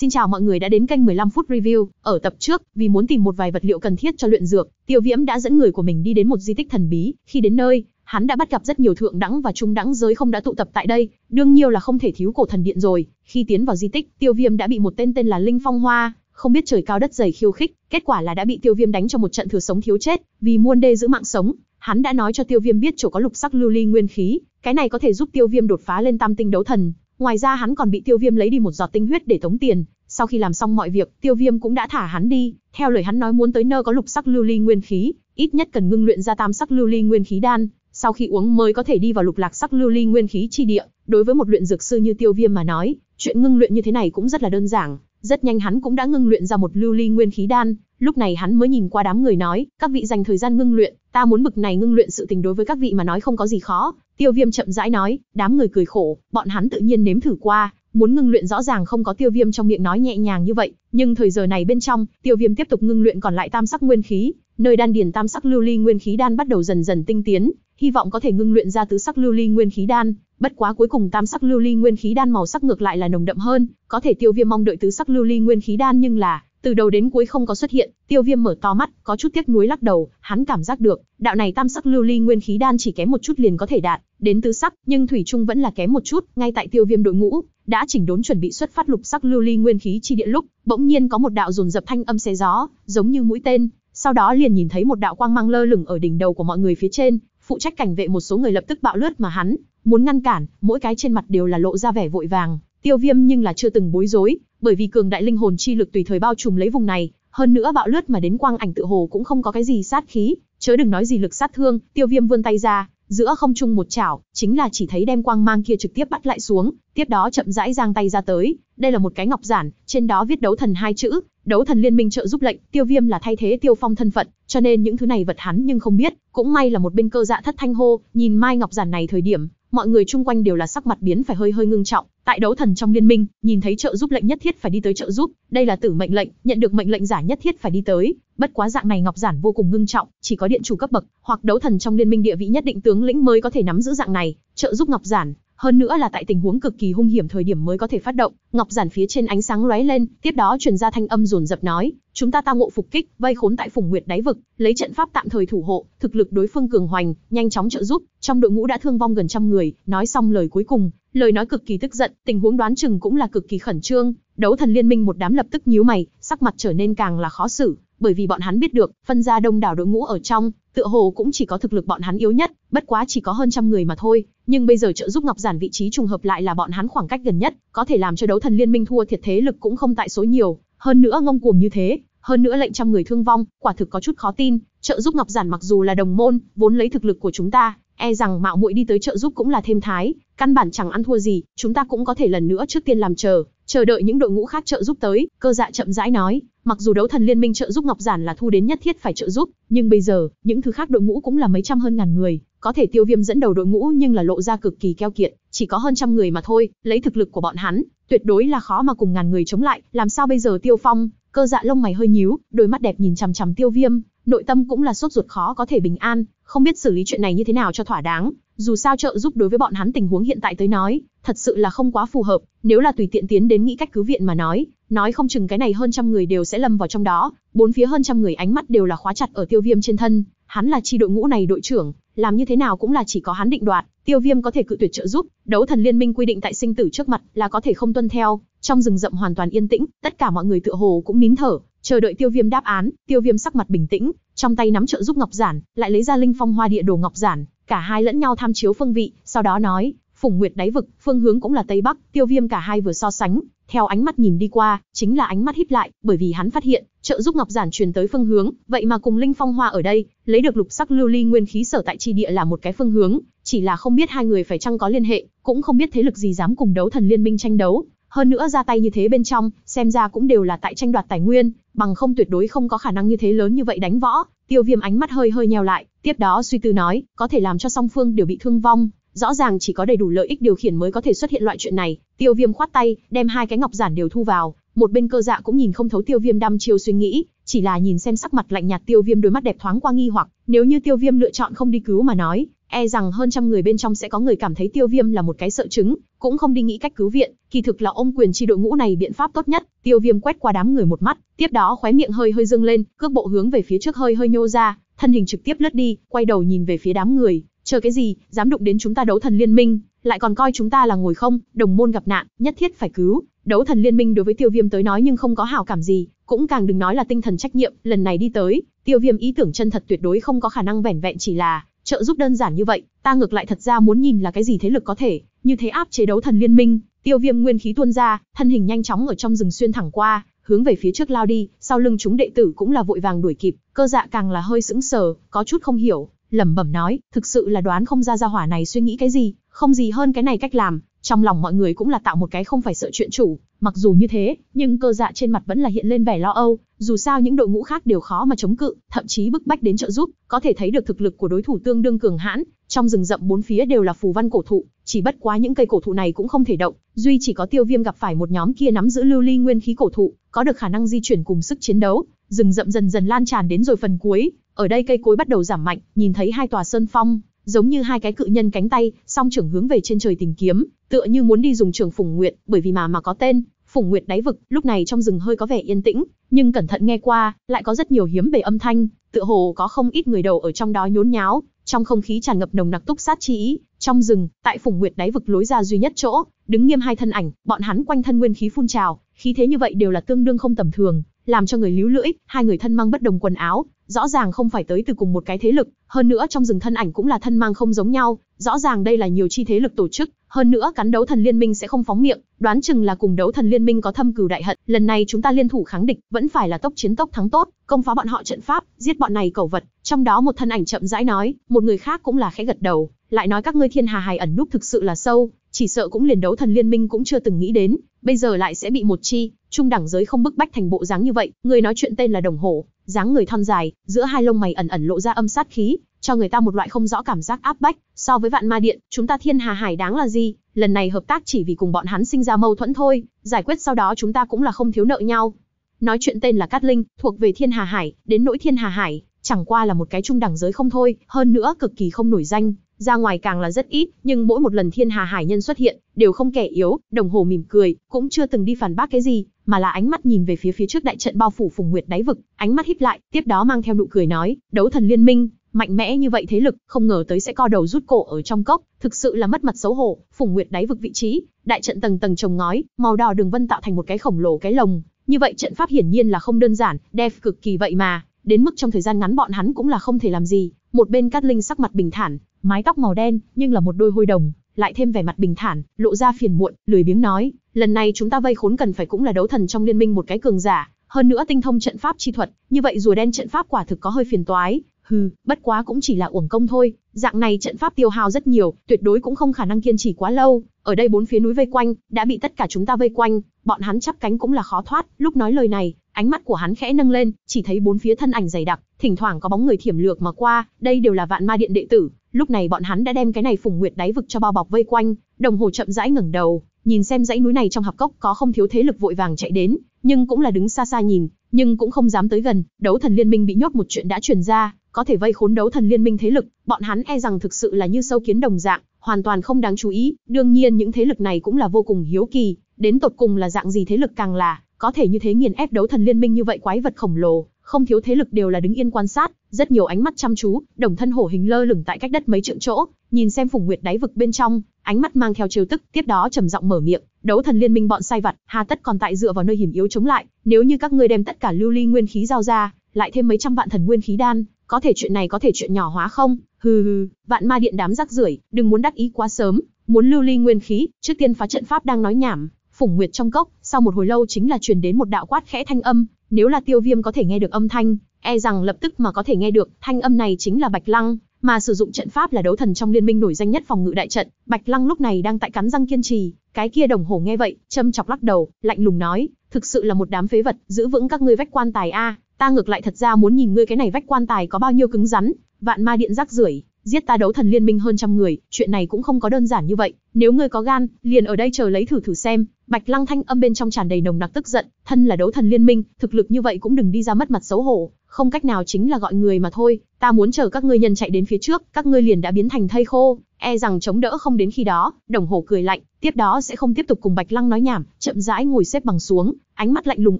Xin chào mọi người đã đến kênh 15 phút review. Ở tập trước, vì muốn tìm một vài vật liệu cần thiết cho luyện dược, Tiêu Viễm đã dẫn người của mình đi đến một di tích thần bí. Khi đến nơi, hắn đã bắt gặp rất nhiều thượng đẳng và trung đẳng giới không đã tụ tập tại đây, đương nhiên là không thể thiếu cổ thần điện rồi. Khi tiến vào di tích, Tiêu Viêm đã bị một tên tên là Linh Phong Hoa, không biết trời cao đất dày khiêu khích, kết quả là đã bị Tiêu Viêm đánh cho một trận thừa sống thiếu chết, vì muôn đê giữ mạng sống, hắn đã nói cho Tiêu Viêm biết chỗ có lục sắc lưu ly nguyên khí, cái này có thể giúp Tiêu Viêm đột phá lên tam tinh đấu thần, Ngoài ra hắn còn bị Tiêu Viêm lấy đi một giọt tinh huyết để tống tiền, sau khi làm xong mọi việc, Tiêu Viêm cũng đã thả hắn đi, theo lời hắn nói muốn tới nơi có lục sắc lưu ly nguyên khí, ít nhất cần ngưng luyện ra tam sắc lưu ly nguyên khí đan, sau khi uống mới có thể đi vào lục lạc sắc lưu ly nguyên khí chi địa, đối với một luyện dược sư như Tiêu Viêm mà nói, chuyện ngưng luyện như thế này cũng rất là đơn giản. Rất nhanh hắn cũng đã ngưng luyện ra một lưu ly nguyên khí đan, lúc này hắn mới nhìn qua đám người nói, các vị dành thời gian ngưng luyện, ta muốn bực này ngưng luyện sự tình đối với các vị mà nói không có gì khó. Tiêu Viêm chậm rãi nói, đám người cười khổ, bọn hắn tự nhiên nếm thử qua, muốn ngưng luyện rõ ràng không có Tiêu Viêm trong miệng nói nhẹ nhàng như vậy, nhưng thời giờ này bên trong, Tiêu Viêm tiếp tục ngưng luyện còn lại tam sắc nguyên khí, nơi đan điền tam sắc lưu ly nguyên khí đan bắt đầu dần dần tinh tiến, hy vọng có thể ngưng luyện ra tứ sắc lưu ly nguyên khí đan, Bất quá cuối cùng tam sắc lưu ly nguyên khí đan màu sắc ngược lại là nồng đậm hơn, có thể Tiêu Viêm mong đợi tứ sắc lưu ly nguyên khí đan nhưng là từ đầu đến cuối không có xuất hiện, Tiêu Viêm mở to mắt, có chút tiếc nuối lắc đầu, hắn cảm giác được, đạo này tam sắc lưu ly nguyên khí đan chỉ kém một chút liền có thể đạt đến tứ sắc, nhưng thủy trung vẫn là kém một chút, ngay tại Tiêu Viêm đội ngũ đã chỉnh đốn chuẩn bị xuất phát lục sắc lưu ly nguyên khí chi địa lúc, bỗng nhiên có một đạo dồn dập thanh âm xé gió, giống như mũi tên, sau đó liền nhìn thấy một đạo quang mang lơ lửng ở đỉnh đầu của mọi người phía trên, phụ trách cảnh vệ một số người lập tức bạo lướt mà hắn, muốn ngăn cản, mỗi cái trên mặt đều là lộ ra vẻ vội vàng, tiêu viêm nhưng là chưa từng bối rối, bởi vì cường đại linh hồn chi lực tùy thời bao trùm lấy vùng này, hơn nữa bạo lướt mà đến quang ảnh tự hồ cũng không có cái gì sát khí, chớ đừng nói gì lực sát thương, tiêu viêm vươn tay ra, giữa không trung một chảo, chính là chỉ thấy đem quang mang kia trực tiếp bắt lại xuống, tiếp đó chậm rãi giang tay ra tới, đây là một cái ngọc giản, trên đó viết đấu thần hai chữ, Đấu thần liên minh trợ giúp lệnh, Tiêu Viêm là thay thế Tiêu Phong thân phận, cho nên những thứ này vật hắn nhưng không biết, cũng may là một bên cơ dạ thất thanh hô, nhìn Mai Ngọc giản này thời điểm, mọi người chung quanh đều là sắc mặt biến phải hơi hơi ngưng trọng, tại đấu thần trong liên minh, nhìn thấy trợ giúp lệnh nhất thiết phải đi tới trợ giúp, đây là tử mệnh lệnh, nhận được mệnh lệnh giả nhất thiết phải đi tới, bất quá dạng này Ngọc giản vô cùng ngưng trọng, chỉ có điện chủ cấp bậc, hoặc đấu thần trong liên minh địa vị nhất định tướng lĩnh mới có thể nắm giữ dạng này, trợ giúp Ngọc giản, hơn nữa là tại tình huống cực kỳ hung hiểm thời điểm mới có thể phát động. Ngọc giản phía trên ánh sáng lóe lên, tiếp đó truyền ra thanh âm rồn rập nói: "Chúng ta ta ngộ phục kích, vây khốn tại Phùng Nguyệt đáy vực, lấy trận pháp tạm thời thủ hộ, thực lực đối phương cường hoành, nhanh chóng trợ giúp, trong đội ngũ đã thương vong gần trăm người." Nói xong lời cuối cùng, lời nói cực kỳ tức giận, tình huống đoán chừng cũng là cực kỳ khẩn trương, Đấu thần liên minh một đám lập tức nhíu mày, sắc mặt trở nên càng là khó xử, bởi vì bọn hắn biết được, phân ra đông đảo đội ngũ ở trong, tựa hồ cũng chỉ có thực lực bọn hắn yếu nhất, bất quá chỉ có hơn trăm người mà thôi, nhưng bây giờ trợ giúp Ngọc Giản vị trí trùng hợp lại là bọn hắn khoảng cách gần nhất, có thể làm cho đấu thần liên minh thua thiệt thế lực cũng không tại số nhiều, hơn nữa ngông cuồng như thế, hơn nữa lệnh trăm người thương vong, quả thực có chút khó tin, trợ giúp Ngọc Giản mặc dù là đồng môn, vốn lấy thực lực của chúng ta, e rằng mạo muội đi tới trợ giúp cũng là thêm thái, căn bản chẳng ăn thua gì, chúng ta cũng có thể lần nữa trước tiên làm chờ, chờ đợi những đội ngũ khác trợ giúp tới, cơ dạ chậm rãi nói, Mặc dù đấu thần liên minh trợ giúp Ngọc Giản là thu đến nhất thiết phải trợ giúp, nhưng bây giờ, những thứ khác đội ngũ cũng là mấy trăm hơn ngàn người, có thể Tiêu Viêm dẫn đầu đội ngũ nhưng là lộ ra cực kỳ keo kiệt, chỉ có hơn trăm người mà thôi, lấy thực lực của bọn hắn, tuyệt đối là khó mà cùng ngàn người chống lại, làm sao bây giờ Tiêu Phong, cơ dạ lông mày hơi nhíu, đôi mắt đẹp nhìn chằm chằm Tiêu Viêm, nội tâm cũng là sốt ruột khó có thể bình an, không biết xử lý chuyện này như thế nào cho thỏa đáng, dù sao trợ giúp đối với bọn hắn tình huống hiện tại tới nói, thật sự là không quá phù hợp, nếu là tùy tiện tiến đến nghĩ cách cứu viện mà nói, nói không chừng cái này hơn trăm người đều sẽ lâm vào trong đó, bốn phía hơn trăm người ánh mắt đều là khóa chặt ở Tiêu Viêm trên thân, hắn là chi đội ngũ này đội trưởng, làm như thế nào cũng là chỉ có hắn định đoạt, Tiêu Viêm có thể cự tuyệt trợ giúp, đấu thần liên minh quy định tại sinh tử trước mặt là có thể không tuân theo, trong rừng rậm hoàn toàn yên tĩnh, tất cả mọi người tựa hồ cũng nín thở, chờ đợi Tiêu Viêm đáp án, Tiêu Viêm sắc mặt bình tĩnh, trong tay nắm trợ giúp ngọc giản, lại lấy ra linh phong hoa địa đồ ngọc giản, Cả hai lẫn nhau tham chiếu phương vị, sau đó nói, Phùng Nguyệt đáy vực, phương hướng cũng là Tây Bắc, tiêu viêm cả hai vừa so sánh, theo ánh mắt nhìn đi qua, chính là ánh mắt híp lại, bởi vì hắn phát hiện, trợ giúp Ngọc Giản truyền tới phương hướng, vậy mà cùng Linh Phong Hoa ở đây, lấy được lục sắc lưu ly nguyên khí sở tại chi địa là một cái phương hướng, chỉ là không biết hai người phải chăng có liên hệ, cũng không biết thế lực gì dám cùng đấu thần liên minh tranh đấu, hơn nữa ra tay như thế bên trong, xem ra cũng đều là tại tranh đoạt tài nguyên, bằng không tuyệt đối không có khả năng như thế lớn như vậy đánh võ, Tiêu Viêm ánh mắt hơi hơi nheo lại, tiếp đó suy tư nói, có thể làm cho song phương đều bị thương vong, rõ ràng chỉ có đầy đủ lợi ích điều khiển mới có thể xuất hiện loại chuyện này. Tiêu Viêm khoát tay, đem hai cái ngọc giản đều thu vào, một bên cơ dạ cũng nhìn không thấu Tiêu Viêm đăm chiêu suy nghĩ, chỉ là nhìn xem sắc mặt lạnh nhạt Tiêu Viêm đôi mắt đẹp thoáng qua nghi hoặc, nếu như Tiêu Viêm lựa chọn không đi cứu mà nói, E rằng hơn trăm người bên trong sẽ có người cảm thấy tiêu viêm là một cái sợ chứng, cũng không đi nghĩ cách cứu viện, kỳ thực là ôm quyền chi đội ngũ này biện pháp tốt nhất, tiêu viêm quét qua đám người một mắt, tiếp đó khóe miệng hơi hơi dâng lên, cước bộ hướng về phía trước hơi hơi nhô ra, thân hình trực tiếp lướt đi, quay đầu nhìn về phía đám người, chờ cái gì, dám đụng đến chúng ta đấu thần liên minh, lại còn coi chúng ta là ngồi không, đồng môn gặp nạn, nhất thiết phải cứu. Đấu thần liên minh đối với tiêu viêm tới nói nhưng không có hảo cảm gì, cũng càng đừng nói là tinh thần trách nhiệm, lần này đi tới, tiêu viêm ý tưởng chân thật tuyệt đối không có khả năng vẻn vẹn chỉ là Trợ giúp đơn giản như vậy, ta ngược lại thật ra muốn nhìn là cái gì thế lực có thể, như thế áp chế đấu thần liên minh, tiêu viêm nguyên khí tuôn ra, thân hình nhanh chóng ở trong rừng xuyên thẳng qua, hướng về phía trước lao đi, sau lưng chúng đệ tử cũng là vội vàng đuổi kịp, cơ dạ càng là hơi sững sờ, có chút không hiểu, lẩm bẩm nói, thực sự là đoán không ra ra hỏa này suy nghĩ cái gì, không gì hơn cái này cách làm, trong lòng mọi người cũng là tạo một cái không phải sợ chuyện chủ, mặc dù như thế, nhưng cơ dạ trên mặt vẫn là hiện lên vẻ lo âu, dù sao những đội ngũ khác đều khó mà chống cự, thậm chí bức bách đến trợ giúp, có thể thấy được thực lực của đối thủ tương đương cường hãn, trong rừng rậm bốn phía đều là phù văn cổ thụ, chỉ bất quá những cây cổ thụ này cũng không thể động, duy chỉ có Tiêu Viêm gặp phải một nhóm kia nắm giữ lưu ly nguyên khí cổ thụ, có được khả năng di chuyển cùng sức chiến đấu, rừng rậm dần dần lan tràn đến rồi phần cuối, ở đây cây cối bắt đầu giảm mạnh, nhìn thấy hai tòa sơn phong, giống như hai cái cự nhân cánh tay, song trưởng hướng về trên trời tìm kiếm, tựa như muốn đi dùng trường phùng nguyện, bởi vì mà mà có tên, Phùng Nguyệt đáy vực, lúc này trong rừng hơi có vẻ yên tĩnh, nhưng cẩn thận nghe qua, lại có rất nhiều hiếm về âm thanh, tựa hồ có không ít người đầu ở trong đó nhốn nháo, trong không khí tràn ngập nồng nặc túc sát chi ý, trong rừng, tại Phùng Nguyệt đáy vực lối ra duy nhất chỗ, đứng nghiêm hai thân ảnh, bọn hắn quanh thân nguyên khí phun trào, khí thế như vậy đều là tương đương không tầm thường, làm cho người líu lưỡi, hai người thân mang bất đồng quần áo, rõ ràng không phải tới từ cùng một cái thế lực, hơn nữa trong rừng thân ảnh cũng là thân mang không giống nhau, rõ ràng đây là nhiều chi thế lực tổ chức, hơn nữa cắn đấu thần liên minh sẽ không phóng miệng, đoán chừng là cùng đấu thần liên minh có thâm cừu đại hận, lần này chúng ta liên thủ kháng địch, vẫn phải là tốc chiến tốc thắng tốt, công phá bọn họ trận pháp, giết bọn này cẩu vật, trong đó một thân ảnh chậm rãi nói, một người khác cũng là khẽ gật đầu, lại nói các ngươi thiên hà hài ẩn núp thực sự là sâu, chỉ sợ cũng liền đấu thần liên minh cũng chưa từng nghĩ đến, bây giờ lại sẽ bị một chi, trung đẳng giới không bức bách thành bộ dáng như vậy, người nói chuyện tên là Đồng hồ dáng người thon dài, giữa hai lông mày ẩn ẩn lộ ra âm sát khí, cho người ta một loại không rõ cảm giác áp bách, so với Vạn Ma Điện, chúng ta Thiên Hà Hải đáng là gì, lần này hợp tác chỉ vì cùng bọn hắn sinh ra mâu thuẫn thôi, giải quyết sau đó chúng ta cũng là không thiếu nợ nhau. Nói chuyện tên là Cát Linh, thuộc về Thiên Hà Hải, đến nỗi Thiên Hà Hải, chẳng qua là một cái trung đẳng giới không thôi, hơn nữa cực kỳ không nổi danh, ra ngoài càng là rất ít, nhưng mỗi một lần thiên hà hải nhân xuất hiện, đều không kẻ yếu, đồng hồ mỉm cười, cũng chưa từng đi phản bác cái gì, mà là ánh mắt nhìn về phía phía trước đại trận bao phủ phùng nguyệt đáy vực, ánh mắt híp lại, tiếp đó mang theo nụ cười nói, đấu thần liên minh, mạnh mẽ như vậy thế lực, không ngờ tới sẽ co đầu rút cổ ở trong cốc, thực sự là mất mặt xấu hổ, phùng nguyệt đáy vực vị trí, đại trận tầng tầng trồng ngói, màu đỏ đường vân tạo thành một cái khổng lồ cái lồng, như vậy trận pháp hiển nhiên là không đơn giản, đẹp cực kỳ vậy mà, đến mức trong thời gian ngắn bọn hắn cũng là không thể làm gì. Một bên Cát Linh sắc mặt bình thản, mái tóc màu đen, nhưng là một đôi hôi đồng, lại thêm vẻ mặt bình thản, lộ ra phiền muộn, lười biếng nói, lần này chúng ta vây khốn cần phải cũng là đấu thần trong liên minh một cái cường giả, hơn nữa tinh thông trận pháp chi thuật, như vậy rùa đen trận pháp quả thực có hơi phiền toái, hừ, bất quá cũng chỉ là uổng công thôi, dạng này trận pháp tiêu hao rất nhiều, tuyệt đối cũng không khả năng kiên trì quá lâu, ở đây bốn phía núi vây quanh, đã bị tất cả chúng ta vây quanh, bọn hắn chắp cánh cũng là khó thoát, lúc nói lời này, Ánh mắt của hắn khẽ nâng lên, chỉ thấy bốn phía thân ảnh dày đặc, thỉnh thoảng có bóng người thiểm lược mà qua, đây đều là vạn ma điện đệ tử, lúc này bọn hắn đã đem cái này phùng nguyệt đáy vực cho bao bọc vây quanh, đồng hồ chậm rãi ngẩng đầu, nhìn xem dãy núi này trong hạp cốc có không thiếu thế lực vội vàng chạy đến, nhưng cũng là đứng xa xa nhìn, nhưng cũng không dám tới gần, đấu thần liên minh bị nhốt một chuyện đã truyền ra, có thể vây khốn đấu thần liên minh thế lực, bọn hắn e rằng thực sự là như sâu kiến đồng dạng, hoàn toàn không đáng chú ý, đương nhiên những thế lực này cũng là vô cùng hiếu kỳ, đến tột cùng là dạng gì thế lực càng là, có thể như thế nghiền ép đấu thần liên minh như vậy quái vật khổng lồ, không thiếu thế lực đều là đứng yên quan sát, rất nhiều ánh mắt chăm chú, đồng thân hổ hình lơ lửng tại cách đất mấy trượng chỗ, nhìn xem Phùng Nguyệt đáy vực bên trong, ánh mắt mang theo trêu tức, tiếp đó trầm giọng mở miệng, "Đấu thần liên minh bọn sai vặt, hà tất còn tại dựa vào nơi hiểm yếu chống lại, nếu như các ngươi đem tất cả lưu ly nguyên khí giao ra, lại thêm mấy trăm vạn thần nguyên khí đan, có thể chuyện này có thể chuyện nhỏ hóa không?" Hừ hừ, vạn ma điện đám rắc rưởi, đừng muốn đắc ý quá sớm, muốn lưu ly nguyên khí, trước tiên phá trận pháp đang nói nhảm, Phủng Nguyệt trong cốc, sau một hồi lâu chính là truyền đến một đạo quát khẽ thanh âm, nếu là Tiêu Viêm có thể nghe được âm thanh, e rằng lập tức mà có thể nghe được, thanh âm này chính là Bạch Lăng, mà sử dụng trận pháp là đấu thần trong liên minh nổi danh nhất phòng ngự đại trận, Bạch Lăng lúc này đang tại cắn răng kiên trì, cái kia đồng hồ nghe vậy, châm chọc lắc đầu, lạnh lùng nói, thực sự là một đám phế vật, giữ vững các ngươi vách quan tài a, ta ngược lại thật ra muốn nhìn ngươi cái này vách quan tài có bao nhiêu cứng rắn, vạn ma điện rắc rưởi, giết ta đấu thần liên minh hơn trăm người, chuyện này cũng không có đơn giản như vậy, nếu ngươi có gan, liền ở đây chờ lấy thử thử xem." Bạch Lăng Thanh âm bên trong tràn đầy nồng nặc tức giận, thân là đấu thần liên minh, thực lực như vậy cũng đừng đi ra mất mặt xấu hổ, không cách nào chính là gọi người mà thôi, ta muốn chờ các ngươi nhân chạy đến phía trước, các ngươi liền đã biến thành thây khô, e rằng chống đỡ không đến khi đó, Đồng Hồ cười lạnh, tiếp đó sẽ không tiếp tục cùng Bạch Lăng nói nhảm, chậm rãi ngồi xếp bằng xuống, ánh mắt lạnh lùng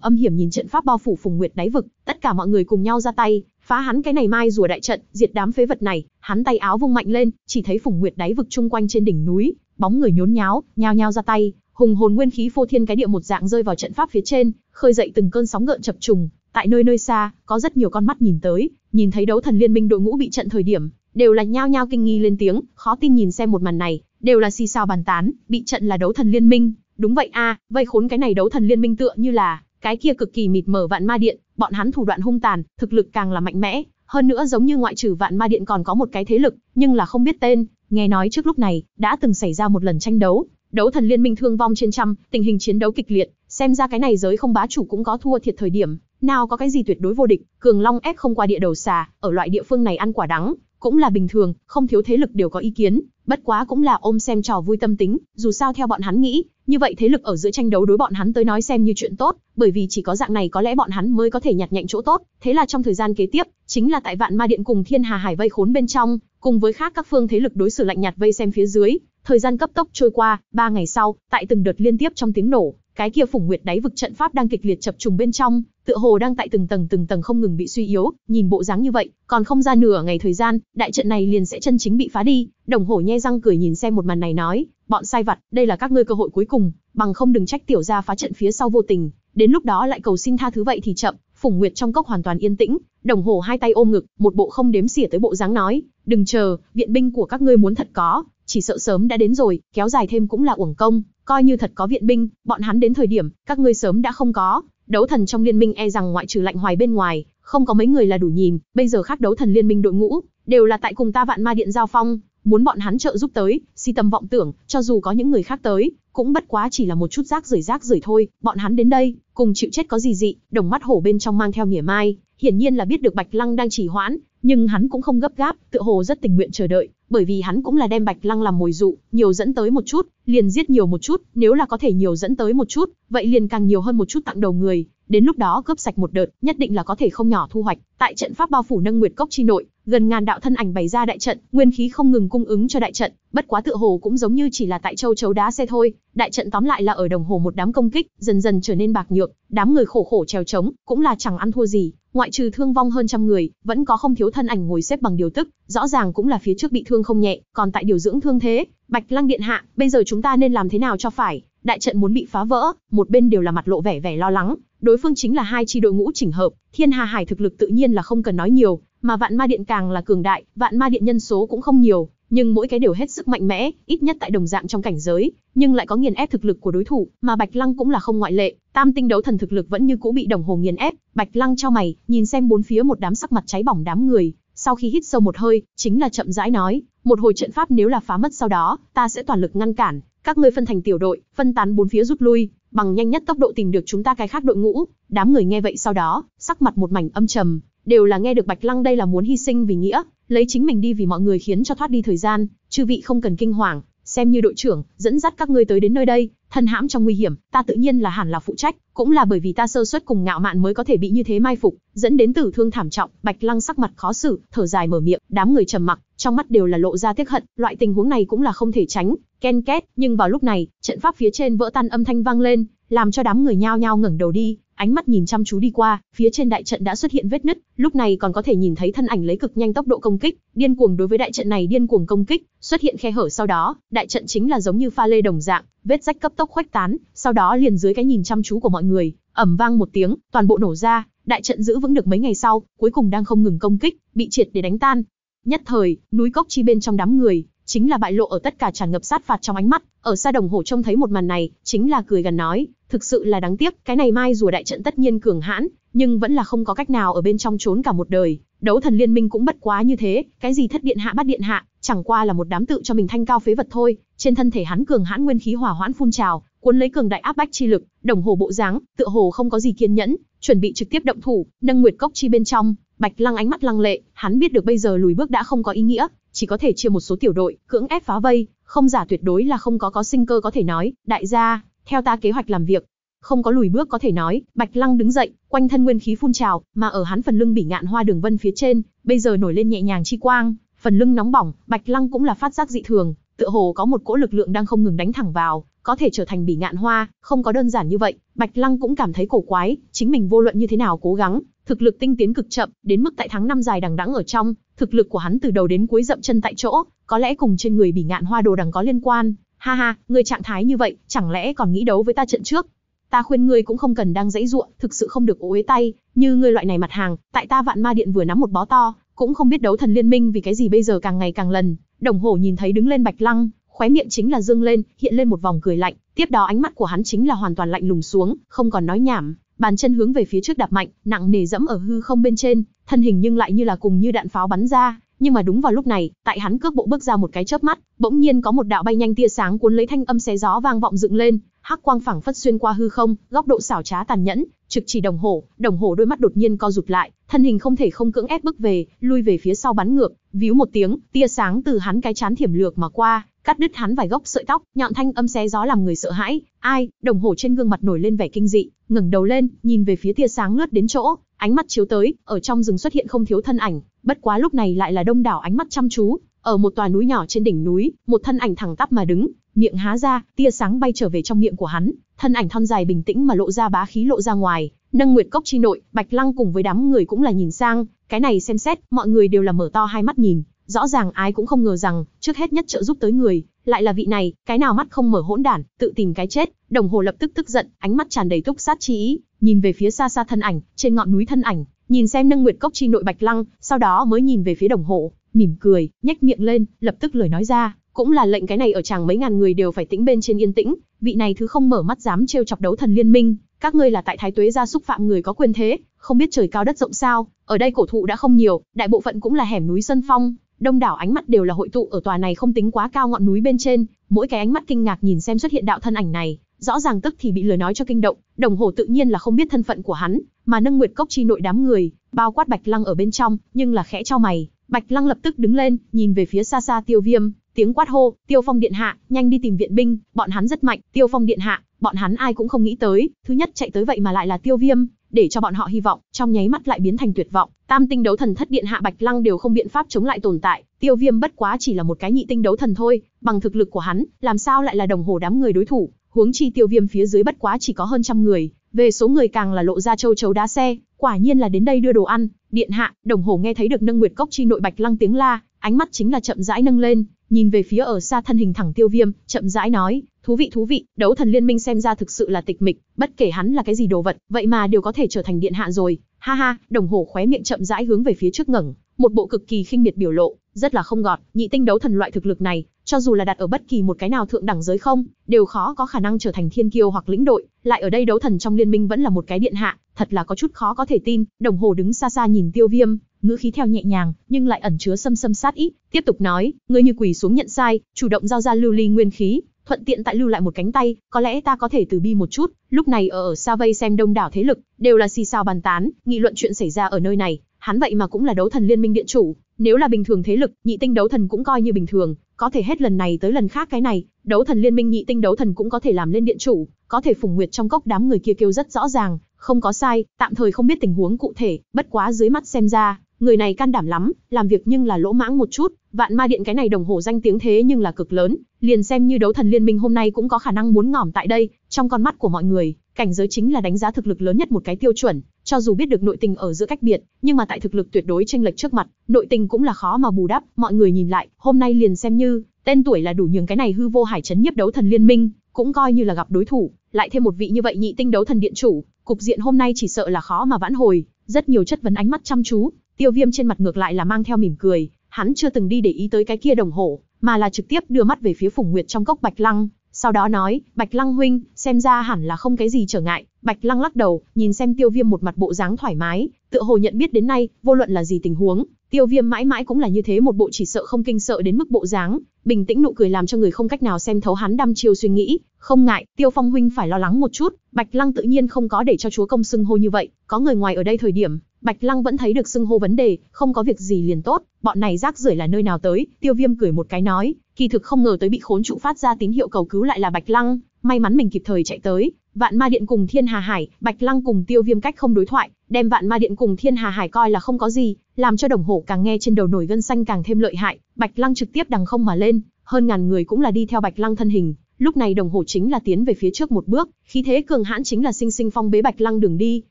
âm hiểm nhìn trận pháp bao phủ Phùng Nguyệt đáy vực, tất cả mọi người cùng nhau ra tay, phá hắn cái này mai rùa đại trận, diệt đám phế vật này, hắn tay áo vung mạnh lên, chỉ thấy Phùng Nguyệt đáy vực chung quanh trên đỉnh núi, bóng người nhốn nháo, nhao nhao ra tay, hùng hồn nguyên khí phô thiên cái địa một dạng rơi vào trận pháp phía trên, khơi dậy từng cơn sóng gợn chập trùng, tại nơi nơi xa, có rất nhiều con mắt nhìn tới, nhìn thấy đấu thần liên minh đội ngũ bị trận thời điểm, đều là nhao nhao kinh nghi lên tiếng, khó tin nhìn xem một màn này, đều là xì xào bàn tán, bị trận là đấu thần liên minh, đúng vậy a, vây khốn cái này đấu thần liên minh tựa như là cái kia cực kỳ mịt mờ vạn ma điện, bọn hắn thủ đoạn hung tàn, thực lực càng là mạnh mẽ, hơn nữa giống như ngoại trừ Vạn Ma Điện còn có một cái thế lực, nhưng là không biết tên, nghe nói trước lúc này đã từng xảy ra một lần tranh đấu, đấu thần liên minh thương vong trên trăm, tình hình chiến đấu kịch liệt, xem ra cái này giới không bá chủ cũng có thua thiệt thời điểm, nào có cái gì tuyệt đối vô địch, Cường Long ép không qua địa đầu xà, ở loại địa phương này ăn quả đắng, cũng là bình thường, không thiếu thế lực đều có ý kiến, Bất quá cũng là ôm xem trò vui tâm tính, dù sao theo bọn hắn nghĩ, như vậy thế lực ở giữa tranh đấu đối bọn hắn tới nói xem như chuyện tốt, bởi vì chỉ có dạng này có lẽ bọn hắn mới có thể nhặt nhạnh chỗ tốt, thế là trong thời gian kế tiếp, chính là tại Vạn Ma Điện cùng Thiên Hà Hải vây khốn bên trong, cùng với khác các phương thế lực đối xử lạnh nhạt vây xem phía dưới, thời gian cấp tốc trôi qua, ba ngày sau, tại từng đợt liên tiếp trong tiếng nổ, cái kia phủng nguyệt đáy vực trận pháp đang kịch liệt chập trùng bên trong, tựa hồ đang tại từng tầng từng tầng không ngừng bị suy yếu, nhìn bộ dáng như vậy, còn không ra nửa ngày thời gian, đại trận này liền sẽ chân chính bị phá đi. Đồng hồ nhe răng cười nhìn xem một màn này nói, bọn sai vặt, đây là các ngươi cơ hội cuối cùng, bằng không đừng trách tiểu gia phá trận phía sau vô tình, đến lúc đó lại cầu xin tha thứ vậy thì chậm. Phùng Nguyệt trong cốc hoàn toàn yên tĩnh, Đồng hồ hai tay ôm ngực, một bộ không đếm xỉa tới bộ dáng nói, đừng chờ, viện binh của các ngươi muốn thật có, chỉ sợ sớm đã đến rồi, kéo dài thêm cũng là uổng công, coi như thật có viện binh, bọn hắn đến thời điểm, các ngươi sớm đã không có, đấu thần trong liên minh e rằng ngoại trừ lạnh hoài bên ngoài, không có mấy người là đủ nhìn, bây giờ khác đấu thần liên minh đội ngũ, đều là tại cùng ta vạn ma điện giao phong, muốn bọn hắn trợ giúp tới, si tâm vọng tưởng, cho dù có những người khác tới, cũng bất quá chỉ là một chút rác rưởi rác rưởi thôi, bọn hắn đến đây, cùng chịu chết có gì dị, đồng mắt hổ bên trong mang theo mỉa mai, hiển nhiên là biết được Bạch Lăng đang chỉ hoãn, nhưng hắn cũng không gấp gáp, tựa hồ rất tình nguyện chờ đợi, bởi vì hắn cũng là đem Bạch Lăng làm mồi dụ, nhiều dẫn tới một chút, liền giết nhiều một chút, nếu là có thể nhiều dẫn tới một chút, vậy liền càng nhiều hơn một chút tặng đầu người, đến lúc đó cướp sạch một đợt, nhất định là có thể không nhỏ thu hoạch. Tại trận pháp bao phủ nâng nguyệt cốc chi nội, gần ngàn đạo thân ảnh bày ra đại trận, nguyên khí không ngừng cung ứng cho đại trận, bất quá tựa hồ cũng giống như chỉ là tại châu chấu đá xe thôi, đại trận tóm lại là ở đồng hồ một đám công kích, dần dần trở nên bạc nhược, đám người khổ khổ trèo trống, cũng là chẳng ăn thua gì, ngoại trừ thương vong hơn trăm người, vẫn có không thiếu thân ảnh ngồi xếp bằng điều tức, rõ ràng cũng là phía trước bị thương không nhẹ, còn tại điều dưỡng thương thế, Bạch Lăng điện hạ, bây giờ chúng ta nên làm thế nào cho phải? Đại trận muốn bị phá vỡ, một bên đều là mặt lộ vẻ vẻ lo lắng, đối phương chính là hai chi đội ngũ chỉnh hợp, Thiên Hà Hải thực lực tự nhiên là không cần nói nhiều, mà vạn ma điện càng là cường đại, vạn ma điện nhân số cũng không nhiều, nhưng mỗi cái đều hết sức mạnh mẽ, ít nhất tại đồng dạng trong cảnh giới, nhưng lại có nghiền ép thực lực của đối thủ, mà Bạch Lăng cũng là không ngoại lệ, tam tinh đấu thần thực lực vẫn như cũ bị đồng hồ nghiền ép, Bạch Lăng cho mày, nhìn xem bốn phía một đám sắc mặt cháy bỏng đám người, sau khi hít sâu một hơi, chính là chậm rãi nói, một hồi trận pháp nếu là phá mất sau đó, ta sẽ toàn lực ngăn cản, các ngươi phân thành tiểu đội, phân tán bốn phía rút lui, bằng nhanh nhất tốc độ tìm được chúng ta cái khác đội ngũ. Đám người nghe vậy sau đó, sắc mặt một mảnh âm trầm, đều là nghe được Bạch Lăng đây là muốn hy sinh vì nghĩa, lấy chính mình đi vì mọi người khiến cho thoát đi thời gian, chư vị không cần kinh hoàng, xem như đội trưởng, dẫn dắt các ngươi tới đến nơi đây, thân hãm trong nguy hiểm, ta tự nhiên là hẳn là phụ trách, cũng là bởi vì ta sơ suất cùng ngạo mạn mới có thể bị như thế mai phục, dẫn đến tử thương thảm trọng, Bạch Lăng sắc mặt khó xử, thở dài mở miệng, đám người trầm mặc, trong mắt đều là lộ ra tiếc hận, loại tình huống này cũng là không thể tránh, ken két, nhưng vào lúc này, trận pháp phía trên vỡ tan âm thanh vang lên, làm cho đám người nhao nhao ngẩng đầu đi, ánh mắt nhìn chăm chú đi qua, phía trên đại trận đã xuất hiện vết nứt, lúc này còn có thể nhìn thấy thân ảnh lấy cực nhanh tốc độ công kích, điên cuồng đối với đại trận này điên cuồng công kích, xuất hiện khe hở sau đó, đại trận chính là giống như pha lê đồng dạng, vết rách cấp tốc khuếch tán, sau đó liền dưới cái nhìn chăm chú của mọi người, ầm vang một tiếng, toàn bộ nổ ra, đại trận giữ vững được mấy ngày sau, cuối cùng đang không ngừng công kích, bị triệt để đánh tan. Nhất thời, núi cốc chi bên trong đám người, chính là bại lộ ở tất cả tràn ngập sát phạt trong ánh mắt, ở xa đồng hồ trông thấy một màn này, chính là cười gần nói, Thực sự là đáng tiếc, cái này mai rùa đại trận tất nhiên cường hãn, nhưng vẫn là không có cách nào ở bên trong trốn cả một đời. Đấu thần liên minh cũng bất quá như thế, cái gì thất điện hạ bắt điện hạ, chẳng qua là một đám tự cho mình thanh cao phế vật thôi. Trên thân thể hắn cường hãn nguyên khí hỏa hoãn phun trào, cuốn lấy cường đại áp bách chi lực, đồng hồ bộ dáng, tựa hồ không có gì kiên nhẫn, chuẩn bị trực tiếp động thủ, nâng nguyệt cốc chi bên trong, Bạch Lăng ánh mắt lăng lệ, hắn biết được bây giờ lùi bước đã không có ý nghĩa, chỉ có thể chia một số tiểu đội, cưỡng ép phá vây, không giả tuyệt đối là không có có sinh cơ có thể nói, đại gia, theo ta kế hoạch làm việc. Không có lùi bước có thể nói, Bạch Lăng đứng dậy, quanh thân nguyên khí phun trào, mà ở hắn phần lưng bị ngạn hoa đường vân phía trên, bây giờ nổi lên nhẹ nhàng chi quang, phần lưng nóng bỏng, Bạch Lăng cũng là phát giác dị thường, tựa hồ có một cỗ lực lượng đang không ngừng đánh thẳng vào, có thể trở thành bỉ ngạn hoa, không có đơn giản như vậy, Bạch Lăng cũng cảm thấy cổ quái, chính mình vô luận như thế nào cố gắng, thực lực tinh tiến cực chậm, đến mức tại tháng năm dài đằng đẵng ở trong, thực lực của hắn từ đầu đến cuối dậm chân tại chỗ, có lẽ cùng trên người bỉ ngạn hoa đồ đằng có liên quan, Ha ha, ngươi trạng thái như vậy, chẳng lẽ còn nghĩ đấu với ta trận trước? Ta khuyên ngươi cũng không cần đang dãy ruộng, thực sự không được ối tay, như ngươi loại này mặt hàng, tại ta vạn ma điện vừa nắm một bó to, cũng không biết đấu thần liên minh vì cái gì bây giờ càng ngày càng lần. Đồng hồ nhìn thấy đứng lên Bạch Lăng, khóe miệng chính là dương lên, hiện lên một vòng cười lạnh, tiếp đó ánh mắt của hắn chính là hoàn toàn lạnh lùng xuống, không còn nói nhảm, bàn chân hướng về phía trước đạp mạnh, nặng nề dẫm ở hư không bên trên, thân hình nhưng lại như là cùng như đạn pháo bắn ra, nhưng mà đúng vào lúc này, tại hắn cước bộ bước ra một cái chớp mắt, bỗng nhiên có một đạo bay nhanh tia sáng cuốn lấy thanh âm xé gió vang vọng dựng lên, hắc quang phẳng phất xuyên qua hư không, góc độ xảo trá tàn nhẫn, trực chỉ đồng hồ, đồng hồ đôi mắt đột nhiên co rụt lại, thân hình không thể không cưỡng ép bước về, lui về phía sau bắn ngược, víu một tiếng, tia sáng từ hắn cái chán thiểm lược mà qua, cắt đứt hắn vài gốc sợi tóc, nhọn thanh âm xé gió làm người sợ hãi. Ai? Đồng hồ trên gương mặt nổi lên vẻ kinh dị, ngẩng đầu lên, nhìn về phía tia sáng lướt đến chỗ, ánh mắt chiếu tới, ở trong rừng xuất hiện không thiếu thân ảnh, bất quá lúc này lại là đông đảo ánh mắt chăm chú. Ở một tòa núi nhỏ trên đỉnh núi, một thân ảnh thẳng tắp mà đứng, miệng há ra, tia sáng bay trở về trong miệng của hắn, thân ảnh thon dài bình tĩnh mà lộ ra bá khí lộ ra ngoài, nâng nguyệt cốc chi nội, Bạch Lăng cùng với đám người cũng là nhìn sang, cái này xem xét, mọi người đều là mở to hai mắt nhìn, Rõ ràng ai cũng không ngờ rằng, trước hết nhất trợ giúp tới người, lại là vị này, cái nào mắt không mở hỗn đản, tự tìm cái chết, đồng hồ lập tức tức giận, ánh mắt tràn đầy túc sát chi ý, nhìn về phía xa xa thân ảnh, trên ngọn núi thân ảnh, nhìn xem nâng nguyệt cốc chi nội bạch lăng, sau đó mới nhìn về phía đồng hồ, mỉm cười, nhếch miệng lên, lập tức lời nói ra, cũng là lệnh cái này ở chàng mấy ngàn người đều phải tĩnh bên trên yên tĩnh, vị này thứ không mở mắt dám trêu chọc đấu thần liên minh, các ngươi là tại thái tuế gia xúc phạm người có quyền thế, không biết trời cao đất rộng sao, ở đây cổ thụ đã không nhiều, đại bộ phận cũng là hẻm núi sân phong, đông đảo ánh mắt đều là hội tụ ở tòa này không tính quá cao ngọn núi bên trên, mỗi cái ánh mắt kinh ngạc nhìn xem xuất hiện đạo thân ảnh này, rõ ràng tức thì bị lời nói cho kinh động, đồng hồ tự nhiên là không biết thân phận của hắn, mà nâng nguyệt cốc chi nội đám người, bao quát Bạch Lăng ở bên trong, nhưng là khẽ cho mày, Bạch Lăng lập tức đứng lên, nhìn về phía xa xa Tiêu Viêm, tiếng quát hô, "Tiêu Phong điện hạ, nhanh đi tìm viện binh, bọn hắn rất mạnh, Tiêu Phong điện hạ." Bọn hắn ai cũng không nghĩ tới, thứ nhất chạy tới vậy mà lại là Tiêu Viêm, để cho bọn họ hy vọng, trong nháy mắt lại biến thành tuyệt vọng. Tam tinh đấu thần thất điện hạ Bạch Lăng đều không biện pháp chống lại tồn tại, Tiêu Viêm bất quá chỉ là một cái nhị tinh đấu thần thôi, bằng thực lực của hắn, làm sao lại là đồng hồ đám người đối thủ, huống chi Tiêu Viêm phía dưới bất quá chỉ có hơn trăm người, về số người càng là lộ ra châu chấu đá xe, quả nhiên là đến đây đưa đồ ăn. Điện hạ, đồng hồ nghe thấy được nâng nguyệt cốc chi nội Bạch Lăng tiếng la, ánh mắt chính là chậm rãi nâng lên, nhìn về phía ở xa thân hình thẳng Tiêu Viêm, chậm rãi nói, Thú vị thú vị, đấu thần liên minh xem ra thực sự là tịch mịch, bất kể hắn là cái gì đồ vật, vậy mà đều có thể trở thành điện hạ rồi. Ha ha, đồng hồ khóe miệng chậm rãi hướng về phía trước ngẩng, một bộ cực kỳ khinh miệt biểu lộ, rất là không gọt, nhị tinh đấu thần loại thực lực này, cho dù là đặt ở bất kỳ một cái nào thượng đẳng giới không, đều khó có khả năng trở thành thiên kiêu hoặc lĩnh đội, lại ở đây đấu thần trong liên minh vẫn là một cái điện hạ, thật là có chút khó có thể tin. Đồng hồ đứng xa xa nhìn Tiêu Viêm, ngữ khí theo nhẹ nhàng, nhưng lại ẩn chứa xâm xâm sát ý, tiếp tục nói, ngươi như quỳ xuống nhận sai, chủ động giao ra lưu ly nguyên khí, thuận tiện tại lưu lại một cánh tay, có lẽ ta có thể từ bi một chút. Lúc này ở ở xa vây xem đông đảo thế lực, đều là xì xào bàn tán, nghị luận chuyện xảy ra ở nơi này, hắn vậy mà cũng là đấu thần liên minh điện chủ, nếu là bình thường thế lực, nhị tinh đấu thần cũng coi như bình thường, có thể hết lần này tới lần khác cái này, đấu thần liên minh nhị tinh đấu thần cũng có thể làm lên điện chủ, có thể phùng nguyệt trong cốc đám người kia kêu rất rõ ràng, không có sai, tạm thời không biết tình huống cụ thể, bất quá dưới mắt xem ra, người này can đảm lắm, làm việc nhưng là lỗ mãng một chút, vạn ma điện cái này đồng hồ danh tiếng thế nhưng là cực lớn, liền xem như đấu thần liên minh hôm nay cũng có khả năng muốn ngỏm tại đây, trong con mắt của mọi người, cảnh giới chính là đánh giá thực lực lớn nhất một cái tiêu chuẩn, cho dù biết được nội tình ở giữa cách biệt, nhưng mà tại thực lực tuyệt đối chênh lệch trước mặt, nội tình cũng là khó mà bù đắp, mọi người nhìn lại, hôm nay liền xem như, tên tuổi là đủ nhường cái này hư vô hải chấn nhiếp đấu thần liên minh, cũng coi như là gặp đối thủ, lại thêm một vị như vậy nhị tinh đấu thần điện chủ, cục diện hôm nay chỉ sợ là khó mà vãn hồi, rất nhiều chất vấn ánh mắt chăm chú, Tiêu viêm trên mặt ngược lại là mang theo mỉm cười, hắn chưa từng đi để ý tới cái kia đồng hồ, mà là trực tiếp đưa mắt về phía Phùng Nguyệt trong cốc Bạch Lăng, sau đó nói, Bạch Lăng huynh, xem ra hẳn là không cái gì trở ngại. Bạch Lăng lắc đầu, nhìn xem Tiêu Viêm một mặt bộ dáng thoải mái, tựa hồ nhận biết đến nay, vô luận là gì tình huống, Tiêu Viêm mãi mãi cũng là như thế một bộ chỉ sợ không kinh sợ đến mức bộ dáng, bình tĩnh nụ cười làm cho người không cách nào xem thấu hắn đăm chiêu suy nghĩ, không ngại, Tiêu Phong huynh phải lo lắng một chút, Bạch Lăng tự nhiên không có để cho chúa công xưng hô như vậy, có người ngoài ở đây thời điểm, Bạch Lăng vẫn thấy được xưng hô vấn đề, không có việc gì liền tốt, bọn này rác rưởi là nơi nào tới, Tiêu Viêm cười một cái nói, kỳ thực không ngờ tới bị khốn trụ phát ra tín hiệu cầu cứu lại là Bạch Lăng, May mắn mình kịp thời chạy tới, Vạn Ma Điện cùng Thiên Hà Hải, Bạch Lăng cùng Tiêu Viêm cách không đối thoại, đem Vạn Ma Điện cùng Thiên Hà Hải coi là không có gì, làm cho đồng hồ càng nghe trên đầu nổi gân xanh càng thêm lợi hại, Bạch Lăng trực tiếp đằng không mà lên, hơn ngàn người cũng là đi theo Bạch Lăng thân hình, lúc này đồng hồ chính là tiến về phía trước một bước, khí thế cường hãn chính là sinh sinh phong bế Bạch Lăng đường đi,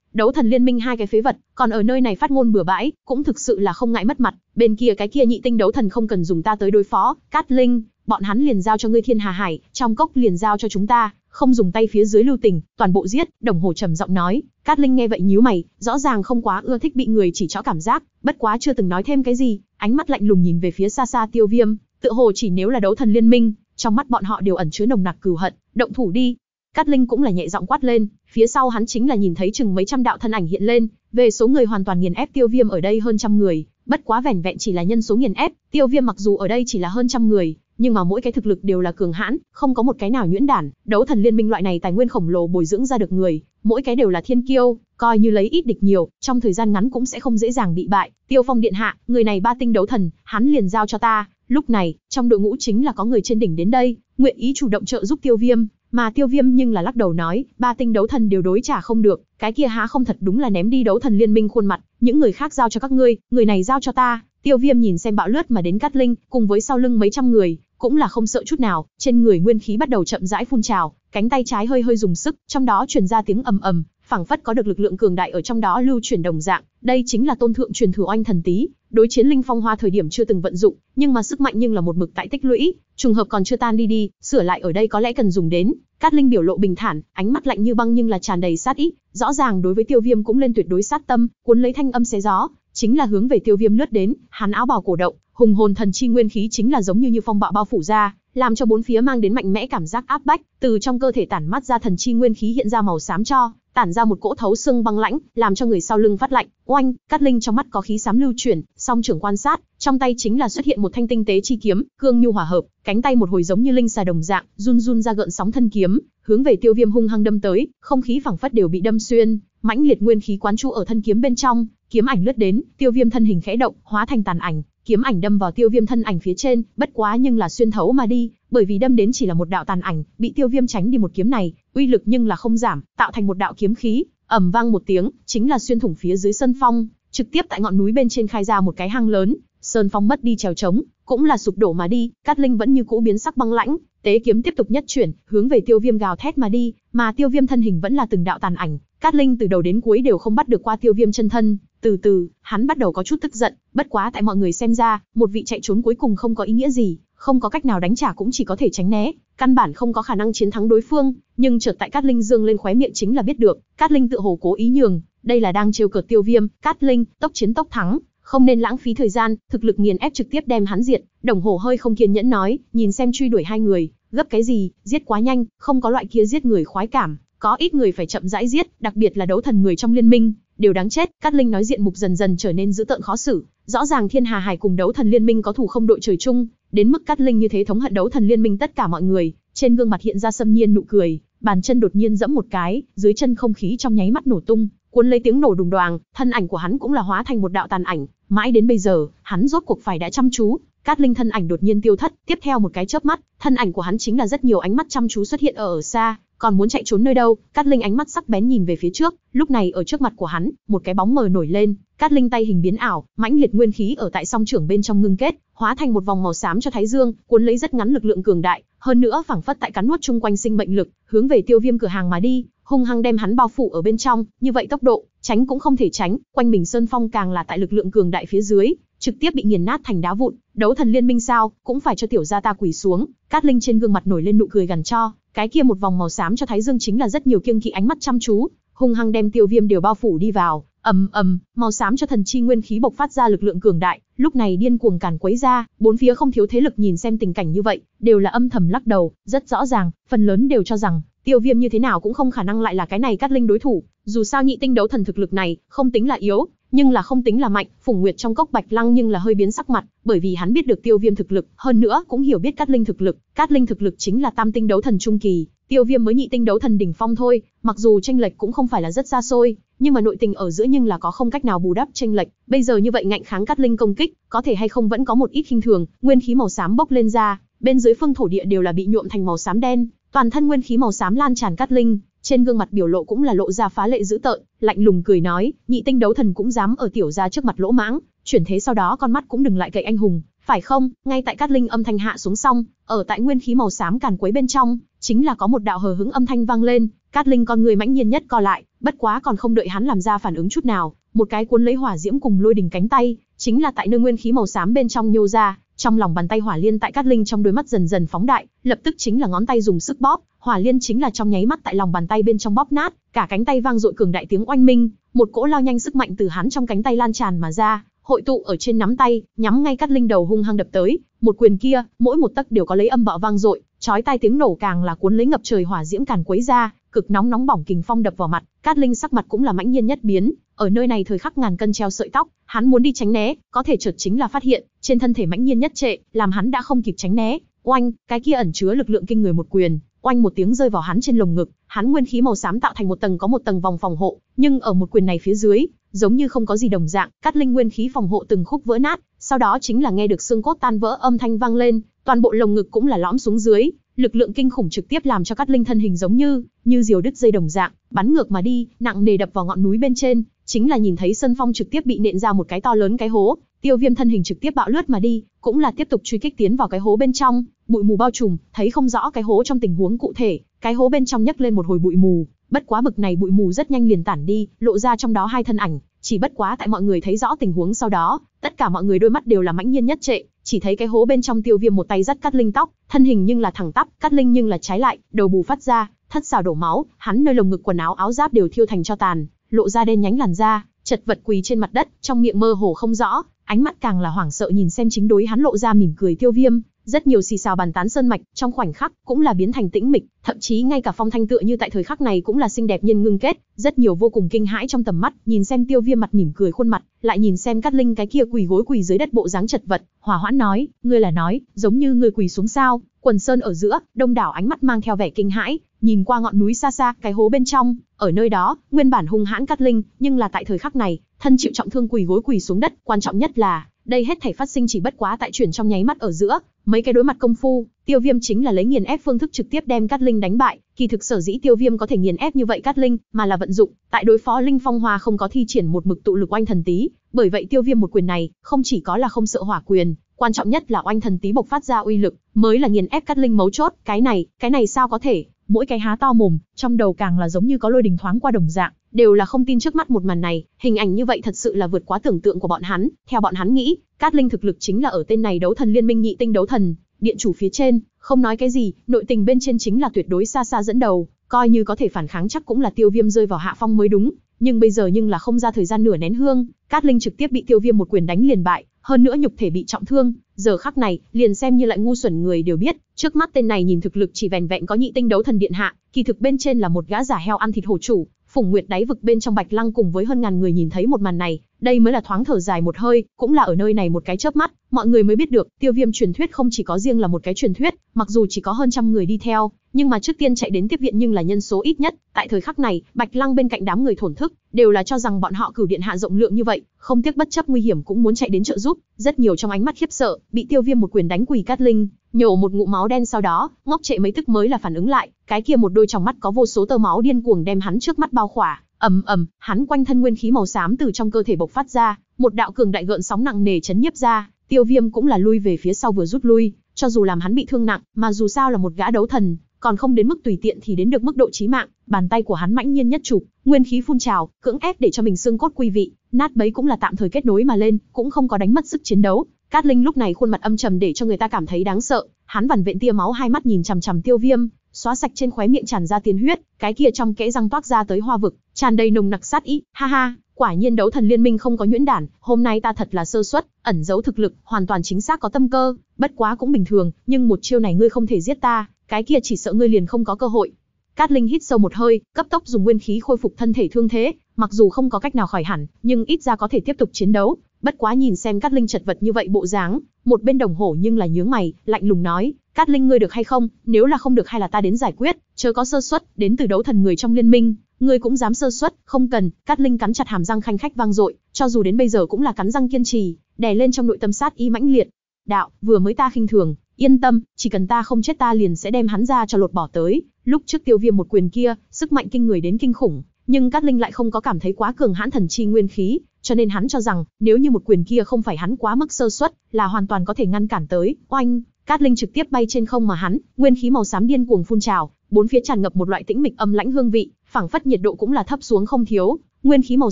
đấu thần liên minh hai cái phế vật, còn ở nơi này phát ngôn bừa bãi, cũng thực sự là không ngại mất mặt, bên kia cái kia nhị tinh đấu thần không cần dùng ta tới đối phó, Cát Linh, bọn hắn liền giao cho ngươi thiên hà hải, trong cốc liền giao cho chúng ta, không dùng tay phía dưới lưu tình, toàn bộ giết, đồng hồ trầm giọng nói, Cát Linh nghe vậy nhíu mày, rõ ràng không quá ưa thích bị người chỉ trỏ cảm giác, bất quá chưa từng nói thêm cái gì, ánh mắt lạnh lùng nhìn về phía xa xa Tiêu Viêm, tựa hồ chỉ nếu là đấu thần liên minh, trong mắt bọn họ đều ẩn chứa nồng nặc cừu hận, động thủ đi. Cát Linh cũng là nhẹ giọng quát lên, phía sau hắn chính là nhìn thấy chừng mấy trăm đạo thân ảnh hiện lên, về số người hoàn toàn nghiền ép Tiêu Viêm ở đây hơn trăm người, bất quá vẻn vẹn chỉ là nhân số nghiền ép, Tiêu Viêm mặc dù ở đây chỉ là hơn trăm người, nhưng mà mỗi cái thực lực đều là cường hãn, không có một cái nào nhuyễn đản, đấu thần liên minh loại này tài nguyên khổng lồ bồi dưỡng ra được người, mỗi cái đều là thiên kiêu, coi như lấy ít địch nhiều, trong thời gian ngắn cũng sẽ không dễ dàng bị bại. Tiêu Phong điện hạ, người này ba tinh đấu thần, hắn liền giao cho ta. Lúc này, trong đội ngũ chính là có người trên đỉnh đến đây, nguyện ý chủ động trợ giúp Tiêu Viêm, mà Tiêu Viêm nhưng là lắc đầu nói, ba tinh đấu thần đều đối trả không được, cái kia há không thật đúng là ném đi đấu thần liên minh khuôn mặt, những người khác giao cho các ngươi, người này giao cho ta. Tiêu Viêm nhìn xem bạo lướt mà đến Cát Linh, cùng với sau lưng mấy trăm người, cũng là không sợ chút nào, trên người nguyên khí bắt đầu chậm rãi phun trào, cánh tay trái hơi hơi dùng sức, trong đó truyền ra tiếng ầm ầm, phảng phất có được lực lượng cường đại ở trong đó lưu chuyển đồng dạng, đây chính là tôn thượng truyền thừa oanh thần tí, đối chiến linh phong hoa thời điểm chưa từng vận dụng, nhưng mà sức mạnh nhưng là một mực tại tích lũy, trùng hợp còn chưa tan đi đi, sửa lại ở đây có lẽ cần dùng đến. Cát Linh biểu lộ bình thản, ánh mắt lạnh như băng nhưng là tràn đầy sát ý, rõ ràng đối với Tiêu Viêm cũng lên tuyệt đối sát tâm, cuốn lấy thanh âm xé gió, chính là hướng về Tiêu Viêm lướt đến, hắn áo bào cổ động, hùng hồn thần chi nguyên khí chính là giống như như phong bạo bao phủ ra, làm cho bốn phía mang đến mạnh mẽ cảm giác áp bách, từ trong cơ thể tản mắt ra thần chi nguyên khí hiện ra màu xám cho, tản ra một cỗ thấu xương băng lãnh, làm cho người sau lưng phát lạnh. Oanh, Cát Linh trong mắt có khí xám lưu chuyển, song trưởng quan sát, trong tay chính là xuất hiện một thanh tinh tế chi kiếm, cương nhu hòa hợp, cánh tay một hồi giống như linh xà đồng dạng, run run ra gợn sóng thân kiếm, hướng về Tiêu Viêm hung hăng đâm tới, không khí phảng phất đều bị đâm xuyên, mãnh liệt nguyên khí quán trụ ở thân kiếm bên trong, kiếm ảnh lướt đến, Tiêu Viêm thân hình khẽ động, hóa thành tàn ảnh, kiếm ảnh đâm vào tiêu viêm thân ảnh phía trên, bất quá nhưng là xuyên thấu mà đi, bởi vì đâm đến chỉ là một đạo tàn ảnh, bị tiêu viêm tránh đi một kiếm này, uy lực nhưng là không giảm, tạo thành một đạo kiếm khí, ầm vang một tiếng, chính là xuyên thủng phía dưới sân phong, trực tiếp tại ngọn núi bên trên khai ra một cái hang lớn, sơn phong mất đi trèo trống, cũng là sụp đổ mà đi, Cát Linh vẫn như cũ biến sắc băng lãnh, tế kiếm tiếp tục nhất chuyển, hướng về Tiêu Viêm gào thét mà đi, mà Tiêu Viêm thân hình vẫn là từng đạo tàn ảnh, Cát Linh từ đầu đến cuối đều không bắt được qua Tiêu Viêm chân thân, từ từ, hắn bắt đầu có chút tức giận, bất quá tại mọi người xem ra, một vị chạy trốn cuối cùng không có ý nghĩa gì, không có cách nào đánh trả cũng chỉ có thể tránh né, căn bản không có khả năng chiến thắng đối phương, nhưng chợt tại Cát Linh dương lên khóe miệng chính là biết được, Cát Linh tự hồ cố ý nhường, đây là đang trêu cợt Tiêu Viêm, Cát Linh, tốc chiến tốc thắng, không nên lãng phí thời gian, thực lực nghiền ép trực tiếp đem hắn diệt, Đồng Hồ hơi không kiên nhẫn nói, nhìn xem truy đuổi hai người, gấp cái gì, giết quá nhanh, không có loại kia giết người khoái cảm, có ít người phải chậm rãi giết, đặc biệt là đấu thần người trong liên minh, Điều đáng chết, Cát Linh nói diện mục dần dần trở nên dữ tợn khó xử, rõ ràng Thiên Hà Hải cùng đấu thần liên minh có thù không đội trời chung, đến mức Cát Linh như thế thống hận đấu thần liên minh tất cả mọi người, trên gương mặt hiện ra xâm nhiên nụ cười, bàn chân đột nhiên giẫm một cái, dưới chân không khí trong nháy mắt nổ tung, cuốn lấy tiếng nổ đùng đoàng, thân ảnh của hắn cũng là hóa thành một đạo tàn ảnh, mãi đến bây giờ, hắn rốt cuộc phải đã chăm chú, Cát Linh thân ảnh đột nhiên tiêu thất, tiếp theo một cái chớp mắt, thân ảnh của hắn chính là rất nhiều ánh mắt chăm chú xuất hiện ở, ở xa, còn muốn chạy trốn nơi đâu cát linh ánh mắt sắc bén nhìn về phía trước lúc này ở trước mặt của hắn một cái bóng mờ nổi lên cát linh tay hình biến ảo mãnh liệt nguyên khí ở tại song trưởng bên trong ngưng kết hóa thành một vòng màu xám cho thái dương cuốn lấy rất ngắn lực lượng cường đại hơn nữa phảng phất tại cắn nuốt chung quanh sinh mệnh lực hướng về tiêu viêm cửa hàng mà đi hung hăng đem hắn bao phủ ở bên trong như vậy tốc độ tránh cũng không thể tránh quanh mình sơn phong càng là tại lực lượng cường đại phía dưới trực tiếp bị nghiền nát thành đá vụn đấu thần liên minh sao cũng phải cho tiểu gia ta quỳ xuống cát linh trên gương mặt nổi lên nụ cười gằn cho cái kia một vòng màu xám cho Thái Dương chính là rất nhiều kiêng kỵ ánh mắt chăm chú, hung hăng đem Tiêu Viêm đều bao phủ đi vào, ầm ầm, màu xám cho thần chi nguyên khí bộc phát ra lực lượng cường đại, lúc này điên cuồng càn quấy ra, bốn phía không thiếu thế lực nhìn xem tình cảnh như vậy, đều là âm thầm lắc đầu, rất rõ ràng, phần lớn đều cho rằng Tiêu Viêm như thế nào cũng không khả năng lại là cái này Cát Linh đối thủ, dù sao nhị tinh đấu thần thực lực này không tính là yếu, nhưng là không tính là mạnh, Phùng Nguyệt trong cốc Bạch Lăng nhưng là hơi biến sắc mặt, bởi vì hắn biết được Tiêu Viêm thực lực, hơn nữa cũng hiểu biết Cát Linh thực lực, Cát Linh thực lực chính là tam tinh đấu thần trung kỳ, Tiêu Viêm mới nhị tinh đấu thần đỉnh phong thôi, mặc dù tranh lệch cũng không phải là rất xa xôi, nhưng mà nội tình ở giữa nhưng là có không cách nào bù đắp tranh lệch, bây giờ như vậy ngạnh kháng Cát Linh công kích, có thể hay không vẫn có một ít khinh thường, nguyên khí màu xám bốc lên ra, bên dưới phương thổ địa đều là bị nhuộm thành màu xám đen, Toàn thân nguyên khí màu xám lan tràn cát linh, trên gương mặt biểu lộ cũng là lộ ra phá lệ dữ tợn, lạnh lùng cười nói, nhị tinh đấu thần cũng dám ở tiểu gia trước mặt lỗ mãng, chuyển thế sau đó con mắt cũng đừng lại cậy anh hùng, phải không? Ngay tại cát linh âm thanh hạ xuống xong, ở tại nguyên khí màu xám càn quấy bên trong, chính là có một đạo hờ hững âm thanh vang lên, cát linh con người mãnh nhiên nhất co lại, bất quá còn không đợi hắn làm ra phản ứng chút nào, một cái cuốn lấy hỏa diễm cùng lôi đình cánh tay, chính là tại nơi nguyên khí màu xám bên trong nhô ra, trong lòng bàn tay hỏa liên tại Cát Linh trong đôi mắt dần dần phóng đại, lập tức chính là ngón tay dùng sức bóp, hỏa liên chính là trong nháy mắt tại lòng bàn tay bên trong bóp nát, cả cánh tay vang dội cường đại tiếng oanh minh, một cỗ lao nhanh sức mạnh từ hắn trong cánh tay lan tràn mà ra, hội tụ ở trên nắm tay, nhắm ngay Cát Linh đầu hung hăng đập tới, một quyền kia, mỗi một tấc đều có lấy âm bạo vang dội, chói tai tiếng nổ càng là cuốn lấy ngập trời hỏa diễm càn quấy ra, cực nóng nóng bỏng kình phong đập vào mặt, Cát Linh sắc mặt cũng là mãnh nhiên nhất biến, ở nơi này thời khắc ngàn cân treo sợi tóc, hắn muốn đi tránh né, có thể chợt chính là phát hiện, trên thân thể mãnh nhiên nhất trệ, làm hắn đã không kịp tránh né. Oanh, cái kia ẩn chứa lực lượng kinh người một quyền, oanh một tiếng rơi vào hắn trên lồng ngực, hắn nguyên khí màu xám tạo thành một tầng có một tầng vòng phòng hộ, nhưng ở một quyền này phía dưới, giống như không có gì đồng dạng, cắt linh nguyên khí phòng hộ từng khúc vỡ nát, sau đó chính là nghe được xương cốt tan vỡ âm thanh vang lên, toàn bộ lồng ngực cũng là lõm xuống dưới, lực lượng kinh khủng trực tiếp làm cho cắt linh thân hình giống như như diều đứt dây đồng dạng, bắn ngược mà đi, nặng nề đập vào ngọn núi bên trên, chính là nhìn thấy Sơn Phong trực tiếp bị nện ra một cái to lớn cái hố, Tiêu Viêm thân hình trực tiếp bạo lướt mà đi, cũng là tiếp tục truy kích tiến vào cái hố bên trong, bụi mù bao trùm, thấy không rõ cái hố trong tình huống cụ thể, cái hố bên trong nhấc lên một hồi bụi mù, bất quá bực này bụi mù rất nhanh liền tản đi, lộ ra trong đó hai thân ảnh, chỉ bất quá tại mọi người thấy rõ tình huống sau đó, tất cả mọi người đôi mắt đều là mãnh nhiên nhất trệ, chỉ thấy cái hố bên trong Tiêu Viêm một tay dắt cắt linh tóc, thân hình nhưng là thẳng tắp, cắt linh nhưng là trái lại, đầu bù phát ra, thất xào đổ máu, hắn nơi lồng ngực quần áo áo giáp đều thiêu thành cho tàn, lộ ra đen nhánh làn da, chật vật quỳ trên mặt đất, trong miệng mơ hồ không rõ, ánh mắt càng là hoảng sợ nhìn xem chính đối hắn lộ ra mỉm cười tiêu viêm, rất nhiều xì xào bàn tán sơn mạch, trong khoảnh khắc cũng là biến thành tĩnh mịch, thậm chí ngay cả phong thanh tựa như tại thời khắc này cũng là xinh đẹp nhân ngưng kết, rất nhiều vô cùng kinh hãi trong tầm mắt, nhìn xem tiêu viêm mặt mỉm cười khuôn mặt, lại nhìn xem cát linh cái kia quỳ gối quỳ dưới đất bộ dáng chật vật, hòa hoãn nói, ngươi là nói, giống như người quỳ xuống sao? Quần sơn ở giữa, đông đảo ánh mắt mang theo vẻ kinh hãi, nhìn qua ngọn núi xa xa, cái hố bên trong, ở nơi đó, nguyên bản hung hãn cắt linh, nhưng là tại thời khắc này, thân chịu trọng thương quỳ gối quỳ xuống đất, quan trọng nhất là, đây hết thảy phát sinh chỉ bất quá tại chuyển trong nháy mắt ở giữa, mấy cái đối mặt công phu, Tiêu Viêm chính là lấy nghiền ép phương thức trực tiếp đem Cát Linh đánh bại, kỳ thực sở dĩ Tiêu Viêm có thể nghiền ép như vậy Cát Linh, mà là vận dụng, tại đối phó Linh Phong Hoa không có thi triển một mực tụ lực oanh thần tí, bởi vậy Tiêu Viêm một quyền này, không chỉ có là không sợ hỏa quyền, quan trọng nhất là oanh thần tí bộc phát ra uy lực, mới là nghiền ép Cát Linh mấu chốt, cái này, cái này sao có thể? mỗi cái há to mồm, trong đầu càng là giống như có lôi đình thoáng qua đồng dạng, đều là không tin trước mắt một màn này, hình ảnh như vậy thật sự là vượt quá tưởng tượng của bọn hắn. Theo bọn hắn nghĩ, Cát Linh thực lực chính là ở tên này đấu thần liên minh nhị tinh đấu thần, điện chủ phía trên, không nói cái gì, nội tình bên trên chính là tuyệt đối xa xa dẫn đầu, coi như có thể phản kháng chắc cũng là Tiêu Viêm rơi vào hạ phong mới đúng, nhưng bây giờ nhưng là không ra thời gian nửa nén hương, Cát Linh trực tiếp bị Tiêu Viêm một quyền đánh liền bại, hơn nữa nhục thể bị trọng thương, giờ khắc này, liền xem như lại ngu xuẩn người đều biết, trước mắt tên này nhìn thực lực chỉ vẻn vẹn có nhị tinh đấu thần điện hạ, kỳ thực bên trên là một gã giả heo ăn thịt hổ chủ, Phùng Nguyệt đáy vực bên trong Bạch Lăng cùng với hơn ngàn người nhìn thấy một màn này, đây mới là thoáng thở dài một hơi, cũng là ở nơi này một cái chớp mắt, mọi người mới biết được, tiêu viêm truyền thuyết không chỉ có riêng là một cái truyền thuyết, mặc dù chỉ có hơn trăm người đi theo, nhưng mà trước tiên chạy đến tiếp viện nhưng là nhân số ít nhất. Tại thời khắc này, Bạch Lăng bên cạnh đám người thổn thức, đều là cho rằng bọn họ cử điện hạ rộng lượng như vậy, không tiếc bất chấp nguy hiểm cũng muốn chạy đến trợ giúp, rất nhiều trong ánh mắt khiếp sợ, bị tiêu viêm một quyền đánh quỳ Cát Linh, nhổ một ngụm máu đen sau đó, ngốc trệ mấy tức mới là phản ứng lại, cái kia một đôi trong mắt có vô số tơ máu điên cuồng đem hắn trước mắt bao khỏa, ầm ầm, hắn quanh thân nguyên khí màu xám từ trong cơ thể bộc phát ra, một đạo cường đại gợn sóng nặng nề chấn nhiếp ra, Tiêu Viêm cũng là lui về phía sau vừa rút lui, cho dù làm hắn bị thương nặng, mà dù sao là một gã đấu thần, còn không đến mức tùy tiện thì đến được mức độ chí mạng, bàn tay của hắn mãnh nhiên nhất chụp, nguyên khí phun trào, cưỡng ép để cho mình xương cốt quy vị, nát bấy cũng là tạm thời kết nối mà lên, cũng không có đánh mất sức chiến đấu. Cát Linh lúc này khuôn mặt âm trầm để cho người ta cảm thấy đáng sợ, hắn vằn vện tia máu hai mắt nhìn chằm chằm Tiêu Viêm, xóa sạch trên khóe miệng tràn ra tiên huyết, cái kia trong kẽ răng toát ra tới hoa vực, tràn đầy nồng nặc sát ý, ha ha, quả nhiên đấu thần liên minh không có nhuyễn đản, hôm nay ta thật là sơ suất, ẩn giấu thực lực, hoàn toàn chính xác có tâm cơ, bất quá cũng bình thường, nhưng một chiêu này ngươi không thể giết ta, cái kia chỉ sợ ngươi liền không có cơ hội. Cát Linh hít sâu một hơi, cấp tốc dùng nguyên khí khôi phục thân thể thương thế, mặc dù không có cách nào khỏi hẳn, nhưng ít ra có thể tiếp tục chiến đấu, bất quá nhìn xem Cát Linh chật vật như vậy bộ dáng, một bên đồng hổ nhưng là nhướng mày, lạnh lùng nói, Cát Linh ngươi được hay không, nếu là không được hay là ta đến giải quyết, chớ có sơ suất, đến từ đấu thần người trong liên minh, ngươi cũng dám sơ suất, không cần, Cát Linh cắn chặt hàm răng khanh khách vang dội, cho dù đến bây giờ cũng là cắn răng kiên trì, đè lên trong nội tâm sát ý mãnh liệt. Đạo, vừa mới ta khinh thường, yên tâm, chỉ cần ta không chết ta liền sẽ đem hắn ra cho lột bỏ tới, lúc trước tiêu viêm một quyền kia, sức mạnh kinh người đến kinh khủng, nhưng Cát Linh lại không có cảm thấy quá cường hãn thần chi nguyên khí, cho nên hắn cho rằng, nếu như một quyền kia không phải hắn quá mức sơ suất, là hoàn toàn có thể ngăn cản tới. Oanh, Cát Linh trực tiếp bay trên không mà hắn, nguyên khí màu xám điên cuồng phun trào, bốn phía tràn ngập một loại tĩnh mịch âm lãnh hương vị, phảng phất nhiệt độ cũng là thấp xuống không thiếu, nguyên khí màu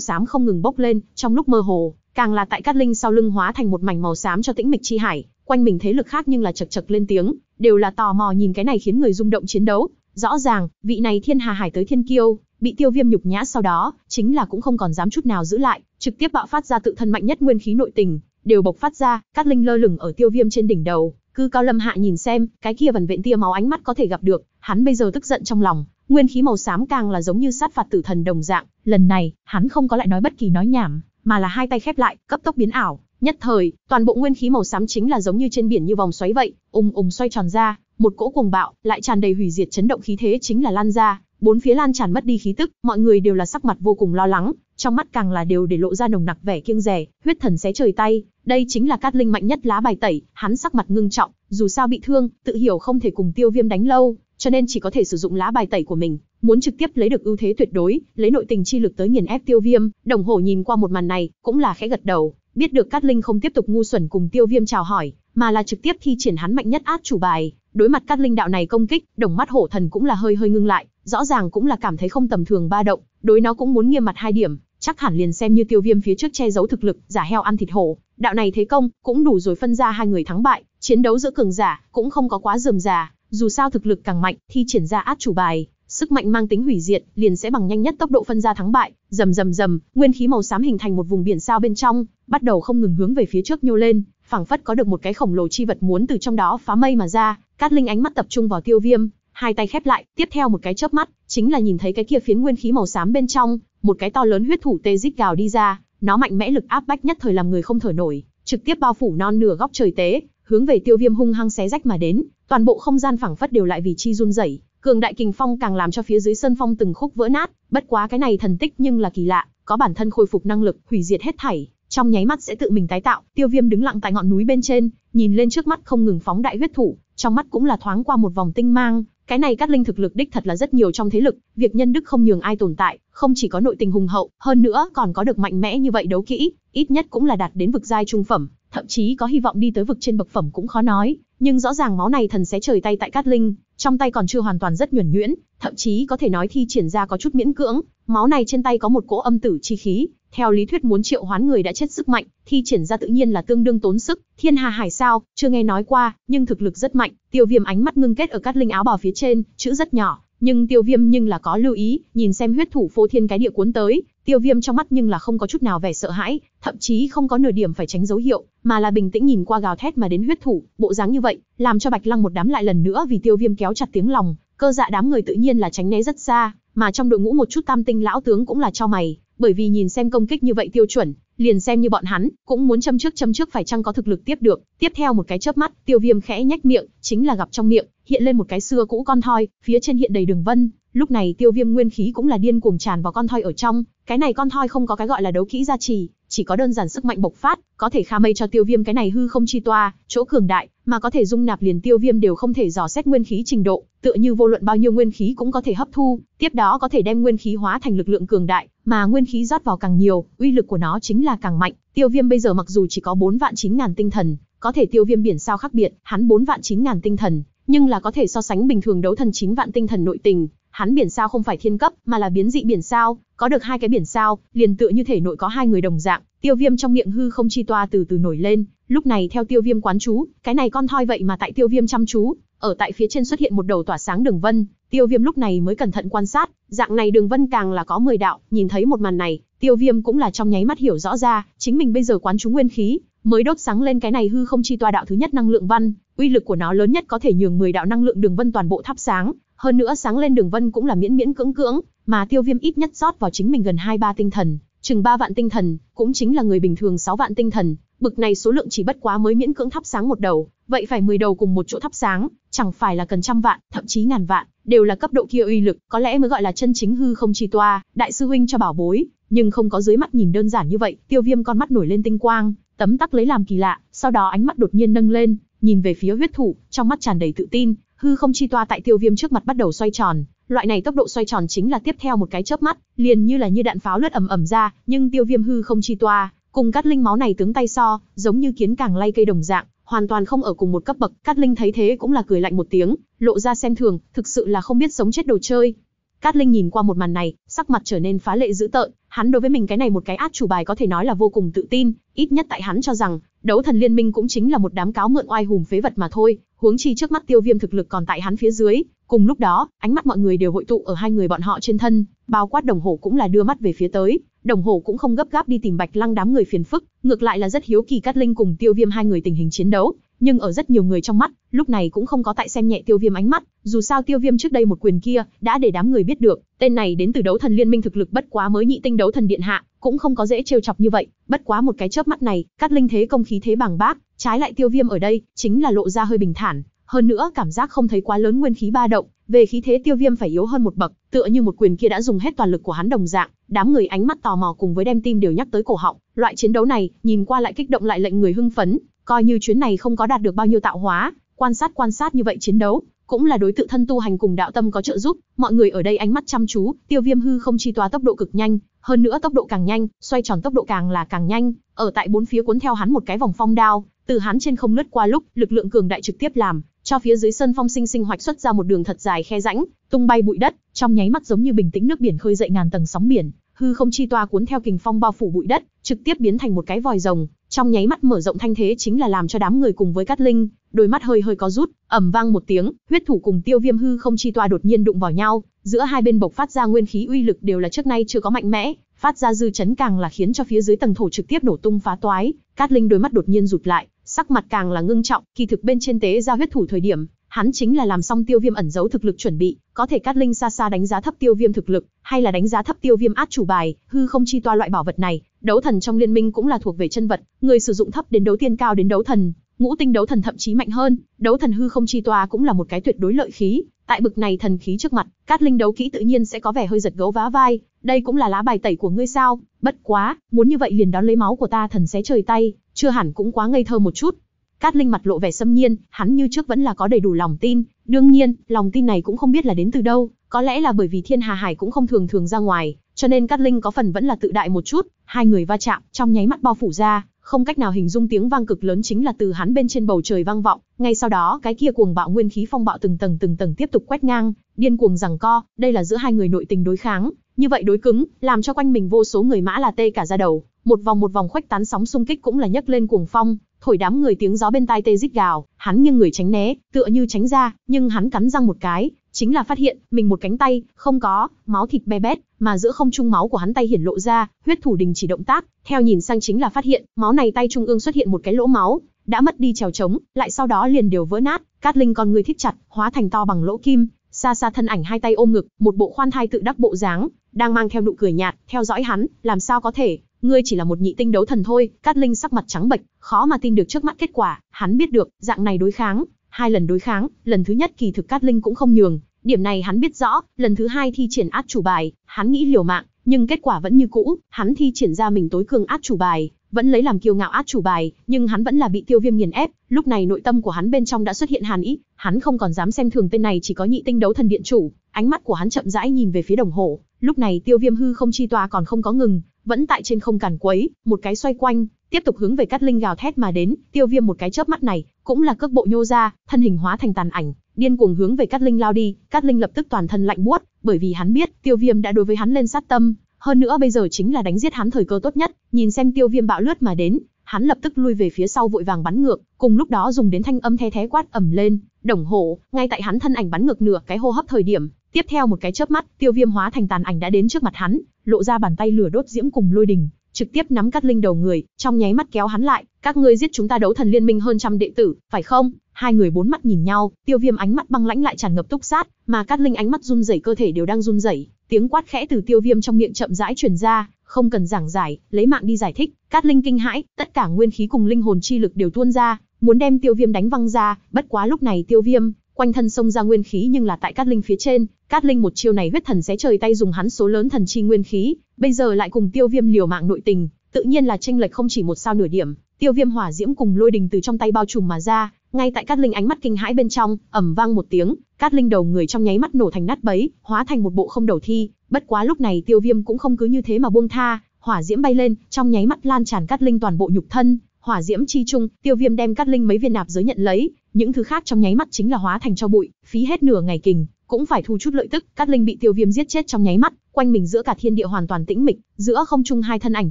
xám không ngừng bốc lên, trong lúc mơ hồ, càng là tại Cát Linh sau lưng hóa thành một mảnh màu xám cho tĩnh mịch chi hải, quanh mình thế lực khác nhưng là chật chật lên tiếng, đều là tò mò nhìn cái này khiến người rung động chiến đấu, rõ ràng, vị này Thiên Hà Hải tới Thiên Kiêu, bị tiêu viêm nhục nhã sau đó, chính là cũng không còn dám chút nào giữ lại, trực tiếp bạo phát ra tự thân mạnh nhất nguyên khí nội tình, đều bộc phát ra, cát linh lơ lửng ở tiêu viêm trên đỉnh đầu, cứ cao lâm hạ nhìn xem, cái kia vần vện tia máu ánh mắt có thể gặp được, hắn bây giờ tức giận trong lòng, nguyên khí màu xám càng là giống như sát phạt tử thần đồng dạng, lần này, hắn không có lại nói bất kỳ nói nhảm, mà là hai tay khép lại, cấp tốc biến ảo, nhất thời, toàn bộ nguyên khí màu xám chính là giống như trên biển như vòng xoáy vậy, ung ung xoay tròn ra, một cỗ cuồng bạo, lại tràn đầy hủy diệt chấn động khí thế chính là lan ra, bốn phía lan tràn mất đi khí tức, mọi người đều là sắc mặt vô cùng lo lắng, trong mắt càng là đều để lộ ra nồng nặc vẻ kiêng rẻ, huyết thần xé trời tay, đây chính là cát linh mạnh nhất lá bài tẩy, hắn sắc mặt ngưng trọng, dù sao bị thương, tự hiểu không thể cùng Tiêu Viêm đánh lâu, cho nên chỉ có thể sử dụng lá bài tẩy của mình, muốn trực tiếp lấy được ưu thế tuyệt đối, lấy nội tình chi lực tới nghiền ép Tiêu Viêm, Đồng Hổ nhìn qua một màn này, cũng là khẽ gật đầu, biết được Cát Linh không tiếp tục ngu xuẩn cùng Tiêu Viêm chào hỏi, mà là trực tiếp thi triển hắn mạnh nhất át chủ bài, đối mặt Cát Linh đạo này công kích, đồng mắt hổ thần cũng là hơi hơi ngưng lại, rõ ràng cũng là cảm thấy không tầm thường ba động, đối nó cũng muốn nghiêm mặt hai điểm, chắc hẳn liền xem như tiêu viêm phía trước che giấu thực lực, giả heo ăn thịt hổ, đạo này thế công cũng đủ rồi phân ra hai người thắng bại, chiến đấu giữa cường giả cũng không có quá rườm rà, dù sao thực lực càng mạnh, thì triển ra át chủ bài, sức mạnh mang tính hủy diệt, liền sẽ bằng nhanh nhất tốc độ phân ra thắng bại, rầm rầm rầm, nguyên khí màu xám hình thành một vùng biển sao bên trong, bắt đầu không ngừng hướng về phía trước nhô lên, phảng phất có được một cái khổng lồ chi vật muốn từ trong đó phá mây mà ra, Cát Linh ánh mắt tập trung vào Tiêu Viêm, hai tay khép lại, tiếp theo một cái chớp mắt, chính là nhìn thấy cái kia phiến nguyên khí màu xám bên trong, một cái to lớn huyết thủ tê rít gào đi ra, nó mạnh mẽ lực áp bách nhất thời làm người không thở nổi, trực tiếp bao phủ non nửa góc trời tế, hướng về Tiêu Viêm hung hăng xé rách mà đến, toàn bộ không gian phẳng phất đều lại vì chi run rẩy, cường đại kình phong càng làm cho phía dưới sân phong từng khúc vỡ nát, bất quá cái này thần tích nhưng là kỳ lạ, có bản thân khôi phục năng lực, hủy diệt hết thảy, trong nháy mắt sẽ tự mình tái tạo. Tiêu Viêm đứng lặng tại ngọn núi bên trên, nhìn lên trước mắt không ngừng phóng đại huyết thủ, trong mắt cũng là thoáng qua một vòng tinh mang, cái này Cát Linh thực lực đích thật là rất nhiều trong thế lực, việc nhân đức không nhường ai tồn tại, không chỉ có nội tình hùng hậu, hơn nữa còn có được mạnh mẽ như vậy đấu kỹ, ít nhất cũng là đạt đến vực giai trung phẩm, thậm chí có hy vọng đi tới vực trên bậc phẩm cũng khó nói, nhưng rõ ràng máu này thần sẽ trời tay tại Cát Linh, trong tay còn chưa hoàn toàn rất nhuần nhuyễn, thậm chí có thể nói thi triển ra có chút miễn cưỡng, máu này trên tay có một cỗ âm tử chi khí, theo lý thuyết muốn triệu hoán người đã chết sức mạnh, thi triển ra tự nhiên là tương đương tốn sức, thiên hà hải sao, chưa nghe nói qua, nhưng thực lực rất mạnh, tiêu viêm ánh mắt ngưng kết ở các linh áo bào phía trên, chữ rất nhỏ, nhưng tiêu viêm nhưng là có lưu ý, nhìn xem huyết thủ phô thiên cái địa cuốn tới, tiêu viêm trong mắt nhưng là không có chút nào vẻ sợ hãi, thậm chí không có nửa điểm phải tránh dấu hiệu, mà là bình tĩnh nhìn qua gào thét mà đến huyết thủ, bộ dáng như vậy, làm cho bạch lăng một đám lại lần nữa vì tiêu viêm kéo chặt tiếng lòng, cơ dạ đám người tự nhiên là tránh né rất xa, mà trong đội ngũ một chút tam tinh lão tướng cũng là cho mày, bởi vì nhìn xem công kích như vậy tiêu chuẩn, liền xem như bọn hắn, cũng muốn châm trước châm trước phải chăng có thực lực tiếp được. Tiếp theo một cái chớp mắt, Tiêu Viêm khẽ nhếch miệng, chính là gặp trong miệng, hiện lên một cái xưa cũ con thoi, phía trên hiện đầy đường vân, lúc này Tiêu Viêm nguyên khí cũng là điên cuồng tràn vào con thoi ở trong, cái này con thoi không có cái gọi là đấu kỹ gia trì, chỉ có đơn giản sức mạnh bộc phát, có thể kham mây cho tiêu viêm cái này hư không chi toa, chỗ cường đại, mà có thể dung nạp liền tiêu viêm đều không thể dò xét nguyên khí trình độ, tựa như vô luận bao nhiêu nguyên khí cũng có thể hấp thu, tiếp đó có thể đem nguyên khí hóa thành lực lượng cường đại, mà nguyên khí rót vào càng nhiều, uy lực của nó chính là càng mạnh. Tiêu viêm bây giờ mặc dù chỉ có 4 vạn 9 ngàn tinh thần, có thể tiêu viêm biển sao khác biệt, hắn 4 vạn 9 ngàn tinh thần, nhưng là có thể so sánh bình thường đấu thần chín vạn tinh thần nội tình, hắn biển sao không phải thiên cấp, mà là biến dị biển sao, có được hai cái biển sao, liền tựa như thể nội có hai người đồng dạng, tiêu viêm trong miệng hư không chi toa từ từ nổi lên, lúc này theo tiêu viêm quán chú, cái này con thoi vậy mà tại tiêu viêm chăm chú, ở tại phía trên xuất hiện một đầu tỏa sáng đường vân, tiêu viêm lúc này mới cẩn thận quan sát, dạng này đường vân càng là có mười đạo, nhìn thấy một màn này, tiêu viêm cũng là trong nháy mắt hiểu rõ ra, chính mình bây giờ quán chú nguyên khí, mới đốt sáng lên cái này hư không chi toa đạo thứ nhất năng lượng văn, uy lực của nó lớn nhất có thể nhường 10 đạo năng lượng đường vân toàn bộ thắp sáng, hơn nữa sáng lên đường vân cũng là miễn miễn cưỡng cưỡng, mà Tiêu Viêm ít nhất rót vào chính mình gần 2 3 tinh thần, chừng 3 vạn tinh thần, cũng chính là người bình thường 6 vạn tinh thần, bực này số lượng chỉ bất quá mới miễn cưỡng thắp sáng một đầu, vậy phải 10 đầu cùng một chỗ thắp sáng, chẳng phải là cần trăm vạn, thậm chí ngàn vạn, đều là cấp độ kia uy lực, có lẽ mới gọi là chân chính hư không chi toa, đại sư huynh cho bảo bối, nhưng không có dưới mắt nhìn đơn giản như vậy, Tiêu Viêm con mắt nổi lên tinh quang, tấm tắc lấy làm kỳ lạ, sau đó ánh mắt đột nhiên nâng lên, nhìn về phía huyết thủ, trong mắt tràn đầy tự tin, hư không chi toa tại tiêu viêm trước mặt bắt đầu xoay tròn, loại này tốc độ xoay tròn chính là tiếp theo một cái chớp mắt, liền như là như đạn pháo lướt ầm ầm ra, nhưng tiêu viêm hư không chi toa, cùng cắt linh máu này tướng tay so, giống như kiến càng lay cây đồng dạng, hoàn toàn không ở cùng một cấp bậc, cắt linh thấy thế cũng là cười lạnh một tiếng, lộ ra xem thường, thực sự là không biết sống chết đồ chơi. Cát Linh nhìn qua một màn này, sắc mặt trở nên phá lệ dữ tợn, hắn đối với mình cái này một cái át chủ bài có thể nói là vô cùng tự tin, ít nhất tại hắn cho rằng, đấu thần liên minh cũng chính là một đám cáo mượn oai hùng phế vật mà thôi, huống chi trước mắt tiêu viêm thực lực còn tại hắn phía dưới, cùng lúc đó, ánh mắt mọi người đều hội tụ ở hai người bọn họ trên thân, bao quát đồng hồ cũng là đưa mắt về phía tới, đồng hồ cũng không gấp gáp đi tìm bạch lăng đám người phiền phức, ngược lại là rất hiếu kỳ cát linh cùng tiêu viêm hai người tình hình chiến đấu, nhưng ở rất nhiều người trong mắt, lúc này cũng không có tại xem nhẹ Tiêu Viêm ánh mắt, dù sao Tiêu Viêm trước đây một quyền kia đã để đám người biết được, tên này đến từ đấu thần liên minh thực lực bất quá mới nhị tinh đấu thần điện hạ, cũng không có dễ trêu chọc như vậy, bất quá một cái chớp mắt này, các linh thế công khí thế bằng bác, trái lại Tiêu Viêm ở đây, chính là lộ ra hơi bình thản, hơn nữa cảm giác không thấy quá lớn nguyên khí ba động, về khí thế Tiêu Viêm phải yếu hơn một bậc, tựa như một quyền kia đã dùng hết toàn lực của hắn đồng dạng, đám người ánh mắt tò mò cùng với đem tim đều nhắc tới cổ họng, loại chiến đấu này, nhìn qua lại kích động lại lệnh người hưng phấn, Coi như chuyến này không có đạt được bao nhiêu tạo hóa, quan sát quan sát như vậy chiến đấu, cũng là đối tự thân tu hành cùng đạo tâm có trợ giúp, mọi người ở đây ánh mắt chăm chú, Tiêu Viêm hư không chi tòa tốc độ cực nhanh, hơn nữa tốc độ càng nhanh, xoay tròn tốc độ càng là càng nhanh, ở tại bốn phía cuốn theo hắn một cái vòng phong đao, từ hắn trên không lướt qua lúc, lực lượng cường đại trực tiếp làm cho phía dưới sân phong sinh sinh hoạch xuất ra một đường thật dài khe rãnh, tung bay bụi đất, trong nháy mắt giống như bình tĩnh nước biển khơi dậy ngàn tầng sóng biển, hư không chi toa cuốn theo kình phong bao phủ bụi đất, trực tiếp biến thành một cái vòi rồng, trong nháy mắt mở rộng thanh thế chính là làm cho đám người cùng với Cát Linh, đôi mắt hơi hơi có rút, ầm vang một tiếng, huyết thủ cùng Tiêu Viêm hư không chi toa đột nhiên đụng vào nhau, giữa hai bên bộc phát ra nguyên khí uy lực đều là trước nay chưa có mạnh mẽ, phát ra dư chấn càng là khiến cho phía dưới tầng thổ trực tiếp nổ tung phá toái, Cát Linh đôi mắt đột nhiên rụt lại, sắc mặt càng là ngưng trọng, kỳ thực bên trên tế ra huyết thủ thời điểm, hắn chính là làm xong tiêu viêm ẩn giấu thực lực chuẩn bị, có thể Cát Linh xa xa đánh giá thấp tiêu viêm thực lực, hay là đánh giá thấp tiêu viêm át chủ bài, hư không chi toa loại bảo vật này, Đấu thần trong liên minh cũng là thuộc về chân vật, người sử dụng thấp đến đấu tiên cao đến đấu thần, ngũ tinh đấu thần thậm chí mạnh hơn, đấu thần hư không chi tòa cũng là một cái tuyệt đối lợi khí. Tại bực này thần khí trước mặt, Cát Linh đấu kỹ tự nhiên sẽ có vẻ hơi giật gấu vá vai, đây cũng là lá bài tẩy của ngươi sao? Bất quá, muốn như vậy liền đón lấy máu của ta thần xé trời tay, chưa hẳn cũng quá ngây thơ một chút. Cát Linh mặt lộ vẻ xâm nhiên, hắn như trước vẫn là có đầy đủ lòng tin, đương nhiên, lòng tin này cũng không biết là đến từ đâu, có lẽ là bởi vì Thiên Hà Hải cũng không thường thường ra ngoài, cho nên Cát Linh có phần vẫn là tự đại một chút, hai người va chạm, trong nháy mắt bao phủ ra, không cách nào hình dung tiếng vang cực lớn chính là từ hắn bên trên bầu trời vang vọng, ngay sau đó cái kia cuồng bạo nguyên khí phong bạo từng tầng từng tầng tiếp tục quét ngang, điên cuồng rằng co, đây là giữa hai người nội tình đối kháng, như vậy đối cứng, làm cho quanh mình vô số người mã là tê cả ra đầu, một vòng một vòng khuếch tán sóng xung kích cũng là nhấc lên cuồng phong, thổi đám người tiếng gió bên tai tê rít gào, hắn nghiêng người tránh né, tựa như tránh ra, nhưng hắn cắn răng một cái, chính là phát hiện mình một cánh tay không có máu thịt be bét mà giữa không trung máu của hắn tay hiển lộ ra huyết thủ đình chỉ động tác theo nhìn sang chính là phát hiện máu này tay trung ương xuất hiện một cái lỗ máu đã mất đi trèo trống lại sau đó liền đều vỡ nát cát linh con người thích chặt hóa thành to bằng lỗ kim xa xa thân ảnh hai tay ôm ngực một bộ khoan thai tự đắc bộ dáng đang mang theo nụ cười nhạt theo dõi hắn làm sao có thể ngươi chỉ là một nhị tinh đấu thần thôi cát linh sắc mặt trắng bệch khó mà tin được trước mắt kết quả hắn biết được dạng này đối kháng Hai lần đối kháng, lần thứ nhất kỳ thực Cát Linh cũng không nhường, điểm này hắn biết rõ, lần thứ hai thi triển át chủ bài, hắn nghĩ liều mạng, nhưng kết quả vẫn như cũ, hắn thi triển ra mình tối cường át chủ bài, vẫn lấy làm kiêu ngạo át chủ bài, nhưng hắn vẫn là bị Tiêu Viêm nghiền ép, lúc này nội tâm của hắn bên trong đã xuất hiện hàn ý, hắn không còn dám xem thường tên này chỉ có nhị tinh đấu thần điện chủ, ánh mắt của hắn chậm rãi nhìn về phía đồng hồ, lúc này Tiêu Viêm hư không chi tòa còn không có ngừng, vẫn tại trên không càn quấy, một cái xoay quanh, tiếp tục hướng về Cát Linh gào thét mà đến, Tiêu Viêm một cái chớp mắt này, cũng là cước bộ nhô ra, thân hình hóa thành tàn ảnh, điên cuồng hướng về Cát Linh lao đi, Cát Linh lập tức toàn thân lạnh buốt, bởi vì hắn biết, Tiêu Viêm đã đối với hắn lên sát tâm, hơn nữa bây giờ chính là đánh giết hắn thời cơ tốt nhất, nhìn xem Tiêu Viêm bạo lướt mà đến, hắn lập tức lui về phía sau vội vàng bắn ngược, cùng lúc đó dùng đến thanh âm the thé quát ầm lên, đồng hồ, ngay tại hắn thân ảnh bắn ngược nửa cái hô hấp thời điểm, Tiếp theo một cái chớp mắt, Tiêu Viêm hóa thành tàn ảnh đã đến trước mặt hắn, lộ ra bàn tay lửa đốt diễm cùng lôi đình, trực tiếp nắm Cát Linh đầu người, trong nháy mắt kéo hắn lại, các ngươi giết chúng ta đấu thần liên minh hơn trăm đệ tử, phải không? Hai người bốn mắt nhìn nhau, Tiêu Viêm ánh mắt băng lãnh lại tràn ngập túc sát, mà Cát Linh ánh mắt run rẩy cơ thể đều đang run rẩy, tiếng quát khẽ từ Tiêu Viêm trong miệng chậm rãi truyền ra, không cần giảng giải, lấy mạng đi giải thích, Cát Linh kinh hãi, tất cả nguyên khí cùng linh hồn chi lực đều tuôn ra, muốn đem Tiêu Viêm đánh văng ra, bất quá lúc này Tiêu Viêm quanh thân sông ra nguyên khí nhưng là tại Cát Linh phía trên, Cát Linh một chiêu này huyết thần xé trời tay dùng hắn số lớn thần chi nguyên khí, bây giờ lại cùng Tiêu Viêm liều mạng nội tình, tự nhiên là tranh lệch không chỉ một sao nửa điểm, Tiêu Viêm hỏa diễm cùng lôi đình từ trong tay bao trùm mà ra, ngay tại Cát Linh ánh mắt kinh hãi bên trong, ầm vang một tiếng, Cát Linh đầu người trong nháy mắt nổ thành nát bấy, hóa thành một bộ không đầu thi, bất quá lúc này Tiêu Viêm cũng không cứ như thế mà buông tha, hỏa diễm bay lên, trong nháy mắt lan tràn Cát Linh toàn bộ nhục thân, Hỏa diễm chi trung, Tiêu Viêm đem cắt linh mấy viên nạp giới nhận lấy, những thứ khác trong nháy mắt chính là hóa thành cho bụi, phí hết nửa ngày kình, cũng phải thu chút lợi tức, Cát linh bị Tiêu Viêm giết chết trong nháy mắt, quanh mình giữa cả thiên địa hoàn toàn tĩnh mịch, giữa không trung hai thân ảnh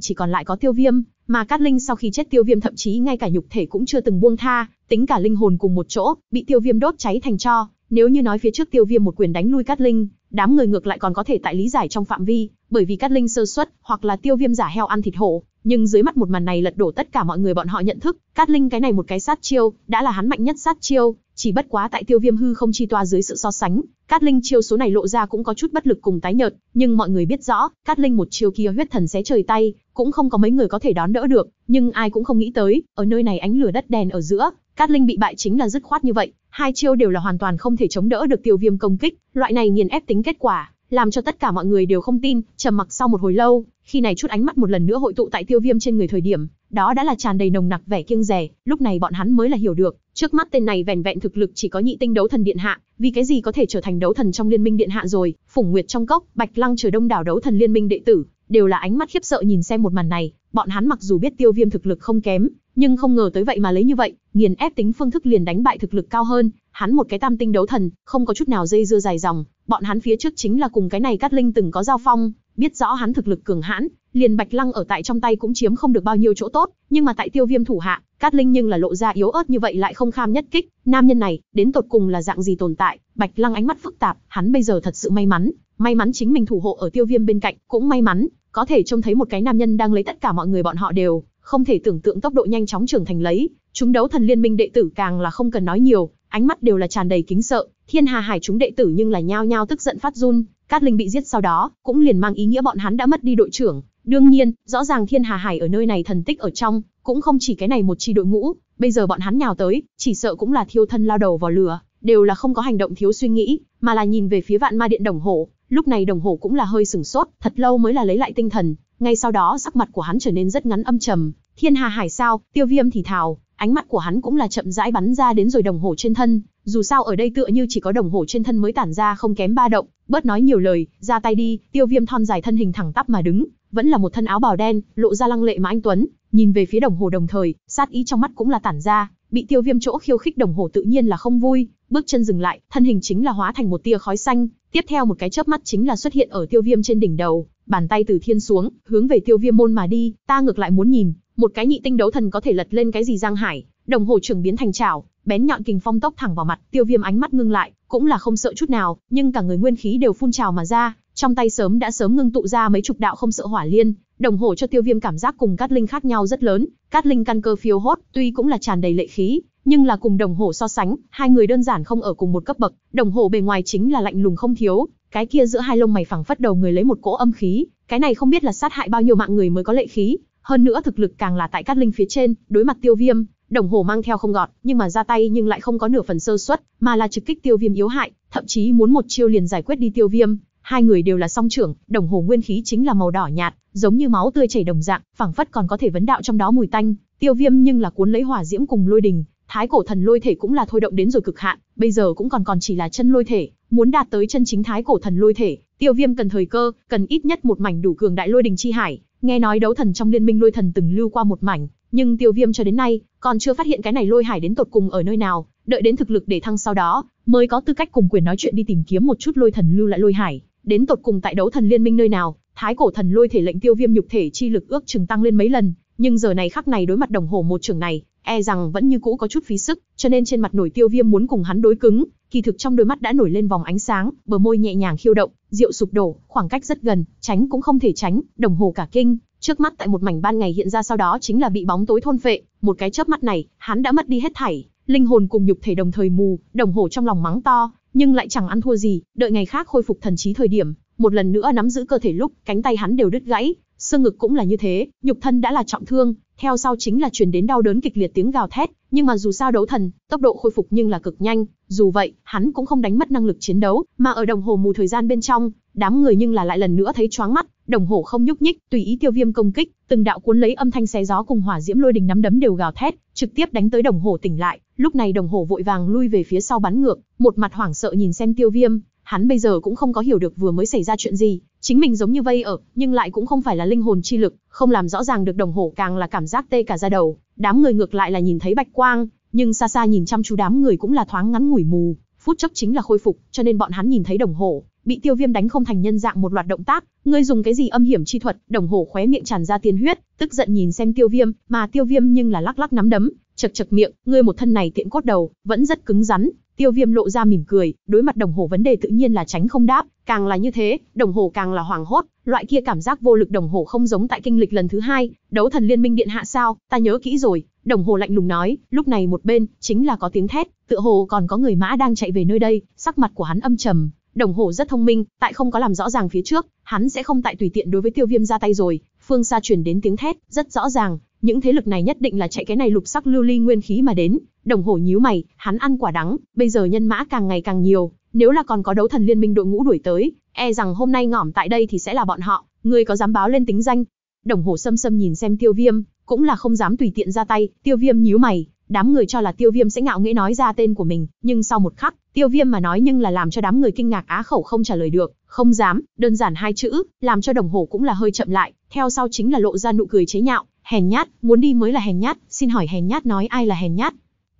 chỉ còn lại có Tiêu Viêm, mà Cát Linh sau khi chết Tiêu Viêm thậm chí ngay cả nhục thể cũng chưa từng buông tha, tính cả linh hồn cùng một chỗ, bị Tiêu Viêm đốt cháy thành cho. Nếu như nói phía trước Tiêu Viêm một quyền đánh lui Cát Linh, đám người ngược lại còn có thể tại lý giải trong phạm vi, bởi vì Cát Linh sơ suất, hoặc là Tiêu Viêm giả heo ăn thịt hổ, nhưng dưới mắt một màn này lật đổ tất cả mọi người bọn họ nhận thức, Cát Linh cái này một cái sát chiêu, đã là hắn mạnh nhất sát chiêu, chỉ bất quá tại Tiêu Viêm hư không chi toa dưới sự so sánh, Cát Linh chiêu số này lộ ra cũng có chút bất lực cùng tái nhợt, nhưng mọi người biết rõ, Cát Linh một chiêu kia huyết thần xé trời tay, cũng không có mấy người có thể đón đỡ được, nhưng ai cũng không nghĩ tới, ở nơi này ánh lửa đất đèn ở giữa, Cát Linh bị bại chính là dứt khoát như vậy, hai chiêu đều là hoàn toàn không thể chống đỡ được Tiêu Viêm công kích, loại này nghiền ép tính kết quả, làm cho tất cả mọi người đều không tin, trầm mặc sau một hồi lâu, khi này chút ánh mắt một lần nữa hội tụ tại Tiêu Viêm trên người thời điểm, đó đã là tràn đầy nồng nặc vẻ kiêng dè, lúc này bọn hắn mới là hiểu được, trước mắt tên này vẻn vẹn thực lực chỉ có nhị tinh đấu thần điện hạ, vì cái gì có thể trở thành đấu thần trong liên minh điện hạ rồi, Phùng Nguyệt trong cốc, Bạch Lăng chờ đông đảo đấu thần liên minh đệ tử, đều là ánh mắt khiếp sợ nhìn xem một màn này, Bọn hắn mặc dù biết tiêu viêm thực lực không kém, nhưng không ngờ tới vậy mà lấy như vậy, nghiền ép tính phương thức liền đánh bại thực lực cao hơn, hắn một cái tam tinh đấu thần, không có chút nào dây dưa dài dòng, bọn hắn phía trước chính là cùng cái này Cát Linh từng có giao phong, biết rõ hắn thực lực cường hãn, liền Bạch Lăng ở tại trong tay cũng chiếm không được bao nhiêu chỗ tốt, nhưng mà tại Tiêu Viêm thủ hạ, Cát Linh nhưng là lộ ra yếu ớt như vậy lại không kham nhất kích, nam nhân này, đến tột cùng là dạng gì tồn tại? Bạch Lăng ánh mắt phức tạp, hắn bây giờ thật sự may mắn, may mắn chính mình thủ hộ ở Tiêu Viêm bên cạnh, cũng may mắn, có thể trông thấy một cái nam nhân đang lấy tất cả mọi người bọn họ đều không thể tưởng tượng tốc độ nhanh chóng trưởng thành lấy, chúng đấu thần liên minh đệ tử càng là không cần nói nhiều, ánh mắt đều là tràn đầy kính sợ, thiên hà hải chúng đệ tử nhưng là nhao nhao tức giận phát run, Cát Linh bị giết sau đó, cũng liền mang ý nghĩa bọn hắn đã mất đi đội trưởng, đương nhiên, rõ ràng thiên hà hải ở nơi này thần tích ở trong, cũng không chỉ cái này một chi đội ngũ, bây giờ bọn hắn nhào tới, chỉ sợ cũng là thiêu thân lao đầu vào lửa, đều là không có hành động thiếu suy nghĩ, mà là nhìn về phía vạn ma điện đồng hồ. Lúc này đồng hồ cũng là hơi sừng sốt, thật lâu mới là lấy lại tinh thần, ngay sau đó sắc mặt của hắn trở nên rất ngắn âm trầm, thiên hà hải sao, tiêu viêm thì thào, ánh mắt của hắn cũng là chậm rãi bắn ra đến rồi đồng hồ trên thân, dù sao ở đây tựa như chỉ có đồng hồ trên thân mới tản ra không kém ba động, bớt nói nhiều lời, ra tay đi, tiêu viêm thon dài thân hình thẳng tắp mà đứng, vẫn là một thân áo bào đen, lộ ra lăng lệ mà anh Tuấn, nhìn về phía đồng hồ đồng thời, sát ý trong mắt cũng là tản ra, bị tiêu viêm chỗ khiêu khích đồng hồ tự nhiên là không vui, bước chân dừng lại, thân hình chính là hóa thành một tia khói xanh, Tiếp theo một cái chớp mắt chính là xuất hiện ở tiêu viêm trên đỉnh đầu, bàn tay từ thiên xuống, hướng về tiêu viêm môn mà đi, ta ngược lại muốn nhìn, một cái nhị tinh đấu thần có thể lật lên cái gì giang hải, đồng hồ trưởng biến thành chảo, bén nhọn kình phong tốc thẳng vào mặt, tiêu viêm ánh mắt ngưng lại, cũng là không sợ chút nào, nhưng cả người nguyên khí đều phun trào mà ra, trong tay sớm đã sớm ngưng tụ ra mấy chục đạo không sợ hỏa liên, đồng hồ cho tiêu viêm cảm giác cùng cát linh khác nhau rất lớn, cát linh căn cơ phiêu hốt, tuy cũng là tràn đầy lệ khí, nhưng là cùng đồng hồ so sánh, hai người đơn giản không ở cùng một cấp bậc, đồng hồ bề ngoài chính là lạnh lùng không thiếu, cái kia giữa hai lông mày phẳng phất đầu người lấy một cỗ âm khí, cái này không biết là sát hại bao nhiêu mạng người mới có lệ khí, hơn nữa thực lực càng là tại Cát Linh phía trên, đối mặt Tiêu Viêm, đồng hồ mang theo không gọt nhưng mà ra tay nhưng lại không có nửa phần sơ suất, mà là trực kích Tiêu Viêm yếu hại, thậm chí muốn một chiêu liền giải quyết đi Tiêu Viêm. Hai người đều là song trưởng, đồng hồ nguyên khí chính là màu đỏ nhạt, giống như máu tươi chảy đồng dạng, phẳng phất còn có thể vấn đạo trong đó mùi tanh. Tiêu Viêm nhưng là cuốn lấy hỏa diễm cùng lôi đình, Thái cổ thần lôi thể cũng là thôi động đến rồi cực hạn, bây giờ cũng còn còn chỉ là chân lôi thể, muốn đạt tới chân chính thái cổ thần lôi thể, Tiêu Viêm cần thời cơ, cần ít nhất một mảnh đủ cường đại lôi đình chi hải, nghe nói đấu thần trong liên minh lôi thần từng lưu qua một mảnh, nhưng Tiêu Viêm cho đến nay còn chưa phát hiện cái này lôi hải đến tột cùng ở nơi nào, đợi đến thực lực để thăng sau đó, mới có tư cách cùng quyền nói chuyện đi tìm kiếm một chút lôi thần lưu lại lôi hải, đến tột cùng tại đấu thần liên minh nơi nào, thái cổ thần lôi thể lệnh Tiêu Viêm nhục thể chi lực ước chừng tăng lên mấy lần, nhưng giờ này khắc này đối mặt đồng hồ một trường này, e rằng vẫn như cũ có chút phí sức, cho nên trên mặt nổi tiêu viêm muốn cùng hắn đối cứng, kỳ thực trong đôi mắt đã nổi lên vòng ánh sáng, bờ môi nhẹ nhàng khiêu động, rượu sụp đổ, khoảng cách rất gần, tránh cũng không thể tránh, đồng hồ cả kinh, trước mắt tại một mảnh ban ngày hiện ra sau đó chính là bị bóng tối thôn phệ, một cái chớp mắt này, hắn đã mất đi hết thảy, linh hồn cùng nhục thể đồng thời mù, đồng hồ trong lòng mắng to, nhưng lại chẳng ăn thua gì, đợi ngày khác khôi phục thần trí thời điểm, một lần nữa nắm giữ cơ thể lúc, cánh tay hắn đều đứt gãy, xương ngực cũng là như thế, nhục thân đã là trọng thương, theo sau chính là truyền đến đau đớn kịch liệt tiếng gào thét, nhưng mà dù sao đấu thần, tốc độ khôi phục nhưng là cực nhanh, dù vậy, hắn cũng không đánh mất năng lực chiến đấu, mà ở đồng hồ mù thời gian bên trong, đám người nhưng là lại lần nữa thấy choáng mắt, đồng hồ không nhúc nhích, tùy ý tiêu viêm công kích, từng đạo cuốn lấy âm thanh xé gió cùng hỏa diễm lôi đình nắm đấm đều gào thét, trực tiếp đánh tới đồng hồ tỉnh lại, lúc này đồng hồ vội vàng lui về phía sau bắn ngược, một mặt hoảng sợ nhìn xem tiêu viêm, Hắn bây giờ cũng không có hiểu được vừa mới xảy ra chuyện gì, chính mình giống như vây ở, nhưng lại cũng không phải là linh hồn chi lực, không làm rõ ràng được đồng hồ càng là cảm giác tê cả da đầu, đám người ngược lại là nhìn thấy bạch quang, nhưng xa xa nhìn chăm chú đám người cũng là thoáng ngắn ngủi mù, phút chốc chính là khôi phục, cho nên bọn hắn nhìn thấy đồng hồ, bị Tiêu Viêm đánh không thành nhân dạng một loạt động tác, ngươi dùng cái gì âm hiểm chi thuật, đồng hồ khóe miệng tràn ra tiên huyết, tức giận nhìn xem Tiêu Viêm, mà Tiêu Viêm nhưng là lắc lắc nắm đấm, chật chật miệng, ngươi một thân này tiện cốt đầu, vẫn rất cứng rắn, Tiêu Viêm lộ ra mỉm cười, đối mặt đồng hồ vấn đề tự nhiên là tránh không đáp, càng là như thế, đồng hồ càng là hoảng hốt, loại kia cảm giác vô lực đồng hồ không giống tại kinh lịch lần thứ hai, đấu thần liên minh điện hạ sao, ta nhớ kỹ rồi, đồng hồ lạnh lùng nói, lúc này một bên, chính là có tiếng thét, tựa hồ còn có người mã đang chạy về nơi đây, sắc mặt của hắn âm trầm, đồng hồ rất thông minh, tại không có làm rõ ràng phía trước, hắn sẽ không tại tùy tiện đối với Tiêu Viêm ra tay rồi, phương xa truyền đến tiếng thét, rất rõ ràng, những thế lực này nhất định là chạy cái này lục sắc lưu ly nguyên khí mà đến, Đồng hồ nhíu mày, hắn ăn quả đắng, bây giờ nhân mã càng ngày càng nhiều, nếu là còn có đấu thần liên minh đội ngũ đuổi tới, e rằng hôm nay ngỏm tại đây thì sẽ là bọn họ, ngươi có dám báo lên tính danh? Đồng hồ sâm sâm nhìn xem tiêu viêm, cũng là không dám tùy tiện ra tay, tiêu viêm nhíu mày, đám người cho là tiêu viêm sẽ ngạo nghễ nói ra tên của mình, nhưng sau một khắc, tiêu viêm mà nói nhưng là làm cho đám người kinh ngạc á khẩu không trả lời được, không dám, đơn giản hai chữ, làm cho đồng hồ cũng là hơi chậm lại, theo sau chính là lộ ra nụ cười chế nhạo, hèn nhát, muốn đi mới là hèn nhát, xin hỏi hèn nhát nói ai là hèn nhát,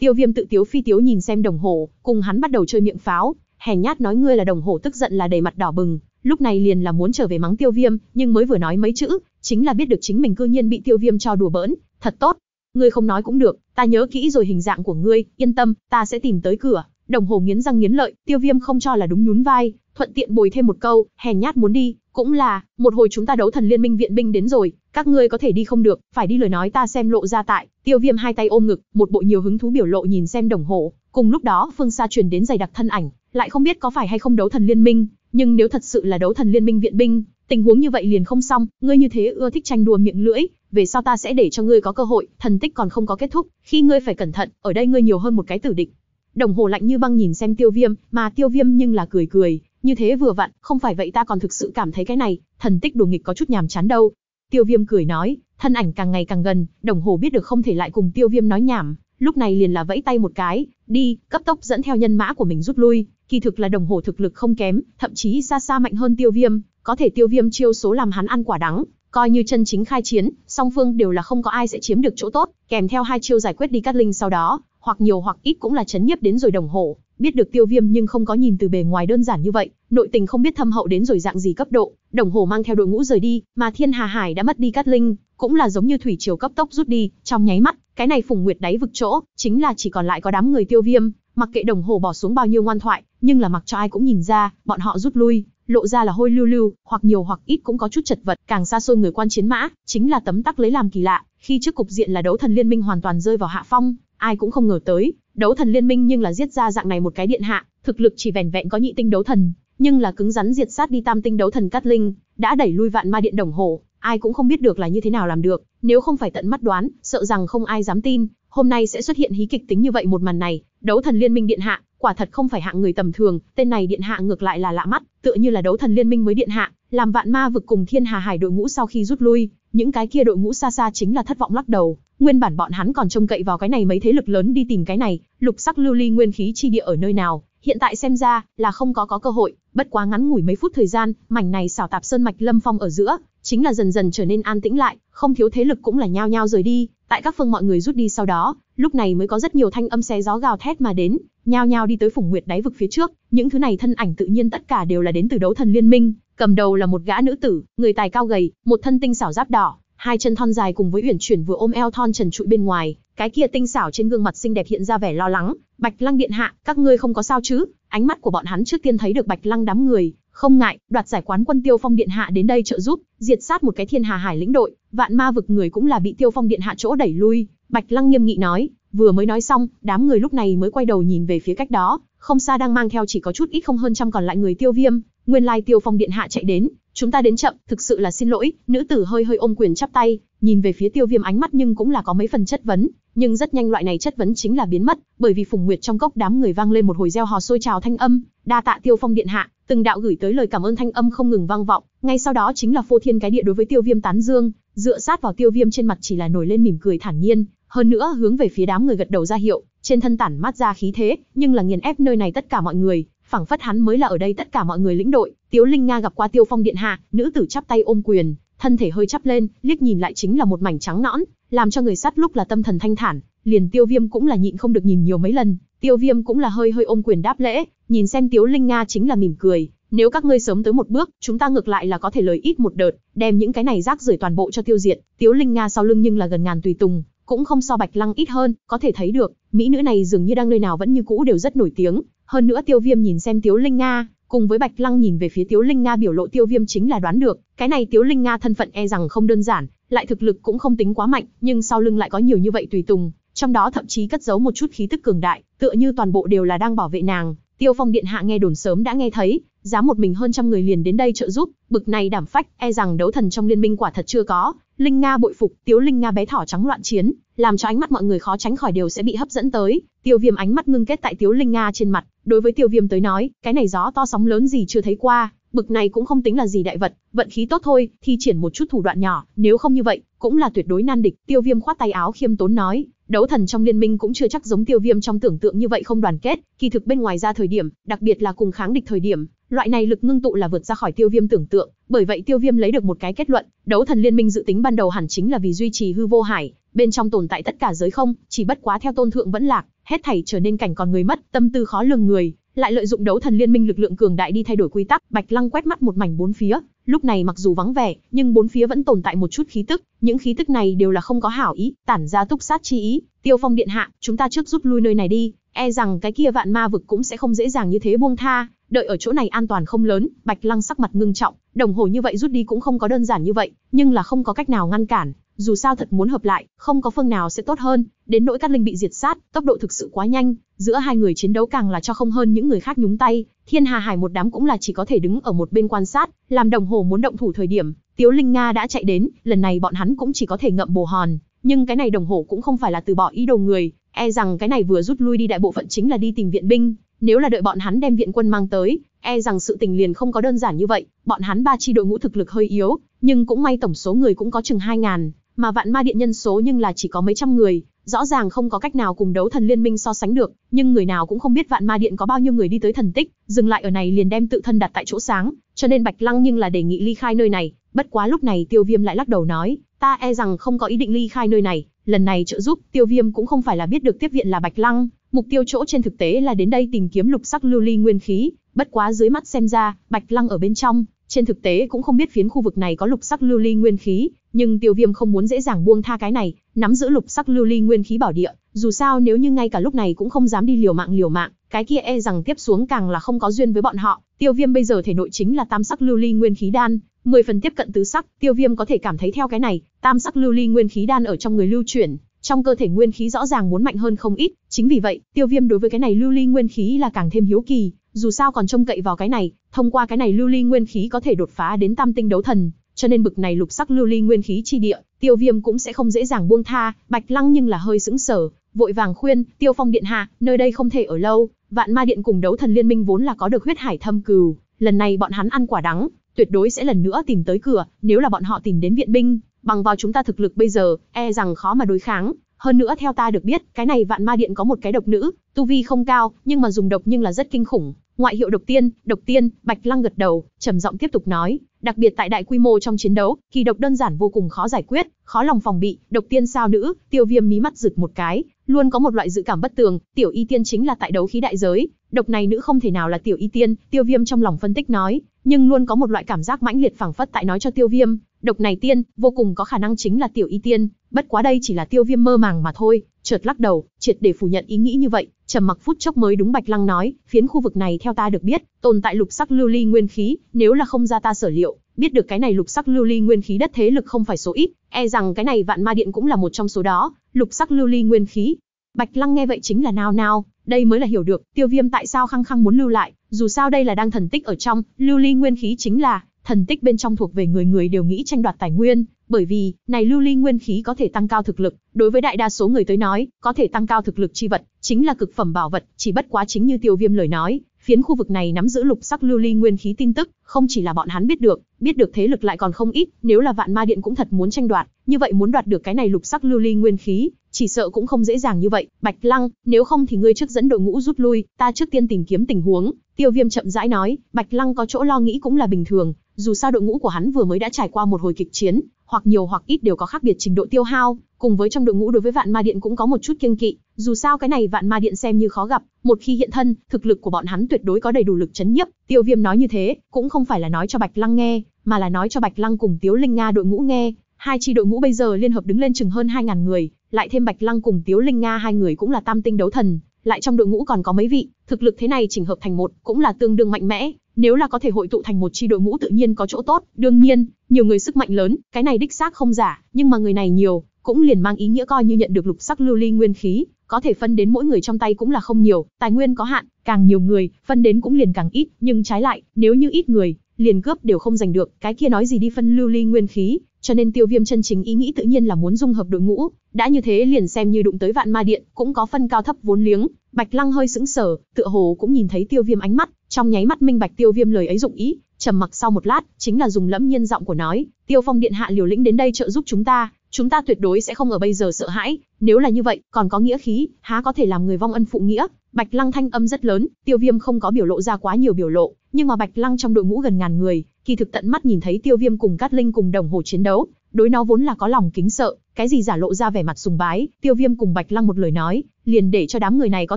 Tiêu Viêm tự tiếu phi tiếu nhìn xem đồng hồ, cùng hắn bắt đầu chơi miệng pháo, hèn nhát nói ngươi là đồng hồ tức giận là đầy mặt đỏ bừng, lúc này liền là muốn trở về mắng Tiêu Viêm, nhưng mới vừa nói mấy chữ, chính là biết được chính mình cư nhiên bị Tiêu Viêm cho đùa bỡn, thật tốt. Ngươi không nói cũng được, ta nhớ kỹ rồi hình dạng của ngươi, yên tâm, ta sẽ tìm tới cửa. Đồng hồ nghiến răng nghiến lợi, Tiêu Viêm không cho là đúng nhún vai, thuận tiện bồi thêm một câu, hèn nhát muốn đi, cũng là, một hồi chúng ta đấu thần liên minh viện binh đến rồi, các ngươi có thể đi không được, phải đi lời nói ta xem lộ ra tại, tiêu viêm hai tay ôm ngực, một bộ nhiều hứng thú biểu lộ nhìn xem đồng hồ, cùng lúc đó phương xa truyền đến giày đặc thân ảnh, lại không biết có phải hay không đấu thần liên minh, nhưng nếu thật sự là đấu thần liên minh viện binh, tình huống như vậy liền không xong, ngươi như thế ưa thích tranh đùa miệng lưỡi, về sau ta sẽ để cho ngươi có cơ hội, thần tích còn không có kết thúc, khi ngươi phải cẩn thận, ở đây ngươi nhiều hơn một cái tử định. Đồng hồ lạnh như băng nhìn xem Tiêu Viêm, mà Tiêu Viêm nhưng là cười cười, như thế vừa vặn, không phải vậy ta còn thực sự cảm thấy cái này, thần tích đùa nghịch có chút nhàm chán đâu. Tiêu viêm cười nói, thân ảnh càng ngày càng gần, đồng hồ biết được không thể lại cùng tiêu viêm nói nhảm, lúc này liền là vẫy tay một cái, đi, cấp tốc dẫn theo nhân mã của mình rút lui, kỳ thực là đồng hồ thực lực không kém, thậm chí xa xa mạnh hơn tiêu viêm, có thể tiêu viêm chiêu số làm hắn ăn quả đắng, coi như chân chính khai chiến, song phương đều là không có ai sẽ chiếm được chỗ tốt, kèm theo hai chiêu giải quyết đi cắt linh sau đó, hoặc nhiều hoặc ít cũng là chấn nhiếp đến rồi đồng hồ biết được tiêu viêm nhưng không có nhìn từ bề ngoài đơn giản như vậy, nội tình không biết thâm hậu đến rồi dạng gì cấp độ, đồng hồ mang theo đội ngũ rời đi, mà thiên hà hải đã mất đi cát linh, cũng là giống như thủy triều cấp tốc rút đi, trong nháy mắt, cái này phùng nguyệt đáy vực chỗ, chính là chỉ còn lại có đám người tiêu viêm, mặc kệ đồng hồ bỏ xuống bao nhiêu ngoan thoại, nhưng là mặc cho ai cũng nhìn ra, bọn họ rút lui, lộ ra là hôi lưu lưu, hoặc nhiều hoặc ít cũng có chút chật vật, càng xa xôi người quan chiến mã, chính là tấm tắc lấy làm kỳ lạ, khi trước cục diện là đấu thần liên minh hoàn toàn rơi vào hạ phong, ai cũng không ngờ tới, đấu thần liên minh nhưng là giết ra dạng này một cái điện hạ, thực lực chỉ vẻn vẹn có nhị tinh đấu thần, nhưng là cứng rắn diệt sát đi tam tinh đấu thần Cát Linh, đã đẩy lui vạn ma điện đồng hồ, ai cũng không biết được là như thế nào làm được, nếu không phải tận mắt đoán, sợ rằng không ai dám tin, hôm nay sẽ xuất hiện hí kịch tính như vậy một màn này, đấu thần liên minh điện hạ, quả thật không phải hạng người tầm thường, tên này điện hạ ngược lại là lạ mắt, tựa như là đấu thần liên minh mới điện hạ, làm vạn ma vực cùng thiên hà hải đội ngũ sau khi rút lui, những cái kia đội ngũ xa xa chính là thất vọng lắc đầu, nguyên bản bọn hắn còn trông cậy vào cái này mấy thế lực lớn đi tìm cái này, lục sắc lưu ly nguyên khí chi địa ở nơi nào, hiện tại xem ra là không có có cơ hội, bất quá ngắn ngủi mấy phút thời gian, mảnh này xảo tạp sơn mạch lâm phong ở giữa, chính là dần dần trở nên an tĩnh lại, không thiếu thế lực cũng là nhao nhao rời đi, tại các phương mọi người rút đi sau đó, lúc này mới có rất nhiều thanh âm xé gió gào thét mà đến, nhao nhao đi tới phủng nguyệt đáy vực phía trước, những thứ này thân ảnh tự nhiên tất cả đều là đến từ đấu thần liên minh, Cầm đầu là một gã nữ tử, người tài cao gầy, một thân tinh xảo giáp đỏ, hai chân thon dài cùng với uyển chuyển vừa ôm eo thon trần trụi bên ngoài, cái kia tinh xảo trên gương mặt xinh đẹp hiện ra vẻ lo lắng. Bạch Lăng điện hạ, các ngươi không có sao chứ? Ánh mắt của bọn hắn trước tiên thấy được Bạch Lăng đám người, không ngại, đoạt giải quán quân Tiêu Phong điện hạ đến đây trợ giúp, diệt sát một cái Thiên Hà Hải lĩnh đội, vạn ma vực người cũng là bị Tiêu Phong điện hạ chỗ đẩy lui. Bạch Lăng nghiêm nghị nói, vừa mới nói xong, đám người lúc này mới quay đầu nhìn về phía cách đó, không xa đang mang theo chỉ có chút ít không hơn trăm còn lại người Tiêu Viêm, Nguyên lai Tiêu Phong điện hạ chạy đến, chúng ta đến chậm, thực sự là xin lỗi, nữ tử hơi hơi ôm quyền chắp tay, nhìn về phía Tiêu Viêm ánh mắt nhưng cũng là có mấy phần chất vấn, nhưng rất nhanh loại này chất vấn chính là biến mất, bởi vì Phùng Nguyệt trong cốc đám người vang lên một hồi reo hò sôi trào thanh âm, đa tạ Tiêu Phong điện hạ, từng đạo gửi tới lời cảm ơn thanh âm không ngừng vang vọng, ngay sau đó chính là phô thiên cái địa đối với Tiêu Viêm tán dương, dựa sát vào Tiêu Viêm trên mặt chỉ là nổi lên mỉm cười thản nhiên, hơn nữa hướng về phía đám người gật đầu ra hiệu, trên thân tản mát ra khí thế, nhưng là nghiền ép nơi này tất cả mọi người, phảng phất hắn mới là ở đây tất cả mọi người lĩnh đội. Tiếu Linh Nga gặp qua Tiêu Phong điện hạ, nữ tử chắp tay ôm quyền, thân thể hơi chắp lên, liếc nhìn lại chính là một mảnh trắng nõn, làm cho người sát lúc là tâm thần thanh thản, liền Tiêu Viêm cũng là nhịn không được nhìn nhiều mấy lần. Tiêu Viêm cũng là hơi hơi ôm quyền đáp lễ, nhìn xem Tiếu Linh Nga chính là mỉm cười, nếu các ngươi sớm tới một bước, chúng ta ngược lại là có thể lời ít một đợt, đem những cái này rác rưởi toàn bộ cho tiêu diệt. Tiếu Linh Nga sau lưng nhưng là gần ngàn tùy tùng, cũng không so Bạch Lăng ít hơn, có thể thấy được, mỹ nữ này dường như đang nơi nào vẫn như cũ đều rất nổi tiếng, hơn nữa Tiêu Viêm nhìn xem Tiếu Linh Nga, cùng với Bạch Lăng nhìn về phía Tiếu Linh Nga biểu lộ Tiêu Viêm chính là đoán được, cái này Tiếu Linh Nga thân phận e rằng không đơn giản, lại thực lực cũng không tính quá mạnh, nhưng sau lưng lại có nhiều như vậy tùy tùng, trong đó thậm chí cất giấu một chút khí tức cường đại, tựa như toàn bộ đều là đang bảo vệ nàng. Tiêu Phong điện hạ nghe đồn sớm đã nghe thấy, dám một mình hơn trăm người liền đến đây trợ giúp, bực này đảm phách, e rằng đấu thần trong liên minh quả thật chưa có. Linh Nga bội phục, Tiếu Linh Nga bé thỏ trắng loạn chiến, làm cho ánh mắt mọi người khó tránh khỏi đều sẽ bị hấp dẫn tới. Tiêu Viêm ánh mắt ngưng kết tại Tiếu Linh Nga trên mặt, Đối với tiêu viêm tới nói, cái này gió to sóng lớn gì chưa thấy qua, bực này cũng không tính là gì đại vật, vận khí tốt thôi, thi triển một chút thủ đoạn nhỏ, nếu không như vậy, cũng là tuyệt đối nan địch. Tiêu viêm khoát tay áo khiêm tốn nói, đấu thần trong liên minh cũng chưa chắc giống tiêu viêm trong tưởng tượng như vậy không đoàn kết, kỳ thực bên ngoài ra thời điểm, đặc biệt là cùng kháng địch thời điểm, loại này lực ngưng tụ là vượt ra khỏi tiêu viêm tưởng tượng, bởi vậy tiêu viêm lấy được một cái kết luận, đấu thần liên minh dự tính ban đầu hẳn chính là vì duy trì hư vô hải, bên trong tồn tại tất cả giới không, chỉ bất quá theo tôn thượng vẫn lạc, hết thảy trở nên cảnh còn người mất, tâm tư khó lường người, lại lợi dụng đấu thần liên minh lực lượng cường đại đi thay đổi quy tắc, Bạch Lăng quét mắt một mảnh bốn phía, lúc này mặc dù vắng vẻ, nhưng bốn phía vẫn tồn tại một chút khí tức, những khí tức này đều là không có hảo ý, tản ra túc sát chi ý, Tiêu Phong điện hạ, chúng ta trước rút lui nơi này đi, e rằng cái kia vạn ma vực cũng sẽ không dễ dàng như thế buông tha, đợi ở chỗ này an toàn không lớn, Bạch Lăng sắc mặt ngưng trọng, đồng hồ như vậy rút đi cũng không có đơn giản như vậy, nhưng là không có cách nào ngăn cản, dù sao thật muốn hợp lại, không có phương nào sẽ tốt hơn, đến nỗi Cát Linh bị diệt sát, tốc độ thực sự quá nhanh, giữa hai người chiến đấu càng là cho không hơn những người khác nhúng tay, Thiên Hà Hải một đám cũng là chỉ có thể đứng ở một bên quan sát, làm đồng hồ muốn động thủ thời điểm, Tiếu Linh Nga đã chạy đến, lần này bọn hắn cũng chỉ có thể ngậm bồ hòn, nhưng cái này đồng hồ cũng không phải là từ bỏ ý đồ người, e rằng cái này vừa rút lui đi đại bộ phận chính là đi tìm viện binh, nếu là đợi bọn hắn đem viện quân mang tới, e rằng sự tình liền không có đơn giản như vậy, bọn hắn ba chi đội ngũ thực lực hơi yếu, nhưng cũng may tổng số người cũng có chừng 2000, mà vạn ma điện nhân số nhưng là chỉ có mấy trăm người, rõ ràng không có cách nào cùng đấu thần liên minh so sánh được, nhưng người nào cũng không biết vạn ma điện có bao nhiêu người đi tới thần tích, dừng lại ở này liền đem tự thân đặt tại chỗ sáng, cho nên Bạch Lăng nhưng là đề nghị ly khai nơi này, bất quá lúc này Tiêu Viêm lại lắc đầu nói, ta e rằng không có ý định ly khai nơi này, lần này trợ giúp Tiêu Viêm cũng không phải là biết được tiếp viện là Bạch Lăng, mục tiêu chỗ trên thực tế là đến đây tìm kiếm lục sắc lưu ly nguyên khí, bất quá dưới mắt xem ra, Bạch Lăng ở bên trong, trên thực tế cũng không biết phiến khu vực này có lục sắc lưu ly nguyên khí, nhưng Tiêu Viêm không muốn dễ dàng buông tha cái này, nắm giữ lục sắc lưu ly nguyên khí bảo địa, dù sao nếu như ngay cả lúc này cũng không dám đi liều mạng liều mạng, cái kia e rằng tiếp xuống càng là không có duyên với bọn họ. Tiêu Viêm bây giờ thể nội chính là tam sắc lưu ly nguyên khí đan, 10 phần tiếp cận tứ sắc, Tiêu Viêm có thể cảm thấy theo cái này, tam sắc lưu ly nguyên khí đan ở trong người lưu chuyển, trong cơ thể nguyên khí rõ ràng muốn mạnh hơn không ít, chính vì vậy, Tiêu Viêm đối với cái này lưu ly nguyên khí là càng thêm hiếu kỳ, dù sao còn trông cậy vào cái này, thông qua cái này lưu ly nguyên khí có thể đột phá đến tam tinh đấu thần, cho nên bực này lục sắc lưu ly nguyên khí chi địa, Tiêu Viêm cũng sẽ không dễ dàng buông tha, Bạch Lăng nhưng là hơi sững sờ, vội vàng khuyên, "Tiêu Phong điện hạ, nơi đây không thể ở lâu, Vạn Ma điện cùng đấu thần liên minh vốn là có được huyết hải thâm cừu, lần này bọn hắn ăn quả đắng, tuyệt đối sẽ lần nữa tìm tới cửa, nếu là bọn họ tìm đến viện binh, bằng vào chúng ta thực lực bây giờ, e rằng khó mà đối kháng." Hơn nữa theo ta được biết, cái này vạn ma điện có một cái độc nữ, tu vi không cao, nhưng mà dùng độc nhưng là rất kinh khủng. Ngoại hiệu độc tiên, độc tiên, Bạch Lăng gật đầu, trầm giọng tiếp tục nói, đặc biệt tại đại quy mô trong chiến đấu, kỳ độc đơn giản vô cùng khó giải quyết, khó lòng phòng bị, độc tiên sao nữ, Tiêu Viêm mí mắt giật một cái, luôn có một loại dự cảm bất tường, tiểu y tiên chính là tại đấu khí đại giới, độc này nữ không thể nào là tiểu y tiên, Tiêu Viêm trong lòng phân tích nói, nhưng luôn có một loại cảm giác mãnh liệt phảng phất tại nói cho Tiêu Viêm, Độc này tiên, vô cùng có khả năng chính là tiểu y tiên, bất quá đây chỉ là tiêu viêm mơ màng mà thôi, chợt lắc đầu, triệt để phủ nhận ý nghĩ như vậy, trầm mặc phút chốc mới đúng Bạch Lăng nói, phiến khu vực này theo ta được biết, tồn tại lục sắc lưu ly nguyên khí, nếu là không ra ta sở liệu, biết được cái này lục sắc lưu ly nguyên khí đất thế lực không phải số ít, e rằng cái này vạn ma điện cũng là một trong số đó, lục sắc lưu ly nguyên khí. Bạch Lăng nghe vậy chính là nao nao, đây mới là hiểu được, tiêu viêm tại sao khăng khăng muốn lưu lại, dù sao đây là đang thần tích ở trong, lưu ly nguyên khí chính là, thần tích bên trong thuộc về người người đều nghĩ tranh đoạt tài nguyên, bởi vì, này lưu ly nguyên khí có thể tăng cao thực lực, đối với đại đa số người tới nói, có thể tăng cao thực lực chi vật, chính là cực phẩm bảo vật, chỉ bất quá chính như Tiêu Viêm lời nói, phiến khu vực này nắm giữ lục sắc lưu ly nguyên khí tin tức, không chỉ là bọn hắn biết được, biết được thế lực lại còn không ít, nếu là Vạn Ma Điện cũng thật muốn tranh đoạt, như vậy muốn đoạt được cái này lục sắc lưu ly nguyên khí, chỉ sợ cũng không dễ dàng như vậy. Bạch Lăng, nếu không thì ngươi trước dẫn đội ngũ rút lui, ta trước tiên tìm kiếm tình huống." Tiêu Viêm chậm rãi nói, Bạch Lăng có chỗ lo nghĩ cũng là bình thường, dù sao đội ngũ của hắn vừa mới đã trải qua một hồi kịch chiến, hoặc nhiều hoặc ít đều có khác biệt trình độ tiêu hao, cùng với trong đội ngũ đối với vạn ma điện cũng có một chút kiêng kỵ, dù sao cái này vạn ma điện xem như khó gặp, một khi hiện thân, thực lực của bọn hắn tuyệt đối có đầy đủ lực chấn nhiếp, Tiêu Viêm nói như thế, cũng không phải là nói cho Bạch Lăng nghe, mà là nói cho Bạch Lăng cùng Tiếu Linh Nga đội ngũ nghe, hai chi đội ngũ bây giờ liên hợp đứng lên chừng hơn hai ngàn người, lại thêm Bạch Lăng cùng Tiếu Linh Nga hai người cũng là tam tinh đấu thần, lại trong đội ngũ còn có mấy vị, thực lực thế này chỉnh hợp thành một, cũng là tương đương mạnh mẽ, nếu là có thể hội tụ thành một chi đội ngũ tự nhiên có chỗ tốt, đương nhiên, nhiều người sức mạnh lớn, cái này đích xác không giả, nhưng mà người này nhiều, cũng liền mang ý nghĩa coi như nhận được lục sắc lưu ly nguyên khí, có thể phân đến mỗi người trong tay cũng là không nhiều, tài nguyên có hạn, càng nhiều người, phân đến cũng liền càng ít, nhưng trái lại, nếu như ít người, liền cướp đều không giành được, cái kia nói gì đi phân lưu ly nguyên khí, cho nên Tiêu Viêm chân chính ý nghĩ tự nhiên là muốn dung hợp đội ngũ, đã như thế liền xem như đụng tới Vạn Ma Điện, cũng có phân cao thấp vốn liếng. Bạch Lăng hơi sững sờ, tựa hồ cũng nhìn thấy Tiêu Viêm ánh mắt, trong nháy mắt minh bạch tiêu viêm lời ấy dụng ý trầm mặc sau một lát chính là dùng lẫm nhiên giọng của nói tiêu phong điện hạ liều lĩnh đến đây trợ giúp chúng ta chúng ta tuyệt đối sẽ không ở bây giờ sợ hãi nếu là như vậy còn có nghĩa khí há có thể làm người vong ân phụ nghĩa bạch lăng thanh âm rất lớn tiêu viêm không có biểu lộ ra quá nhiều biểu lộ nhưng mà bạch lăng trong đội ngũ gần ngàn người kỳ thực tận mắt nhìn thấy tiêu viêm cùng cát linh cùng đồng hồ chiến đấu đối nó vốn là có lòng kính sợ cái gì giả lộ ra vẻ mặt sùng bái tiêu viêm cùng bạch lăng một lời nói liền để cho đám người này có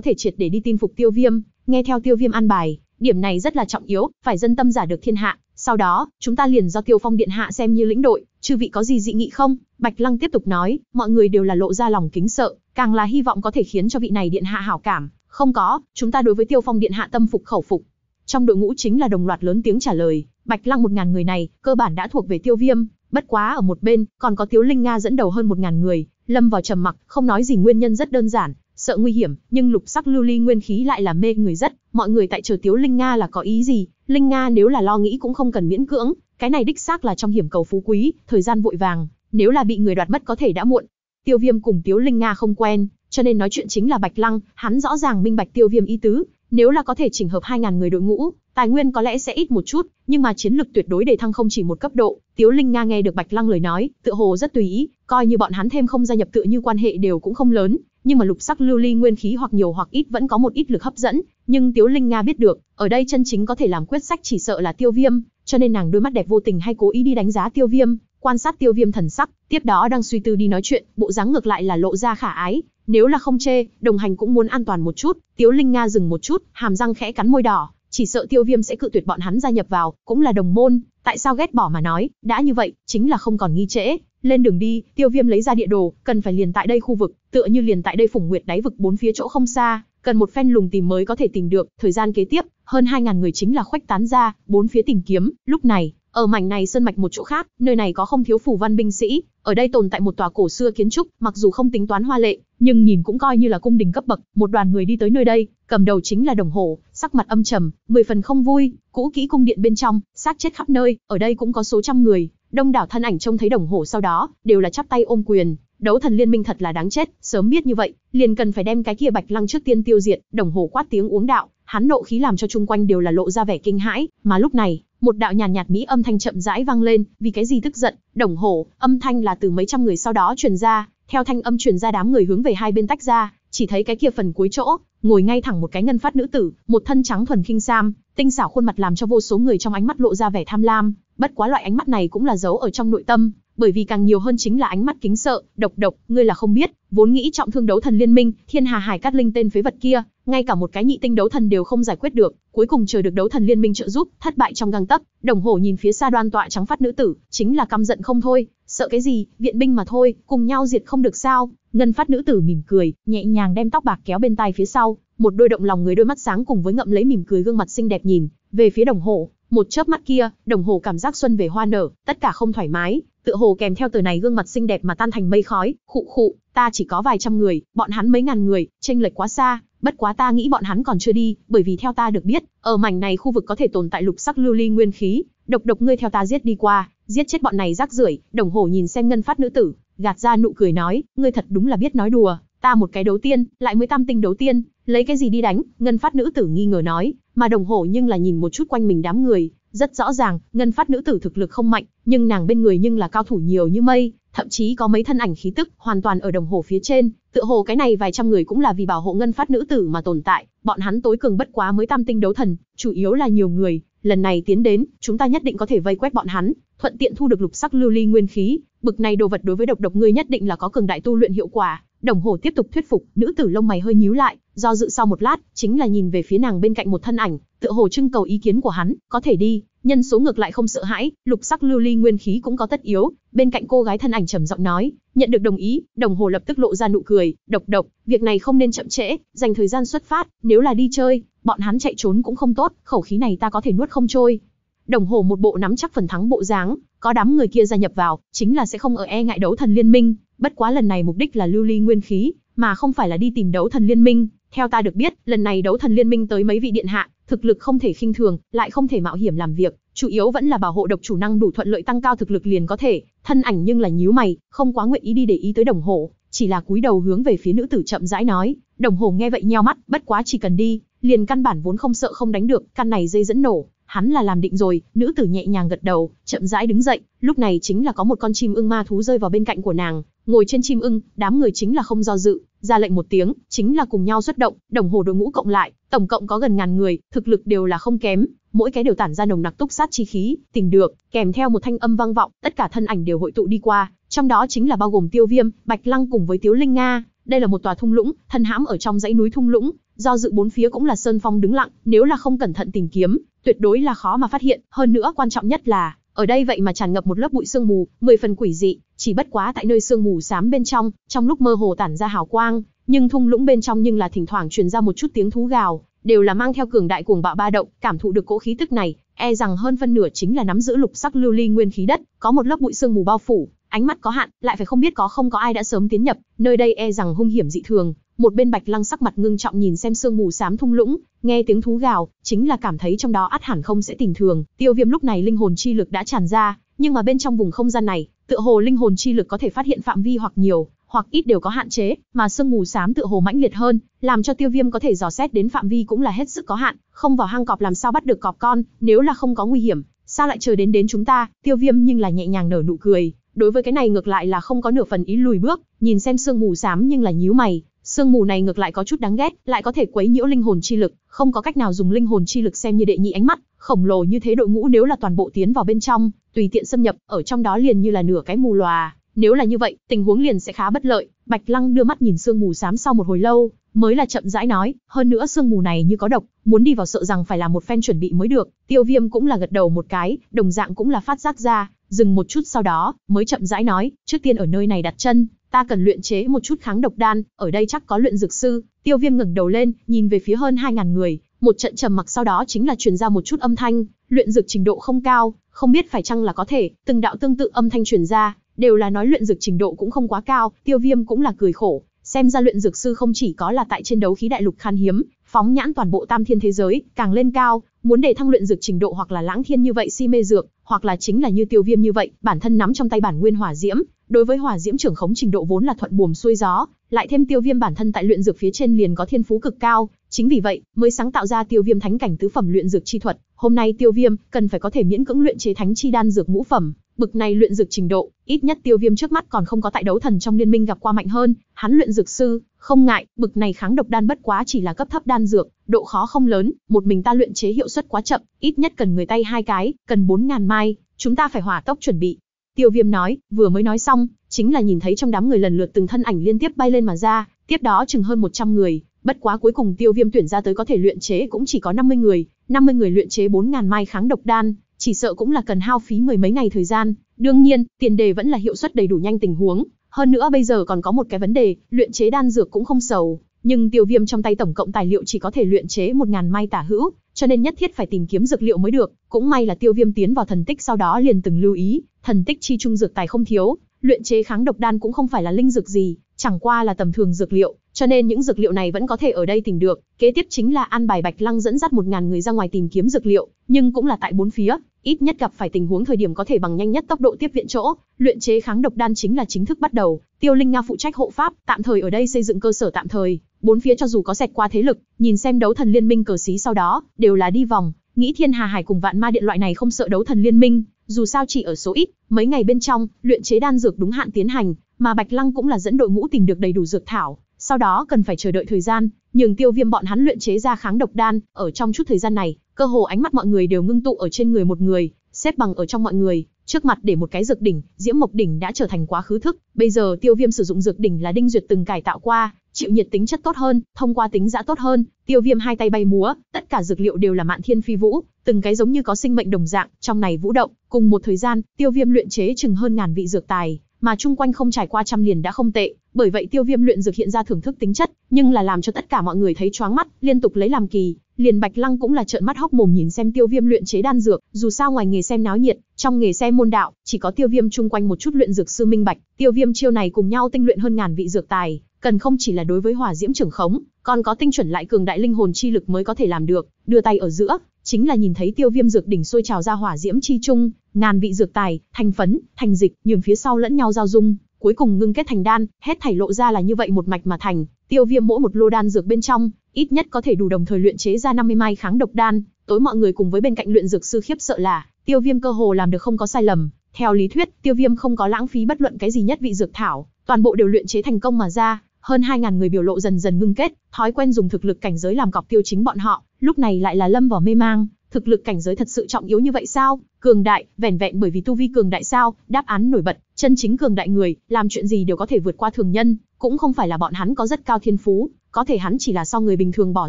thể triệt để đi tin phục tiêu viêm nghe theo tiêu viêm an bài Điểm này rất là trọng yếu, phải dân tâm giả được thiên hạ. Sau đó, chúng ta liền do Tiêu Phong điện hạ xem như lĩnh đội, chư vị có gì dị nghị không? Bạch Lăng tiếp tục nói, mọi người đều là lộ ra lòng kính sợ, càng là hy vọng có thể khiến cho vị này điện hạ hảo cảm. Không có, chúng ta đối với Tiêu Phong điện hạ tâm phục khẩu phục. Trong đội ngũ chính là đồng loạt lớn tiếng trả lời, Bạch Lăng một ngàn người này, cơ bản đã thuộc về Tiêu Viêm, bất quá ở một bên, còn có Tiếu Linh Nga dẫn đầu hơn một ngàn người, lâm vào trầm mặc, không nói gì nguyên nhân rất đơn giản, sợ nguy hiểm, nhưng lục sắc lưu ly nguyên khí lại là mê người rất, mọi người tại chờ Tiếu Linh Nga là có ý gì, Linh Nga nếu là lo nghĩ cũng không cần miễn cưỡng, cái này đích xác là trong hiểm cầu phú quý, thời gian vội vàng, nếu là bị người đoạt mất có thể đã muộn. Tiêu Viêm cùng Tiếu Linh Nga không quen, cho nên nói chuyện chính là Bạch Lăng, hắn rõ ràng minh bạch Tiêu Viêm ý tứ, nếu là có thể chỉnh hợp 2000 người đội ngũ, tài nguyên có lẽ sẽ ít một chút, nhưng mà chiến lực tuyệt đối để thăng không chỉ một cấp độ. Tiếu Linh Nga nghe được Bạch Lăng lời nói, tựa hồ rất tùy ý, coi như bọn hắn thêm không gia nhập tự như quan hệ đều cũng không lớn, nhưng mà lục sắc lưu ly nguyên khí hoặc nhiều hoặc ít vẫn có một ít lực hấp dẫn, nhưng Tiếu Linh Nga biết được, ở đây chân chính có thể làm quyết sách chỉ sợ là Tiêu Viêm, cho nên nàng đôi mắt đẹp vô tình hay cố ý đi đánh giá Tiêu Viêm, quan sát Tiêu Viêm thần sắc, tiếp đó đang suy tư đi nói chuyện, bộ dáng ngược lại là lộ ra khả ái, nếu là không chê, đồng hành cũng muốn an toàn một chút, Tiếu Linh Nga dừng một chút, hàm răng khẽ cắn môi đỏ, chỉ sợ Tiêu Viêm sẽ cự tuyệt bọn hắn gia nhập vào, cũng là đồng môn, tại sao ghét bỏ mà nói, đã như vậy, chính là không còn nghi trễ, lên đường đi, Tiêu Viêm lấy ra địa đồ, cần phải liền tại đây khu vực, tựa như liền tại đây Phủng Nguyệt đáy vực bốn phía chỗ không xa, cần một phen lùng tìm mới có thể tìm được, thời gian kế tiếp, hơn 2000 người chính là khoách tán ra, bốn phía tìm kiếm, lúc này, ở mảnh này sơn mạch một chỗ khác, nơi này có không thiếu phủ văn binh sĩ, ở đây tồn tại một tòa cổ xưa kiến trúc, mặc dù không tính toán hoa lệ, nhưng nhìn cũng coi như là cung đình cấp bậc, một đoàn người đi tới nơi đây, cầm đầu chính là Đồng Hồ, sắc mặt âm trầm, mười phần không vui, cũ kỹ cung điện bên trong, xác chết khắp nơi, ở đây cũng có số trăm người, Đông đảo thân ảnh trông thấy đồng hồ sau đó, đều là chắp tay ôm quyền, đấu thần liên minh thật là đáng chết, sớm biết như vậy, liền cần phải đem cái kia Bạch Lăng trước tiên tiêu diệt, đồng hồ quát tiếng uống đạo, hắn nộ khí làm cho chung quanh đều là lộ ra vẻ kinh hãi, mà lúc này, một đạo nhàn nhạt, nhạt mỹ âm thanh chậm rãi vang lên, vì cái gì tức giận, đồng hồ, âm thanh là từ mấy trăm người sau đó truyền ra, theo thanh âm truyền ra đám người hướng về hai bên tách ra, chỉ thấy cái kia phần cuối chỗ, ngồi ngay thẳng một cái ngân phát nữ tử, một thân trắng thuần khinh sam, tinh xảo khuôn mặt làm cho vô số người trong ánh mắt lộ ra vẻ tham lam, bất quá loại ánh mắt này cũng là giấu ở trong nội tâm, bởi vì càng nhiều hơn chính là ánh mắt kính sợ, độc độc, ngươi là không biết, vốn nghĩ trọng thương đấu thần liên minh, thiên hà hải cát linh tên phế vật kia, ngay cả một cái nhị tinh đấu thần đều không giải quyết được, cuối cùng chờ được đấu thần liên minh trợ giúp, thất bại trong gang tấc, đồng hồ nhìn phía xa đoan tọa trắng phát nữ tử, chính là căm giận không thôi, sợ cái gì, viện binh mà thôi, cùng nhau diệt không được sao? Ngân phát nữ tử mỉm cười, nhẹ nhàng đem tóc bạc kéo bên tai phía sau, một đôi động lòng người đôi mắt sáng cùng với ngậm lấy mỉm cười gương mặt xinh đẹp nhìn về phía đồng hồ. Một chớp mắt kia, đồng hồ cảm giác xuân về hoa nở, tất cả không thoải mái, tựa hồ kèm theo từ này gương mặt xinh đẹp mà tan thành mây khói, khụ khụ, ta chỉ có vài trăm người, bọn hắn mấy ngàn người, chênh lệch quá xa, bất quá ta nghĩ bọn hắn còn chưa đi, bởi vì theo ta được biết, ở mảnh này khu vực có thể tồn tại lục sắc lưu ly nguyên khí, độc độc ngươi theo ta giết đi qua, giết chết bọn này rác rưởi, đồng hồ nhìn xem ngân phát nữ tử, gạt ra nụ cười nói, ngươi thật đúng là biết nói đùa, ta một cái đấu tiên, lại mới tam tinh đấu tiên, lấy cái gì đi đánh, ngân phát nữ tử nghi ngờ nói, mà đồng hồ nhưng là nhìn một chút quanh mình đám người, rất rõ ràng, ngân phát nữ tử thực lực không mạnh, nhưng nàng bên người nhưng là cao thủ nhiều như mây, thậm chí có mấy thân ảnh khí tức, hoàn toàn ở đồng hồ phía trên, tựa hồ cái này vài trăm người cũng là vì bảo hộ ngân phát nữ tử mà tồn tại, bọn hắn tối cường bất quá mới tam tinh đấu thần, chủ yếu là nhiều người, lần này tiến đến, chúng ta nhất định có thể vây quét bọn hắn, thuận tiện thu được lục sắc lưu ly nguyên khí, bực này đồ vật đối với độc độc ngươi nhất định là có cường đại tu luyện hiệu quả. Đồng hồ tiếp tục thuyết phục, nữ tử lông mày hơi nhíu lại, do dự sau một lát, chính là nhìn về phía nàng bên cạnh một thân ảnh, tựa hồ trưng cầu ý kiến của hắn, có thể đi, nhân số ngược lại không sợ hãi, lục sắc lưu ly nguyên khí cũng có tất yếu, bên cạnh cô gái thân ảnh trầm giọng nói, nhận được đồng ý, đồng hồ lập tức lộ ra nụ cười, độc độc, việc này không nên chậm trễ, dành thời gian xuất phát, nếu là đi chơi, bọn hắn chạy trốn cũng không tốt, khẩu khí này ta có thể nuốt không trôi đồng hồ một bộ nắm chắc phần thắng bộ dáng, có đám người kia gia nhập vào, chính là sẽ không ở e ngại đấu thần liên minh, bất quá lần này mục đích là lưu ly nguyên khí, mà không phải là đi tìm đấu thần liên minh. Theo ta được biết, lần này đấu thần liên minh tới mấy vị điện hạ, thực lực không thể khinh thường, lại không thể mạo hiểm làm việc, chủ yếu vẫn là bảo hộ độc chủ năng đủ thuận lợi tăng cao thực lực liền có thể. Thân ảnh nhưng là nhíu mày, không quá nguyện ý đi để ý tới đồng hồ, chỉ là cúi đầu hướng về phía nữ tử chậm rãi nói, đồng hồ nghe vậy nheo mắt, bất quá chỉ cần đi, liền căn bản vốn không sợ không đánh được, căn này dây dẫn nổ, hắn là làm định rồi, nữ tử nhẹ nhàng gật đầu, chậm rãi đứng dậy, lúc này chính là có một con chim ưng ma thú rơi vào bên cạnh của nàng, ngồi trên chim ưng, đám người chính là không do dự, ra lệnh một tiếng, chính là cùng nhau xuất động, đồng hồ đội ngũ cộng lại, tổng cộng có gần ngàn người, thực lực đều là không kém, mỗi cái đều tản ra nồng nặc túc sát chi khí, tình được, kèm theo một thanh âm vang vọng, tất cả thân ảnh đều hội tụ đi qua, trong đó chính là bao gồm Tiêu Viêm, Bạch Lăng cùng với Tiếu Linh Nga, đây là một tòa thung lũng, thân hãm ở trong dãy núi thung lũng, do dự bốn phía cũng là sơn phong đứng lặng, nếu là không cẩn thận tìm kiếm, tuyệt đối là khó mà phát hiện, hơn nữa quan trọng nhất là, ở đây vậy mà tràn ngập một lớp bụi sương mù, mười phần quỷ dị, chỉ bất quá tại nơi sương mù xám bên trong, trong lúc mơ hồ tản ra hào quang, nhưng thung lũng bên trong nhưng là thỉnh thoảng truyền ra một chút tiếng thú gào, đều là mang theo cường đại cuồng bạo ba động, cảm thụ được cỗ khí tức này, e rằng hơn phân nửa chính là nắm giữ lục sắc lưu ly nguyên khí đất, có một lớp bụi sương mù bao phủ, ánh mắt có hạn, lại phải không biết có không có ai đã sớm tiến nhập, nơi đây e rằng hung hiểm dị thường, một bên Bạch Lăng sắc mặt ngưng trọng nhìn xem sương mù xám thung lũng, nghe tiếng thú gào, chính là cảm thấy trong đó át hẳn không sẽ tình thường, Tiêu Viêm lúc này linh hồn chi lực đã tràn ra, nhưng mà bên trong vùng không gian này, tựa hồ linh hồn chi lực có thể phát hiện phạm vi hoặc nhiều, hoặc ít đều có hạn chế, mà sương mù xám tựa hồ mãnh liệt hơn, làm cho Tiêu Viêm có thể dò xét đến phạm vi cũng là hết sức có hạn, không vào hang cọp làm sao bắt được cọp con, nếu là không có nguy hiểm, sao lại chờ đến đến chúng ta? Tiêu Viêm nhưng là nhẹ nhàng nở nụ cười, đối với cái này ngược lại là không có nửa phần ý lùi bước, nhìn xem sương mù xám nhưng là nhíu mày, Sương mù này ngược lại có chút đáng ghét, lại có thể quấy nhiễu linh hồn chi lực, không có cách nào dùng linh hồn chi lực xem như đệ nhị ánh mắt, khổng lồ như thế đội ngũ nếu là toàn bộ tiến vào bên trong, tùy tiện xâm nhập, ở trong đó liền như là nửa cái mù lòa, nếu là như vậy, tình huống liền sẽ khá bất lợi. Bạch Lăng đưa mắt nhìn sương mù xám sau một hồi lâu, mới là chậm rãi nói, hơn nữa sương mù này như có độc, muốn đi vào sợ rằng phải là một phen chuẩn bị mới được. Tiêu Viêm cũng là gật đầu một cái, đồng dạng cũng là phát giác ra, dừng một chút sau đó, mới chậm rãi nói, trước tiên ở nơi này đặt chân, ta cần luyện chế một chút kháng độc đan, ở đây chắc có luyện dược sư, tiêu viêm ngẩng đầu lên, nhìn về phía hơn 2.000 người, một trận trầm mặc sau đó chính là truyền ra một chút âm thanh, luyện dược trình độ không cao, không biết phải chăng là có thể, từng đạo tương tự âm thanh truyền ra, đều là nói luyện dược trình độ cũng không quá cao, tiêu viêm cũng là cười khổ, xem ra luyện dược sư không chỉ có là tại trên đấu khí đại lục khan hiếm, phóng nhãn toàn bộ tam thiên thế giới, càng lên cao, muốn để thăng luyện dược trình độ hoặc là lãng thiên như vậy si mê dược, hoặc là chính là như tiêu viêm như vậy, bản thân nắm trong tay bản nguyên hỏa diễm, đối với hỏa diễm trưởng khống trình độ vốn là thuận buồm xuôi gió, lại thêm tiêu viêm bản thân tại luyện dược phía trên liền có thiên phú cực cao, chính vì vậy mới sáng tạo ra tiêu viêm thánh cảnh tứ phẩm luyện dược chi thuật. Hôm nay tiêu viêm cần phải có thể miễn cưỡng luyện chế thánh chi đan dược ngũ phẩm, Bực này luyện dược trình độ, ít nhất Tiêu Viêm trước mắt còn không có tại đấu thần trong liên minh gặp qua mạnh hơn, hắn luyện dược sư, không ngại, bực này kháng độc đan bất quá chỉ là cấp thấp đan dược, độ khó không lớn, một mình ta luyện chế hiệu suất quá chậm, ít nhất cần người tay hai cái, cần bốn ngàn mai, chúng ta phải hỏa tốc chuẩn bị. Tiêu Viêm nói, vừa mới nói xong, chính là nhìn thấy trong đám người lần lượt từng thân ảnh liên tiếp bay lên mà ra, tiếp đó chừng hơn một trăm người, bất quá cuối cùng Tiêu Viêm tuyển ra tới có thể luyện chế cũng chỉ có năm mươi người, năm mươi người luyện chế bốn ngàn mai kháng độc đan, chỉ sợ cũng là cần hao phí mười mấy ngày thời gian. Đương nhiên, tiền đề vẫn là hiệu suất đầy đủ nhanh tình huống. Hơn nữa bây giờ còn có một cái vấn đề, luyện chế đan dược cũng không sầu, nhưng tiêu viêm trong tay tổng cộng tài liệu chỉ có thể luyện chế một ngàn mai tả hữu, cho nên nhất thiết phải tìm kiếm dược liệu mới được. Cũng may là tiêu viêm tiến vào thần tích sau đó liền từng lưu ý, thần tích chi trung dược tài không thiếu, luyện chế kháng độc đan cũng không phải là linh dược gì, chẳng qua là tầm thường dược liệu, cho nên những dược liệu này vẫn có thể ở đây tìm được. Kế tiếp chính là an bài Bạch Lăng dẫn dắt 1000 người ra ngoài tìm kiếm dược liệu, nhưng cũng là tại bốn phía, ít nhất gặp phải tình huống thời điểm có thể bằng nhanh nhất tốc độ tiếp viện chỗ, luyện chế kháng độc đan chính là chính thức bắt đầu, Tiêu Linh Nga phụ trách hộ pháp, tạm thời ở đây xây dựng cơ sở tạm thời, bốn phía cho dù có xẹt qua thế lực, nhìn xem đấu thần liên minh cờ xí sau đó, đều là đi vòng, nghĩ Thiên Hà Hải cùng Vạn Ma Điện loại này không sợ đấu thần liên minh, dù sao chỉ ở số ít, mấy ngày bên trong, luyện chế đan dược đúng hạn tiến hành, mà Bạch Lăng cũng là dẫn đội ngũ tìm được đầy đủ dược thảo, sau đó cần phải chờ đợi thời gian, nhường Tiêu Viêm bọn hắn luyện chế ra kháng độc đan, ở trong chút thời gian này, cơ hồ ánh mắt mọi người đều ngưng tụ ở trên người một người, xếp bằng ở trong mọi người, trước mặt để một cái dược đỉnh, Diễm Mộc đỉnh đã trở thành quá khứ thức, bây giờ Tiêu Viêm sử dụng dược đỉnh là đinh duyệt từng cải tạo qua, chịu nhiệt tính chất tốt hơn, thông qua tính dã tốt hơn, Tiêu Viêm hai tay bay múa, tất cả dược liệu đều là mạn thiên phi vũ, từng cái giống như có sinh mệnh đồng dạng, trong này vũ động, cùng một thời gian, Tiêu Viêm luyện chế chừng hơn ngàn vị dược tài, mà chung quanh không trải qua trăm liền đã không tệ, bởi vậy Tiêu Viêm luyện dược hiện ra thưởng thức tính chất, nhưng là làm cho tất cả mọi người thấy choáng mắt, liên tục lấy làm kỳ, liền Bạch Lăng cũng là trợn mắt hốc mồm nhìn xem Tiêu Viêm luyện chế đan dược, dù sao ngoài nghề xem náo nhiệt, trong nghề xem môn đạo, chỉ có Tiêu Viêm chung quanh một chút luyện dược sư minh bạch, Tiêu Viêm chiêu này cùng nhau tinh luyện hơn ngàn vị dược tài, cần không chỉ là đối với hỏa diễm trưởng khống, còn có tinh chuẩn lại cường đại linh hồn chi lực mới có thể làm được, đưa tay ở giữa, chính là nhìn thấy Tiêu Viêm dược đỉnh sôi trào ra hỏa diễm chi trung, ngàn vị dược tài, thành phấn, thành dịch, nhường phía sau lẫn nhau giao dung, cuối cùng ngưng kết thành đan, hết thảy lộ ra là như vậy một mạch mà thành, tiêu viêm mỗi một lô đan dược bên trong, ít nhất có thể đủ đồng thời luyện chế ra 50 mai kháng độc đan, tối mọi người cùng với bên cạnh luyện dược sư khiếp sợ là, tiêu viêm cơ hồ làm được không có sai lầm, theo lý thuyết, tiêu viêm không có lãng phí bất luận cái gì nhất vị dược thảo, toàn bộ đều luyện chế thành công mà ra, hơn 2000 người biểu lộ dần dần ngưng kết, thói quen dùng thực lực cảnh giới làm cọc tiêu chính bọn họ, lúc này lại là lâm vào mê mang, thực lực cảnh giới thật sự trọng yếu như vậy sao? Cường đại, vẻn vẹn bởi vì tu vi cường đại sao? Đáp án nổi bật, chân chính cường đại người, làm chuyện gì đều có thể vượt qua thường nhân, cũng không phải là bọn hắn có rất cao thiên phú, có thể hắn chỉ là so người bình thường bỏ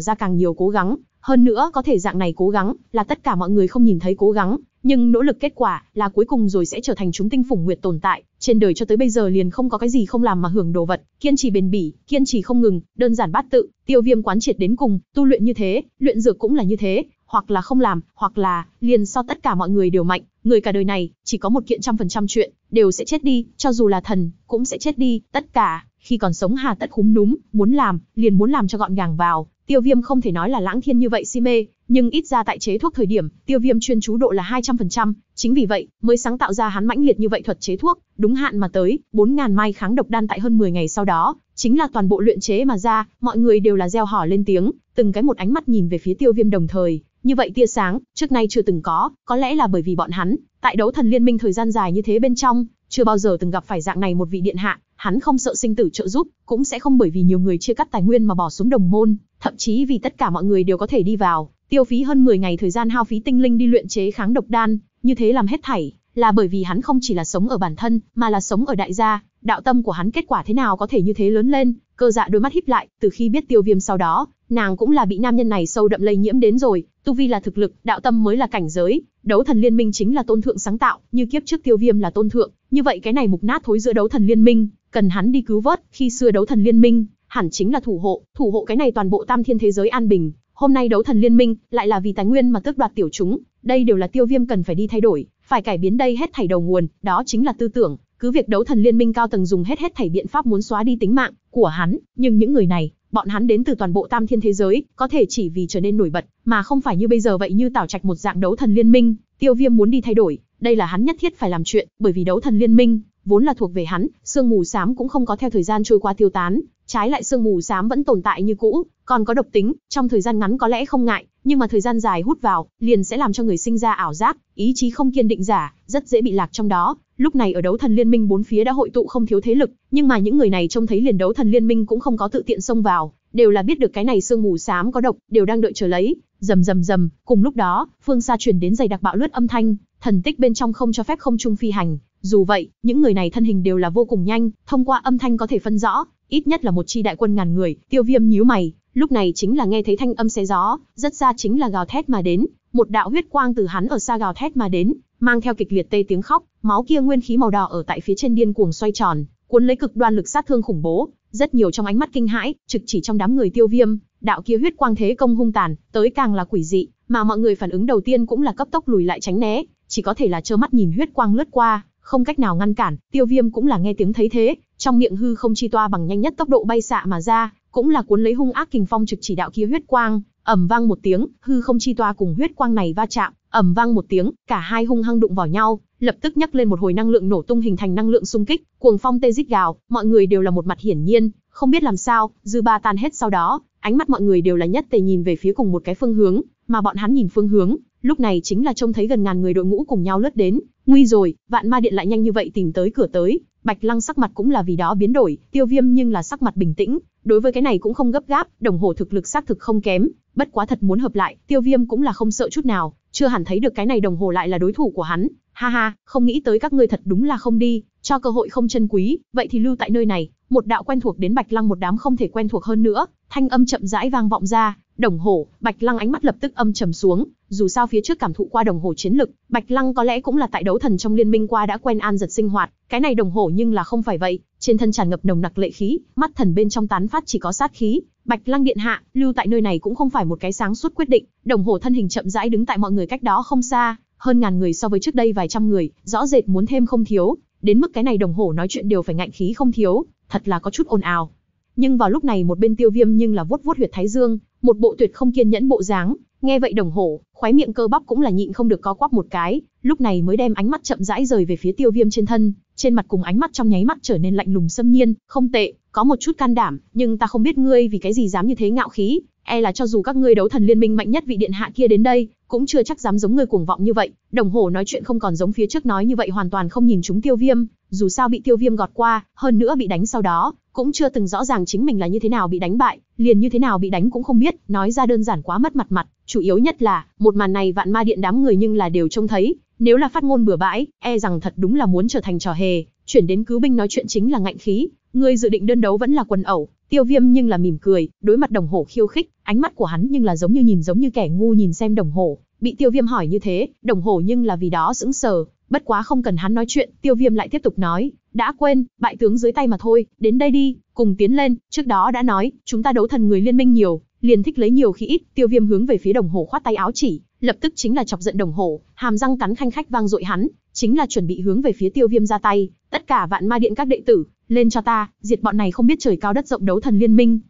ra càng nhiều cố gắng, hơn nữa có thể dạng này cố gắng là tất cả mọi người không nhìn thấy cố gắng, nhưng nỗ lực kết quả là cuối cùng rồi sẽ trở thành chúng tinh phủng nguyệt tồn tại, trên đời cho tới bây giờ liền không có cái gì không làm mà hưởng đồ vật, kiên trì bền bỉ, kiên trì không ngừng, đơn giản bát tự, Tiêu Viêm quán triệt đến cùng, tu luyện như thế, luyện dược cũng là như thế, hoặc là không làm, hoặc là liền so tất cả mọi người đều mạnh, người cả đời này chỉ có một kiện trăm phần trăm chuyện, đều sẽ chết đi, cho dù là thần cũng sẽ chết đi, tất cả khi còn sống hà tất khúm núm, muốn làm liền muốn làm cho gọn gàng vào. Tiêu Viêm không thể nói là lãng thiên như vậy si mê, nhưng ít ra tại chế thuốc thời điểm, Tiêu Viêm chuyên chú độ là 200%, chính vì vậy mới sáng tạo ra hắn mãnh liệt như vậy thuật chế thuốc, đúng hạn mà tới, 4000 mai kháng độc đan tại hơn 10 ngày sau đó, chính là toàn bộ luyện chế mà ra, mọi người đều là gieo hò lên tiếng, từng cái một ánh mắt nhìn về phía Tiêu Viêm đồng thời, như vậy tia sáng, trước nay chưa từng có, có lẽ là bởi vì bọn hắn, tại đấu thần liên minh thời gian dài như thế bên trong, chưa bao giờ từng gặp phải dạng này một vị điện hạ, hắn không sợ sinh tử trợ giúp, cũng sẽ không bởi vì nhiều người chia cắt tài nguyên mà bỏ xuống đồng môn, thậm chí vì tất cả mọi người đều có thể đi vào, tiêu phí hơn 10 ngày thời gian hao phí tinh linh đi luyện chế kháng độc đan, như thế làm hết thảy, là bởi vì hắn không chỉ là sống ở bản thân, mà là sống ở đại gia, đạo tâm của hắn kết quả thế nào có thể như thế lớn lên, cơ dạ đôi mắt híp lại, từ khi biết tiêu viêm sau đó, nàng cũng là bị nam nhân này sâu đậm lây nhiễm đến rồi, tu vi là thực lực, đạo tâm mới là cảnh giới, đấu thần liên minh chính là tôn thượng sáng tạo, như kiếp trước tiêu viêm là tôn thượng, như vậy cái này mục nát thối giữa đấu thần liên minh, cần hắn đi cứu vớt, khi xưa đấu thần liên minh, hẳn chính là thủ hộ, thủ hộ cái này toàn bộ tam thiên thế giới an bình, hôm nay đấu thần liên minh lại là vì tài nguyên mà tước đoạt tiểu chúng, đây đều là tiêu viêm cần phải đi thay đổi, phải cải biến đây hết thảy đầu nguồn, đó chính là tư tưởng, cứ việc đấu thần liên minh cao tầng dùng hết hết thảy biện pháp muốn xóa đi tính mạng của hắn, nhưng những người này Bọn hắn đến từ toàn bộ Tam Thiên thế giới, có thể chỉ vì trở nên nổi bật, mà không phải như bây giờ vậy như tảo trạch một dạng đấu thần liên minh, Tiêu Viêm muốn đi thay đổi, đây là hắn nhất thiết phải làm chuyện, bởi vì đấu thần liên minh vốn là thuộc về hắn, sương mù xám cũng không có theo thời gian trôi qua tiêu tán, trái lại sương mù xám vẫn tồn tại như cũ, còn có độc tính, trong thời gian ngắn có lẽ không ngại, nhưng mà thời gian dài hút vào, liền sẽ làm cho người sinh ra ảo giác, ý chí không kiên định giả, rất dễ bị lạc trong đó. Lúc này ở đấu thần liên minh bốn phía đã hội tụ không thiếu thế lực, nhưng mà những người này trông thấy liền đấu thần liên minh cũng không có tự tiện xông vào, đều là biết được cái này sương mù xám có độc, đều đang đợi chờ lấy. Rầm rầm rầm, cùng lúc đó, phương xa truyền đến dày đặc bạo lướt âm thanh, thần tích bên trong không cho phép không trung phi hành, dù vậy, những người này thân hình đều là vô cùng nhanh, thông qua âm thanh có thể phân rõ, ít nhất là một chi đại quân ngàn người, tiêu viêm nhíu mày, lúc này chính là nghe thấy thanh âm xé gió, rất ra chính là gào thét mà đến, một đạo huyết quang từ hắn ở xa gào thét mà đến, mang theo kịch liệt tê tiếng khóc, máu kia nguyên khí màu đỏ ở tại phía trên điên cuồng xoay tròn, cuốn lấy cực đoan lực sát thương khủng bố, rất nhiều trong ánh mắt kinh hãi, trực chỉ trong đám người tiêu viêm, đạo kia huyết quang thế công hung tàn, tới càng là quỷ dị, mà mọi người phản ứng đầu tiên cũng là cấp tốc lùi lại tránh né, chỉ có thể là trơ mắt nhìn huyết quang lướt qua, không cách nào ngăn cản, tiêu viêm cũng là nghe tiếng thấy thế, trong miệng hư không chi toa bằng nhanh nhất tốc độ bay xạ mà ra, cũng là cuốn lấy hung ác kình phong trực chỉ đạo kia huyết quang, ầm vang một tiếng, hư không chi toa cùng huyết quang này va chạm, ầm vang một tiếng, cả hai hung hăng đụng vào nhau, lập tức nhấc lên một hồi năng lượng nổ tung hình thành năng lượng xung kích, cuồng phong tê rít gào, mọi người đều là một mặt hiển nhiên, không biết làm sao, dư ba tan hết sau đó, ánh mắt mọi người đều là nhất tề nhìn về phía cùng một cái phương hướng, mà bọn hắn nhìn phương hướng, lúc này chính là trông thấy gần ngàn người đội ngũ cùng nhau lướt đến, Nguy rồi, vạn ma điện lại nhanh như vậy tìm tới cửa tới, Bạch Lăng sắc mặt cũng là vì đó biến đổi, Tiêu Viêm nhưng là sắc mặt bình tĩnh, đối với cái này cũng không gấp gáp, đồng hồ thực lực xác thực không kém, bất quá thật muốn hợp lại, Tiêu Viêm cũng là không sợ chút nào, chưa hẳn thấy được cái này đồng hồ lại là đối thủ của hắn, Ha ha, không nghĩ tới các ngươi thật đúng là không đi, cho cơ hội không chân quý, vậy thì lưu tại nơi này, một đạo quen thuộc đến Bạch Lăng một đám không thể quen thuộc hơn nữa, thanh âm chậm rãi vang vọng ra, đồng hồ, Bạch Lăng ánh mắt lập tức âm trầm xuống, dù sao phía trước cảm thụ qua đồng hồ chiến lực, Bạch Lăng có lẽ cũng là tại đấu thần trong liên minh qua đã quen an giật sinh hoạt, cái này đồng hồ nhưng là không phải vậy, trên thân tràn ngập nồng nặc lệ khí, mắt thần bên trong tán phát chỉ có sát khí, Bạch Lăng điện hạ, lưu tại nơi này cũng không phải một cái sáng suốt quyết định, đồng hồ thân hình chậm rãi đứng tại mọi người cách đó không xa, hơn ngàn người so với trước đây vài trăm người, rõ rệt muốn thêm không thiếu, đến mức cái này đồng hồ nói chuyện đều phải ngạnh khí không thiếu, thật là có chút ồn ào. Nhưng vào lúc này một bên tiêu viêm nhưng là vuốt vuốt huyệt thái dương, một bộ tuyệt không kiên nhẫn bộ dáng, nghe vậy đồng hồ, khóe miệng cơ bắp cũng là nhịn không được co quắp một cái, lúc này mới đem ánh mắt chậm rãi rời về phía tiêu viêm trên thân, trên mặt cùng ánh mắt trong nháy mắt trở nên lạnh lùng xâm nhiên, không tệ, có một chút can đảm, nhưng ta không biết ngươi vì cái gì dám như thế ngạo khí, e là cho dù các ngươi đấu thần liên minh mạnh nhất vị điện hạ kia đến đây, cũng chưa chắc dám giống người cuồng vọng như vậy, đồng hồ nói chuyện không còn giống phía trước nói như vậy hoàn toàn không nhìn chúng tiêu viêm, dù sao bị tiêu viêm gọt qua, hơn nữa bị đánh sau đó, cũng chưa từng rõ ràng chính mình là như thế nào bị đánh bại, liền như thế nào bị đánh cũng không biết, nói ra đơn giản quá mất mặt mặt, chủ yếu nhất là, một màn này vạn ma điện đám người nhưng là đều trông thấy, nếu là phát ngôn bừa bãi, e rằng thật đúng là muốn trở thành trò hề, chuyển đến cứu binh nói chuyện chính là ngạnh khí, ngươi dự định đơn đấu vẫn là quần ẩu, Tiêu Viêm nhưng là mỉm cười, đối mặt đồng hồ khiêu khích, ánh mắt của hắn nhưng là giống như nhìn giống như kẻ ngu nhìn xem đồng hồ, bị Tiêu Viêm hỏi như thế, đồng hồ nhưng là vì đó sững sờ, bất quá không cần hắn nói chuyện, Tiêu Viêm lại tiếp tục nói, đã quên, bại tướng dưới tay mà thôi, đến đây đi, cùng tiến lên, trước đó đã nói, chúng ta đấu thần người liên minh nhiều, liền thích lấy nhiều khi ít, Tiêu Viêm hướng về phía đồng hồ khoát tay áo chỉ, lập tức chính là chọc giận đồng hồ, hàm răng cắn khanh khách vang dội hắn, chính là chuẩn bị hướng về phía Tiêu Viêm ra tay, tất cả vạn ma điện các đệ tử, lên cho ta, diệt bọn này không biết trời cao đất rộng đấu thần liên minh.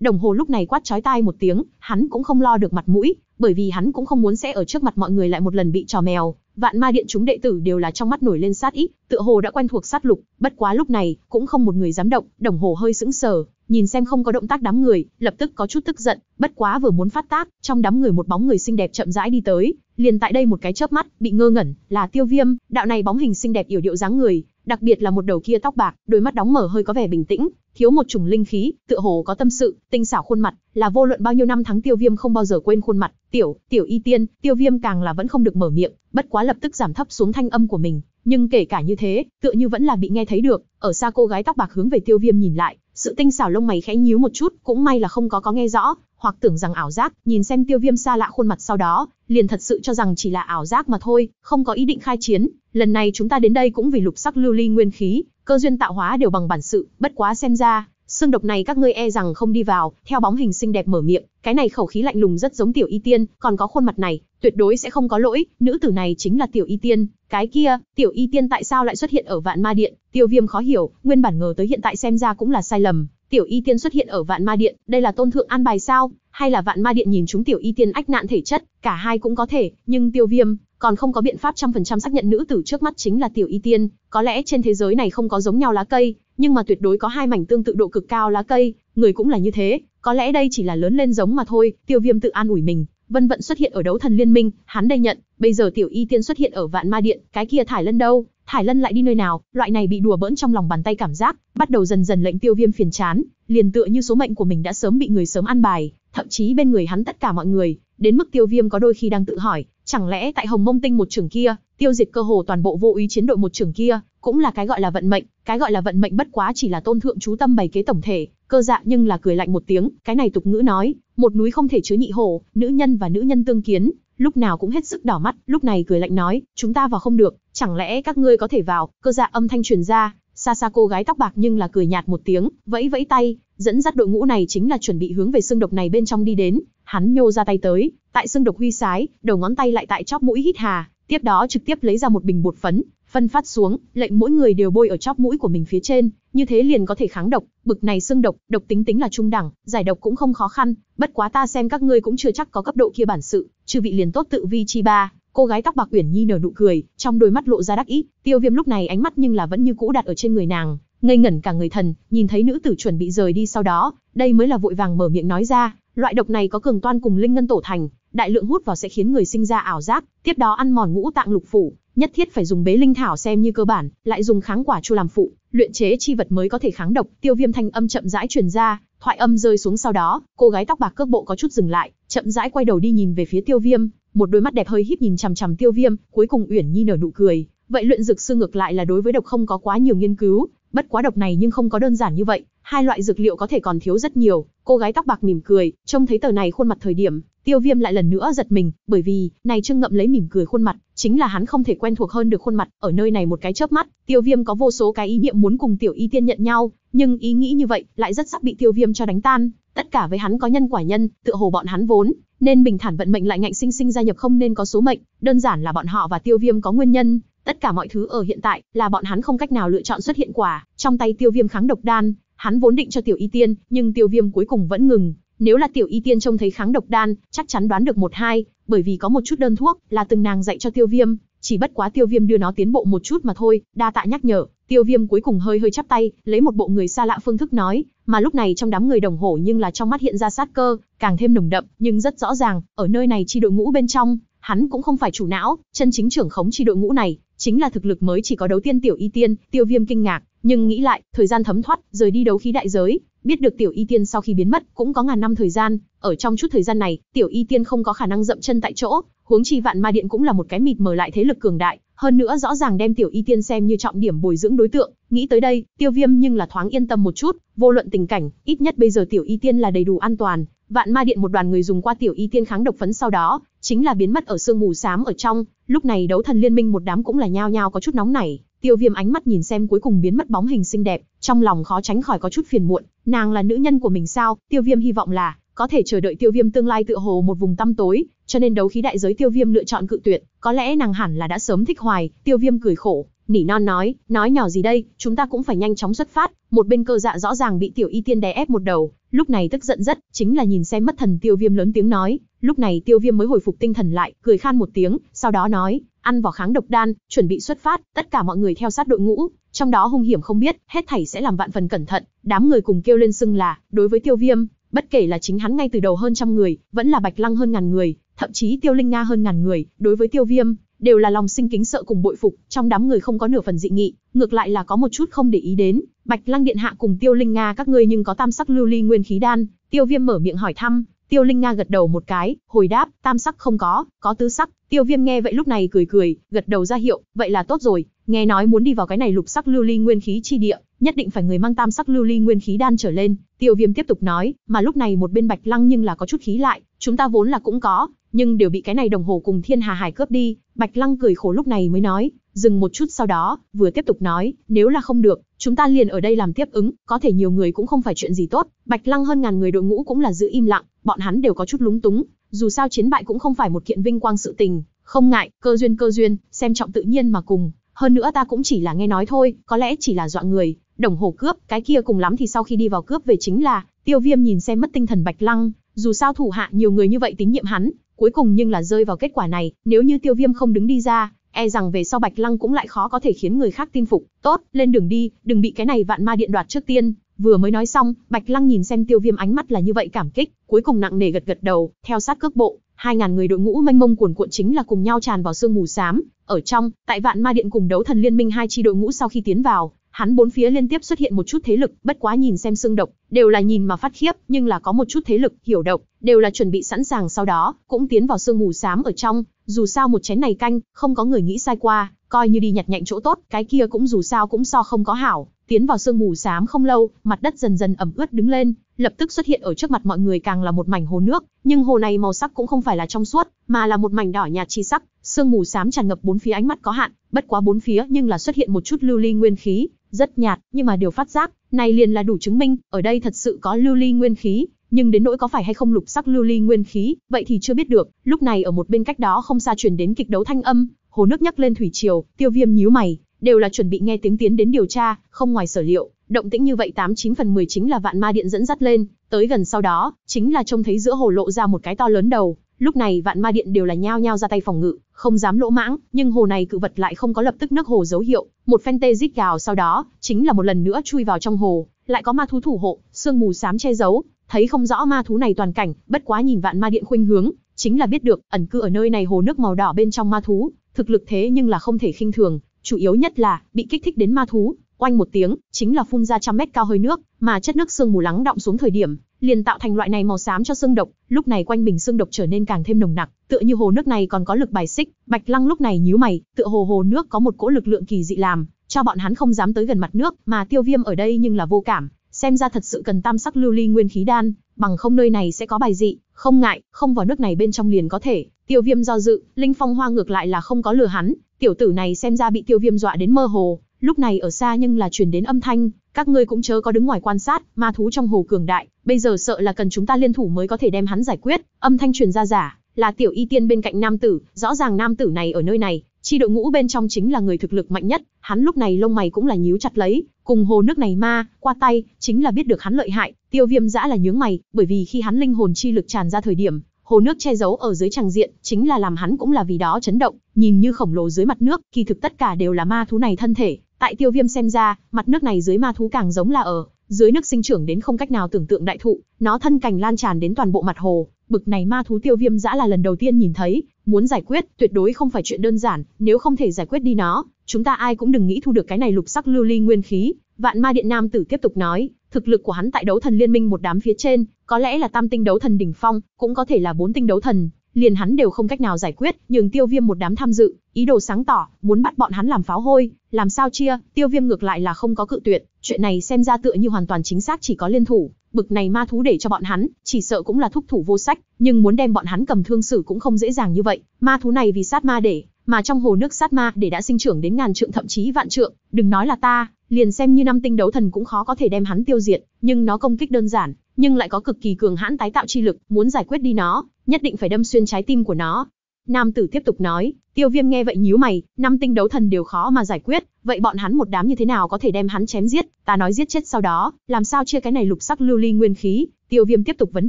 Đồng hồ lúc này quát chói tai một tiếng, hắn cũng không lo được mặt mũi, bởi vì hắn cũng không muốn sẽ ở trước mặt mọi người lại một lần bị trò mèo. Vạn ma điện chúng đệ tử đều là trong mắt nổi lên sát ý, tựa hồ đã quen thuộc sát lục, bất quá lúc này, cũng không một người dám động, đồng hồ hơi sững sờ, nhìn xem không có động tác đám người, lập tức có chút tức giận, bất quá vừa muốn phát tác, trong đám người một bóng người xinh đẹp chậm rãi đi tới, liền tại đây một cái chớp mắt, bị ngơ ngẩn, là Tiêu Viêm, đạo này bóng hình xinh đẹp yểu điệu dáng người, đặc biệt là một đầu kia tóc bạc, đôi mắt đóng mở hơi có vẻ bình tĩnh, thiếu một chủng linh khí, tựa hồ có tâm sự, tinh xảo khuôn mặt, là vô luận bao nhiêu năm tháng Tiêu Viêm không bao giờ quên khuôn mặt, "Tiểu, tiểu y tiên." Tiêu Viêm càng là vẫn không được mở miệng, bất quá lập tức giảm thấp xuống thanh âm của mình, nhưng kể cả như thế, tựa như vẫn là bị nghe thấy được, ở xa cô gái tóc bạc hướng về Tiêu Viêm nhìn lại, sự tinh xảo lông mày khẽ nhíu một chút, cũng may là không có có nghe rõ, hoặc tưởng rằng ảo giác, nhìn xem Tiêu Viêm xa lạ khuôn mặt sau đó, liền thật sự cho rằng chỉ là ảo giác mà thôi, không có ý định khai chiến, lần này chúng ta đến đây cũng vì lục sắc lưu ly nguyên khí, cơ duyên tạo hóa đều bằng bản sự, bất quá xem ra, xương độc này các ngươi e rằng không đi vào, theo bóng hình xinh đẹp mở miệng, cái này khẩu khí lạnh lùng rất giống tiểu y tiên, còn có khuôn mặt này, tuyệt đối sẽ không có lỗi, nữ tử này chính là tiểu y tiên, cái kia, tiểu y tiên tại sao lại xuất hiện ở vạn ma điện, tiêu viêm khó hiểu, nguyên bản ngờ tới hiện tại xem ra cũng là sai lầm, tiểu y tiên xuất hiện ở vạn ma điện, đây là tôn thượng an bài sao, hay là vạn ma điện nhìn chúng tiểu y tiên ách nạn thể chất, cả hai cũng có thể, nhưng tiêu viêm, còn không có biện pháp trăm phần trăm xác nhận nữ tử trước mắt chính là tiểu y tiên có lẽ trên thế giới này không có giống nhau lá cây nhưng mà tuyệt đối có hai mảnh tương tự độ cực cao lá cây người cũng là như thế có lẽ đây chỉ là lớn lên giống mà thôi tiêu viêm tự an ủi mình vân vận xuất hiện ở đấu thần liên minh hắn đây nhận bây giờ tiểu y tiên xuất hiện ở vạn ma điện cái kia thải lân đâu Hải Lân lại đi nơi nào, loại này bị đùa bỡn trong lòng bàn tay cảm giác, bắt đầu dần dần lệnh Tiêu Viêm phiền chán, liền tựa như số mệnh của mình đã sớm bị người sớm ăn bài, thậm chí bên người hắn tất cả mọi người, đến mức Tiêu Viêm có đôi khi đang tự hỏi, chẳng lẽ tại Hồng Mông Tinh một trường kia, tiêu diệt cơ hồ toàn bộ vô ý chiến đội một trường kia, cũng là cái gọi là vận mệnh, cái gọi là vận mệnh bất quá chỉ là tôn thượng chú tâm bày kế tổng thể, cơ dạ nhưng là cười lạnh một tiếng, cái này tục ngữ nói, một núi không thể chứa nhị hổ, nữ nhân và nữ nhân tương kiến, lúc nào cũng hết sức đỏ mắt, lúc này cười lạnh nói, chúng ta vào không được, Chẳng lẽ các ngươi có thể vào, cơ dạ âm thanh truyền ra, xa xa cô gái tóc bạc nhưng là cười nhạt một tiếng, vẫy vẫy tay, dẫn dắt đội ngũ này chính là chuẩn bị hướng về xương độc này bên trong đi đến, hắn nhô ra tay tới, tại xương độc huy sái, đầu ngón tay lại tại chóp mũi hít hà, tiếp đó trực tiếp lấy ra một bình bột phấn, phân phát xuống, lệnh mỗi người đều bôi ở chóp mũi của mình phía trên, như thế liền có thể kháng độc, bực này xương độc, độc tính tính là trung đẳng, giải độc cũng không khó khăn, bất quá ta xem các ngươi cũng chưa chắc có cấp độ kia bản sự, chư vị liền tốt tự vi chi ba, cô gái tóc bạc uyển nhi nở nụ cười trong đôi mắt lộ ra đắc ý tiêu viêm lúc này ánh mắt nhưng là vẫn như cũ đặt ở trên người nàng ngây ngẩn cả người thần nhìn thấy nữ tử chuẩn bị rời đi sau đó đây mới là vội vàng mở miệng nói ra loại độc này có cường toan cùng linh ngân tổ thành đại lượng hút vào sẽ khiến người sinh ra ảo giác tiếp đó ăn mòn ngũ tạng lục phủ nhất thiết phải dùng bế linh thảo xem như cơ bản lại dùng kháng quả chu làm phụ luyện chế chi vật mới có thể kháng độc tiêu viêm thanh âm chậm rãi truyền ra thoại âm rơi xuống sau đó cô gái tóc bạc cước bộ có chút dừng lại chậm rãi quay đầu đi nhìn về phía tiêu viêm một đôi mắt đẹp hơi híp nhìn chằm chằm Tiêu Viêm, cuối cùng Uyển Nhi nở nụ cười, vậy luyện dược sư ngược lại là đối với độc không có quá nhiều nghiên cứu, bất quá độc này nhưng không có đơn giản như vậy, Hai loại dược liệu có thể còn thiếu rất nhiều, cô gái tóc bạc mỉm cười, trông thấy tờ này khuôn mặt thời điểm, Tiêu Viêm lại lần nữa giật mình, bởi vì, này Trương Ngậm lấy mỉm cười khuôn mặt, chính là hắn không thể quen thuộc hơn được khuôn mặt, ở nơi này một cái chớp mắt, Tiêu Viêm có vô số cái ý niệm muốn cùng Tiểu Y Tiên nhận nhau, nhưng ý nghĩ như vậy lại rất sắp bị Tiêu Viêm cho đánh tan, tất cả với hắn có nhân quả nhân, tựa hồ bọn hắn vốn nên bình thản vận mệnh lại ngạnh sinh sinh gia nhập không nên có số mệnh, đơn giản là bọn họ và Tiêu Viêm có nguyên nhân, tất cả mọi thứ ở hiện tại là bọn hắn không cách nào lựa chọn xuất hiện quả, trong tay Tiêu Viêm kháng độc đan, Hắn vốn định cho Tiểu Y Tiên, nhưng Tiêu Viêm cuối cùng vẫn ngừng. Nếu là Tiểu Y Tiên trông thấy kháng độc đan, chắc chắn đoán được một hai, bởi vì có một chút đơn thuốc là từng nàng dạy cho Tiêu Viêm, chỉ bất quá Tiêu Viêm đưa nó tiến bộ một chút mà thôi. Đa tạ nhắc nhở. Tiêu Viêm cuối cùng hơi hơi chắp tay, lấy một bộ người xa lạ phương thức nói, mà lúc này trong đám người đồng hổ nhưng là trong mắt hiện ra sát cơ, càng thêm nồng đậm, nhưng rất rõ ràng, ở nơi này chi đội ngũ bên trong, hắn cũng không phải chủ não, chân chính trưởng khống chi đội ngũ này, chính là thực lực mới chỉ có đấu tiên tiểu y tiên, tiêu viêm kinh ngạc, nhưng nghĩ lại, thời gian thấm thoát, rời đi đấu khí đại giới, biết được tiểu y tiên sau khi biến mất cũng có ngàn năm thời gian, ở trong chút thời gian này, tiểu y tiên không có khả năng dậm chân tại chỗ, huống chi vạn ma điện cũng là một cái mịt mở lại thế lực cường đại, hơn nữa rõ ràng đem tiểu y tiên xem như trọng điểm bồi dưỡng đối tượng, nghĩ tới đây, tiêu viêm nhưng là thoáng yên tâm một chút, vô luận tình cảnh, ít nhất bây giờ tiểu y tiên là đầy đủ an toàn, vạn ma điện một đoàn người dùng qua tiểu y tiên kháng độc phấn sau đó, chính là biến mất ở sương mù xám ở trong, Lúc này đấu thần liên minh một đám cũng là nhao nhao có chút nóng nảy, Tiêu Viêm ánh mắt nhìn xem cuối cùng biến mất bóng hình xinh đẹp, trong lòng khó tránh khỏi có chút phiền muộn, nàng là nữ nhân của mình sao? Tiêu Viêm hy vọng là có thể chờ đợi Tiêu Viêm tương lai tựa hồ một vùng tăm tối, cho nên đấu khí đại giới Tiêu Viêm lựa chọn cự tuyệt, có lẽ nàng hẳn là đã sớm thích hoài, Tiêu Viêm cười khổ, nỉ non nói, nói nhỏ gì đây, chúng ta cũng phải nhanh chóng xuất phát. Một bên cơ dạ rõ ràng bị tiểu y tiên đè ép một đầu, lúc này tức giận rất, chính là nhìn xem mất thần tiêu viêm lớn tiếng nói. Lúc này tiêu viêm mới hồi phục tinh thần lại, cười khan một tiếng, sau đó nói, ăn vỏ kháng độc đan, chuẩn bị xuất phát, tất cả mọi người theo sát đội ngũ, trong đó hung hiểm không biết, hết thảy sẽ làm vạn phần cẩn thận, đám người cùng kêu lên xưng là, đối với tiêu viêm, bất kể là chính hắn ngay từ đầu hơn trăm người, vẫn là bạch lăng hơn ngàn người, thậm chí tiêu linh nga hơn ngàn người, đối với tiêu viêm, đều là lòng sinh kính sợ cùng bội phục, trong đám người không có nửa phần dị nghị, ngược lại là có một chút không để ý đến, Bạch Lăng Điện hạ cùng Tiêu Linh Nga các ngươi nhưng có tam sắc lưu ly nguyên khí đan, Tiêu Viêm mở miệng hỏi thăm, Tiêu Linh Nga gật đầu một cái, hồi đáp, tam sắc không có, có tứ sắc, Tiêu Viêm nghe vậy lúc này cười cười, gật đầu ra hiệu, vậy là tốt rồi, nghe nói muốn đi vào cái này lục sắc lưu ly nguyên khí chi địa, nhất định phải người mang tam sắc lưu ly nguyên khí đan trở lên, Tiêu Viêm tiếp tục nói, mà lúc này một bên Bạch Lăng nhưng là có chút khí lại, chúng ta vốn là cũng có, nhưng đều bị cái này đồng hồ cùng Thiên Hà Hải cướp đi, Bạch Lăng cười khổ lúc này mới nói, dừng một chút sau đó, vừa tiếp tục nói, nếu là không được, chúng ta liền ở đây làm tiếp ứng, có thể nhiều người cũng không phải chuyện gì tốt, Bạch Lăng hơn ngàn người đội ngũ cũng là giữ im lặng, bọn hắn đều có chút lúng túng, dù sao chiến bại cũng không phải một kiện vinh quang sự tình, không ngại, cơ duyên cơ duyên, xem trọng tự nhiên mà cùng. Hơn nữa ta cũng chỉ là nghe nói thôi, có lẽ chỉ là dọa người, đồng hồ cướp, cái kia cùng lắm thì sau khi đi vào cướp về chính là, tiêu viêm nhìn xem mất tinh thần bạch lăng, dù sao thủ hạ nhiều người như vậy tín nhiệm hắn, cuối cùng nhưng là rơi vào kết quả này, nếu như tiêu viêm không đứng đi ra, e rằng về sau bạch lăng cũng lại khó có thể khiến người khác tin phục, tốt, lên đường đi, đừng bị cái này vạn ma điện đoạt trước tiên. Vừa mới nói xong, Bạch Lăng nhìn xem tiêu viêm ánh mắt là như vậy cảm kích, cuối cùng nặng nề gật gật đầu, theo sát cước bộ, hai ngàn người đội ngũ mênh mông cuồn cuộn chính là cùng nhau tràn vào sương mù xám, ở trong, tại Vạn Ma Điện cùng đấu thần liên minh hai chi đội ngũ sau khi tiến vào, hắn bốn phía liên tiếp xuất hiện một chút thế lực, bất quá nhìn xem xương độc, đều là nhìn mà phát khiếp, nhưng là có một chút thế lực hiểu độc, đều là chuẩn bị sẵn sàng sau đó, cũng tiến vào sương mù xám ở trong, dù sao một chén này canh, không có người nghĩ sai qua, coi như đi nhặt nhạnh chỗ tốt, cái kia cũng dù sao cũng so không có hảo. Tiến vào sương mù xám không lâu, mặt đất dần dần ẩm ướt đứng lên, lập tức xuất hiện ở trước mặt mọi người càng là một mảnh hồ nước, nhưng hồ này màu sắc cũng không phải là trong suốt, mà là một mảnh đỏ nhạt chi sắc, sương mù xám tràn ngập bốn phía ánh mắt có hạn, bất quá bốn phía nhưng là xuất hiện một chút lưu ly nguyên khí, rất nhạt, nhưng mà điều phát giác, này liền là đủ chứng minh, ở đây thật sự có lưu ly nguyên khí, nhưng đến nỗi có phải hay không lục sắc lưu ly nguyên khí, vậy thì chưa biết được. Lúc này ở một bên cách đó không xa truyền đến kịch đấu thanh âm, hồ nước nhấc lên thủy triều, Tiêu Viêm nhíu mày, đều là chuẩn bị nghe tiếng tiến đến điều tra, không ngoài sở liệu, động tĩnh như vậy 89 phần 10 chính là Vạn Ma Điện dẫn dắt lên, tới gần sau đó, chính là trông thấy giữa hồ lộ ra một cái to lớn đầu, lúc này Vạn Ma Điện đều là nhao nhao ra tay phòng ngự, không dám lỗ mãng, nhưng hồ này cự vật lại không có lập tức nước hồ dấu hiệu, một phen tê rít gào sau đó, chính là một lần nữa chui vào trong hồ, lại có ma thú thủ hộ, sương mù xám che giấu, thấy không rõ ma thú này toàn cảnh, bất quá nhìn vạn ma điện khuynh hướng, chính là biết được, ẩn cư ở nơi này hồ nước màu đỏ bên trong ma thú, thực lực thế nhưng là không thể khinh thường, chủ yếu nhất là bị kích thích đến ma thú, oanh một tiếng, chính là phun ra trăm mét cao hơi nước, mà chất nước sương mù lắng động xuống thời điểm, liền tạo thành loại này màu xám cho xương độc, lúc này quanh bình xương độc trở nên càng thêm nồng nặc, tựa như hồ nước này còn có lực bài xích, Bạch Lăng lúc này nhíu mày, tựa hồ hồ nước có một cỗ lực lượng kỳ dị làm cho bọn hắn không dám tới gần mặt nước, mà Tiêu Viêm ở đây nhưng là vô cảm, xem ra thật sự cần tam sắc lưu ly nguyên khí đan, bằng không nơi này sẽ có bài dị, không ngại, không vào nước này bên trong liền có thể. Tiêu Viêm do dự, Linh Phong Hoa ngược lại là không có lừa hắn, tiểu tử này xem ra bị Tiêu Viêm dọa đến mơ hồ, lúc này ở xa nhưng là truyền đến âm thanh, các ngươi cũng chớ có đứng ngoài quan sát, ma thú trong hồ cường đại, bây giờ sợ là cần chúng ta liên thủ mới có thể đem hắn giải quyết, âm thanh truyền ra giả, là tiểu y tiên bên cạnh nam tử, rõ ràng nam tử này ở nơi này, Chi đội ngũ bên trong chính là người thực lực mạnh nhất, hắn lúc này lông mày cũng là nhíu chặt lấy, cùng hồ nước này ma, qua tay, chính là biết được hắn lợi hại, tiêu viêm dã là nhướng mày, bởi vì khi hắn linh hồn chi lực tràn ra thời điểm, hồ nước che giấu ở dưới tràng diện, chính là làm hắn cũng là vì đó chấn động, nhìn như khổng lồ dưới mặt nước, kỳ thực tất cả đều là ma thú này thân thể, tại tiêu viêm xem ra, mặt nước này dưới ma thú càng giống là ở, dưới nước sinh trưởng đến không cách nào tưởng tượng đại thụ, nó thân cành lan tràn đến toàn bộ mặt hồ, Bực này ma thú tiêu viêm dã là lần đầu tiên nhìn thấy, muốn giải quyết tuyệt đối không phải chuyện đơn giản, nếu không thể giải quyết đi nó, chúng ta ai cũng đừng nghĩ thu được cái này lục sắc lưu ly nguyên khí. Vạn Ma Điện Nam Tử tiếp tục nói, thực lực của hắn tại đấu thần liên minh một đám phía trên, có lẽ là tam tinh đấu thần đỉnh phong, cũng có thể là bốn tinh đấu thần, liền hắn đều không cách nào giải quyết, nhường tiêu viêm một đám tham dự, ý đồ sáng tỏ, muốn bắt bọn hắn làm pháo hôi, làm sao chia, tiêu viêm ngược lại là không có cự tuyệt, chuyện này xem ra tựa như hoàn toàn chính xác chỉ có liên thủ, bực này ma thú để cho bọn hắn, chỉ sợ cũng là thúc thủ vô sách, nhưng muốn đem bọn hắn cầm thương xử cũng không dễ dàng như vậy. Ma thú này vì sát ma để, mà trong hồ nước sát ma để đã sinh trưởng đến ngàn trượng thậm chí vạn trượng, đừng nói là ta, liền xem như năm tinh đấu thần cũng khó có thể đem hắn tiêu diệt, nhưng nó công kích đơn giản, nhưng lại có cực kỳ cường hãn tái tạo chi lực, muốn giải quyết đi nó, nhất định phải đâm xuyên trái tim của nó, Nam tử tiếp tục nói, tiêu viêm nghe vậy nhíu mày, năm tinh đấu thần đều khó mà giải quyết, vậy bọn hắn một đám như thế nào có thể đem hắn chém giết, ta nói giết chết sau đó, làm sao chia cái này lục sắc lưu ly nguyên khí, tiêu viêm tiếp tục vấn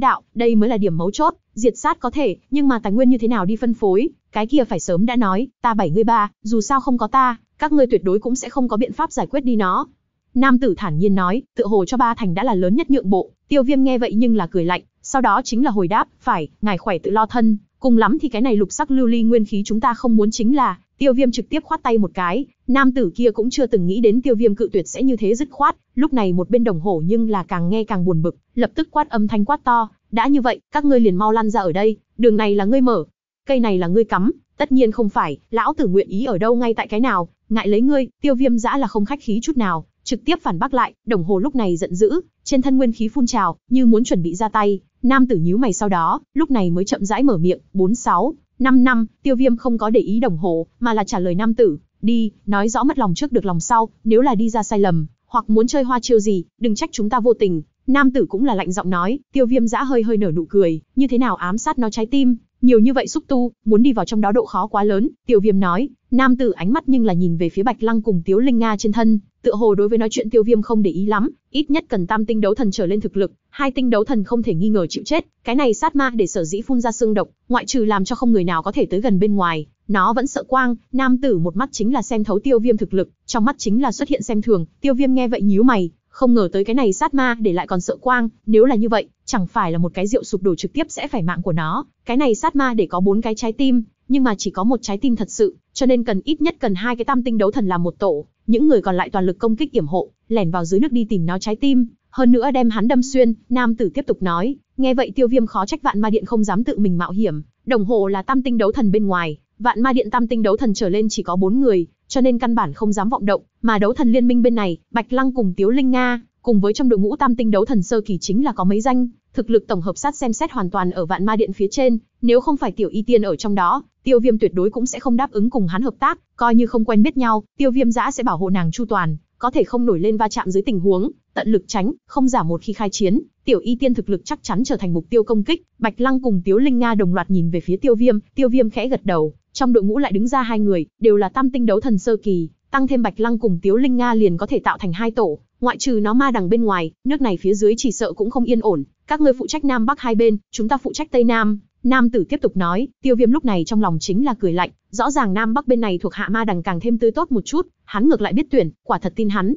đạo, đây mới là điểm mấu chốt, diệt sát có thể, nhưng mà tài nguyên như thế nào đi phân phối, cái kia phải sớm đã nói, ta bảy người ba, dù sao không có ta, các ngươi tuyệt đối cũng sẽ không có biện pháp giải quyết đi nó. Nam tử thản nhiên nói, tựa hồ cho ba thành đã là lớn nhất nhượng bộ, tiêu viêm nghe vậy nhưng là cười lạnh, sau đó chính là hồi đáp, phải, ngài khỏe tự lo thân, Cùng lắm thì cái này lục sắc lưu ly nguyên khí chúng ta không muốn chính là, tiêu viêm trực tiếp khoát tay một cái, nam tử kia cũng chưa từng nghĩ đến tiêu viêm cự tuyệt sẽ như thế dứt khoát, lúc này một bên đồng hổ nhưng là càng nghe càng buồn bực, lập tức quát âm thanh quát to, đã như vậy, các ngươi liền mau lăn ra ở đây, đường này là ngươi mở, cây này là ngươi cắm, tất nhiên không phải, lão tử nguyện ý ở đâu ngay tại cái nào, ngại lấy ngươi, tiêu viêm dã là không khách khí chút nào, trực tiếp phản bác lại, đồng hồ lúc này giận dữ, trên thân nguyên khí phun trào, như muốn chuẩn bị ra tay, nam tử nhíu mày sau đó, lúc này mới chậm rãi mở miệng, bốn sáu năm năm, tiêu viêm không có để ý đồng hồ, mà là trả lời nam tử, đi, nói rõ mất lòng trước được lòng sau, nếu là đi ra sai lầm, hoặc muốn chơi hoa chiêu gì, đừng trách chúng ta vô tình. Nam tử cũng là lạnh giọng nói, tiêu viêm giã hơi hơi nở nụ cười, như thế nào ám sát nó trái tim, nhiều như vậy xúc tu, muốn đi vào trong đó độ khó quá lớn, tiêu viêm nói, nam tử ánh mắt nhưng là nhìn về phía bạch lăng cùng tiếu linh Nga trên thân, tựa hồ đối với nói chuyện tiêu viêm không để ý lắm, ít nhất cần tam tinh đấu thần trở lên thực lực, hai tinh đấu thần không thể nghi ngờ chịu chết, cái này sát ma để sở dĩ phun ra xương độc, ngoại trừ làm cho không người nào có thể tới gần bên ngoài, nó vẫn sợ quang, nam tử một mắt chính là xem thấu tiêu viêm thực lực, trong mắt chính là xuất hiện xem thường, tiêu viêm nghe vậy nhíu mày, không ngờ tới cái này sát ma để lại còn sợ quang, nếu là như vậy, chẳng phải là một cái rượu sụp đổ trực tiếp sẽ phải mạng của nó, cái này sát ma để có bốn cái trái tim, nhưng mà chỉ có một trái tim thật sự, cho nên cần ít nhất cần hai cái tam tinh đấu thần làm một tổ, những người còn lại toàn lực công kích yểm hộ, lẻn vào dưới nước đi tìm nó trái tim, hơn nữa đem hắn đâm xuyên, nam tử tiếp tục nói, nghe vậy Tiêu Viêm khó trách Vạn Ma Điện không dám tự mình mạo hiểm, đồng hồ là tam tinh đấu thần bên ngoài, Vạn Ma Điện tam tinh đấu thần trở lên chỉ có 4 người, cho nên căn bản không dám vọng động, mà đấu thần liên minh bên này, Bạch Lăng cùng Tiếu Linh Nga, cùng với trong đội ngũ tam tinh đấu thần sơ kỳ chính là có mấy danh, thực lực tổng hợp sát xem xét hoàn toàn ở vạn ma điện phía trên, nếu không phải tiểu y tiên ở trong đó, tiêu viêm tuyệt đối cũng sẽ không đáp ứng cùng hắn hợp tác, coi như không quen biết nhau, tiêu viêm giã sẽ bảo hộ nàng chu toàn, có thể không nổi lên va chạm dưới tình huống, tận lực tránh, không giả một khi khai chiến, tiểu y tiên thực lực chắc chắn trở thành mục tiêu công kích, Bạch Lăng cùng Tiếu Linh Nga đồng loạt nhìn về phía tiêu viêm, tiêu viêm khẽ gật đầu, trong đội ngũ lại đứng ra hai người, đều là tam tinh đấu thần sơ kỳ, tăng thêm Bạch Lăng cùng Tiếu Linh Nga liền có thể tạo thành hai tổ, ngoại trừ nó ma đằng bên ngoài, nước này phía dưới chỉ sợ cũng không yên ổn, các ngươi phụ trách Nam Bắc hai bên, chúng ta phụ trách Tây Nam. Nam tử tiếp tục nói, tiêu viêm lúc này trong lòng chính là cười lạnh, rõ ràng Nam Bắc bên này thuộc hạ ma đằng càng thêm tươi tốt một chút, hắn ngược lại biết tuyển, quả thật tin hắn.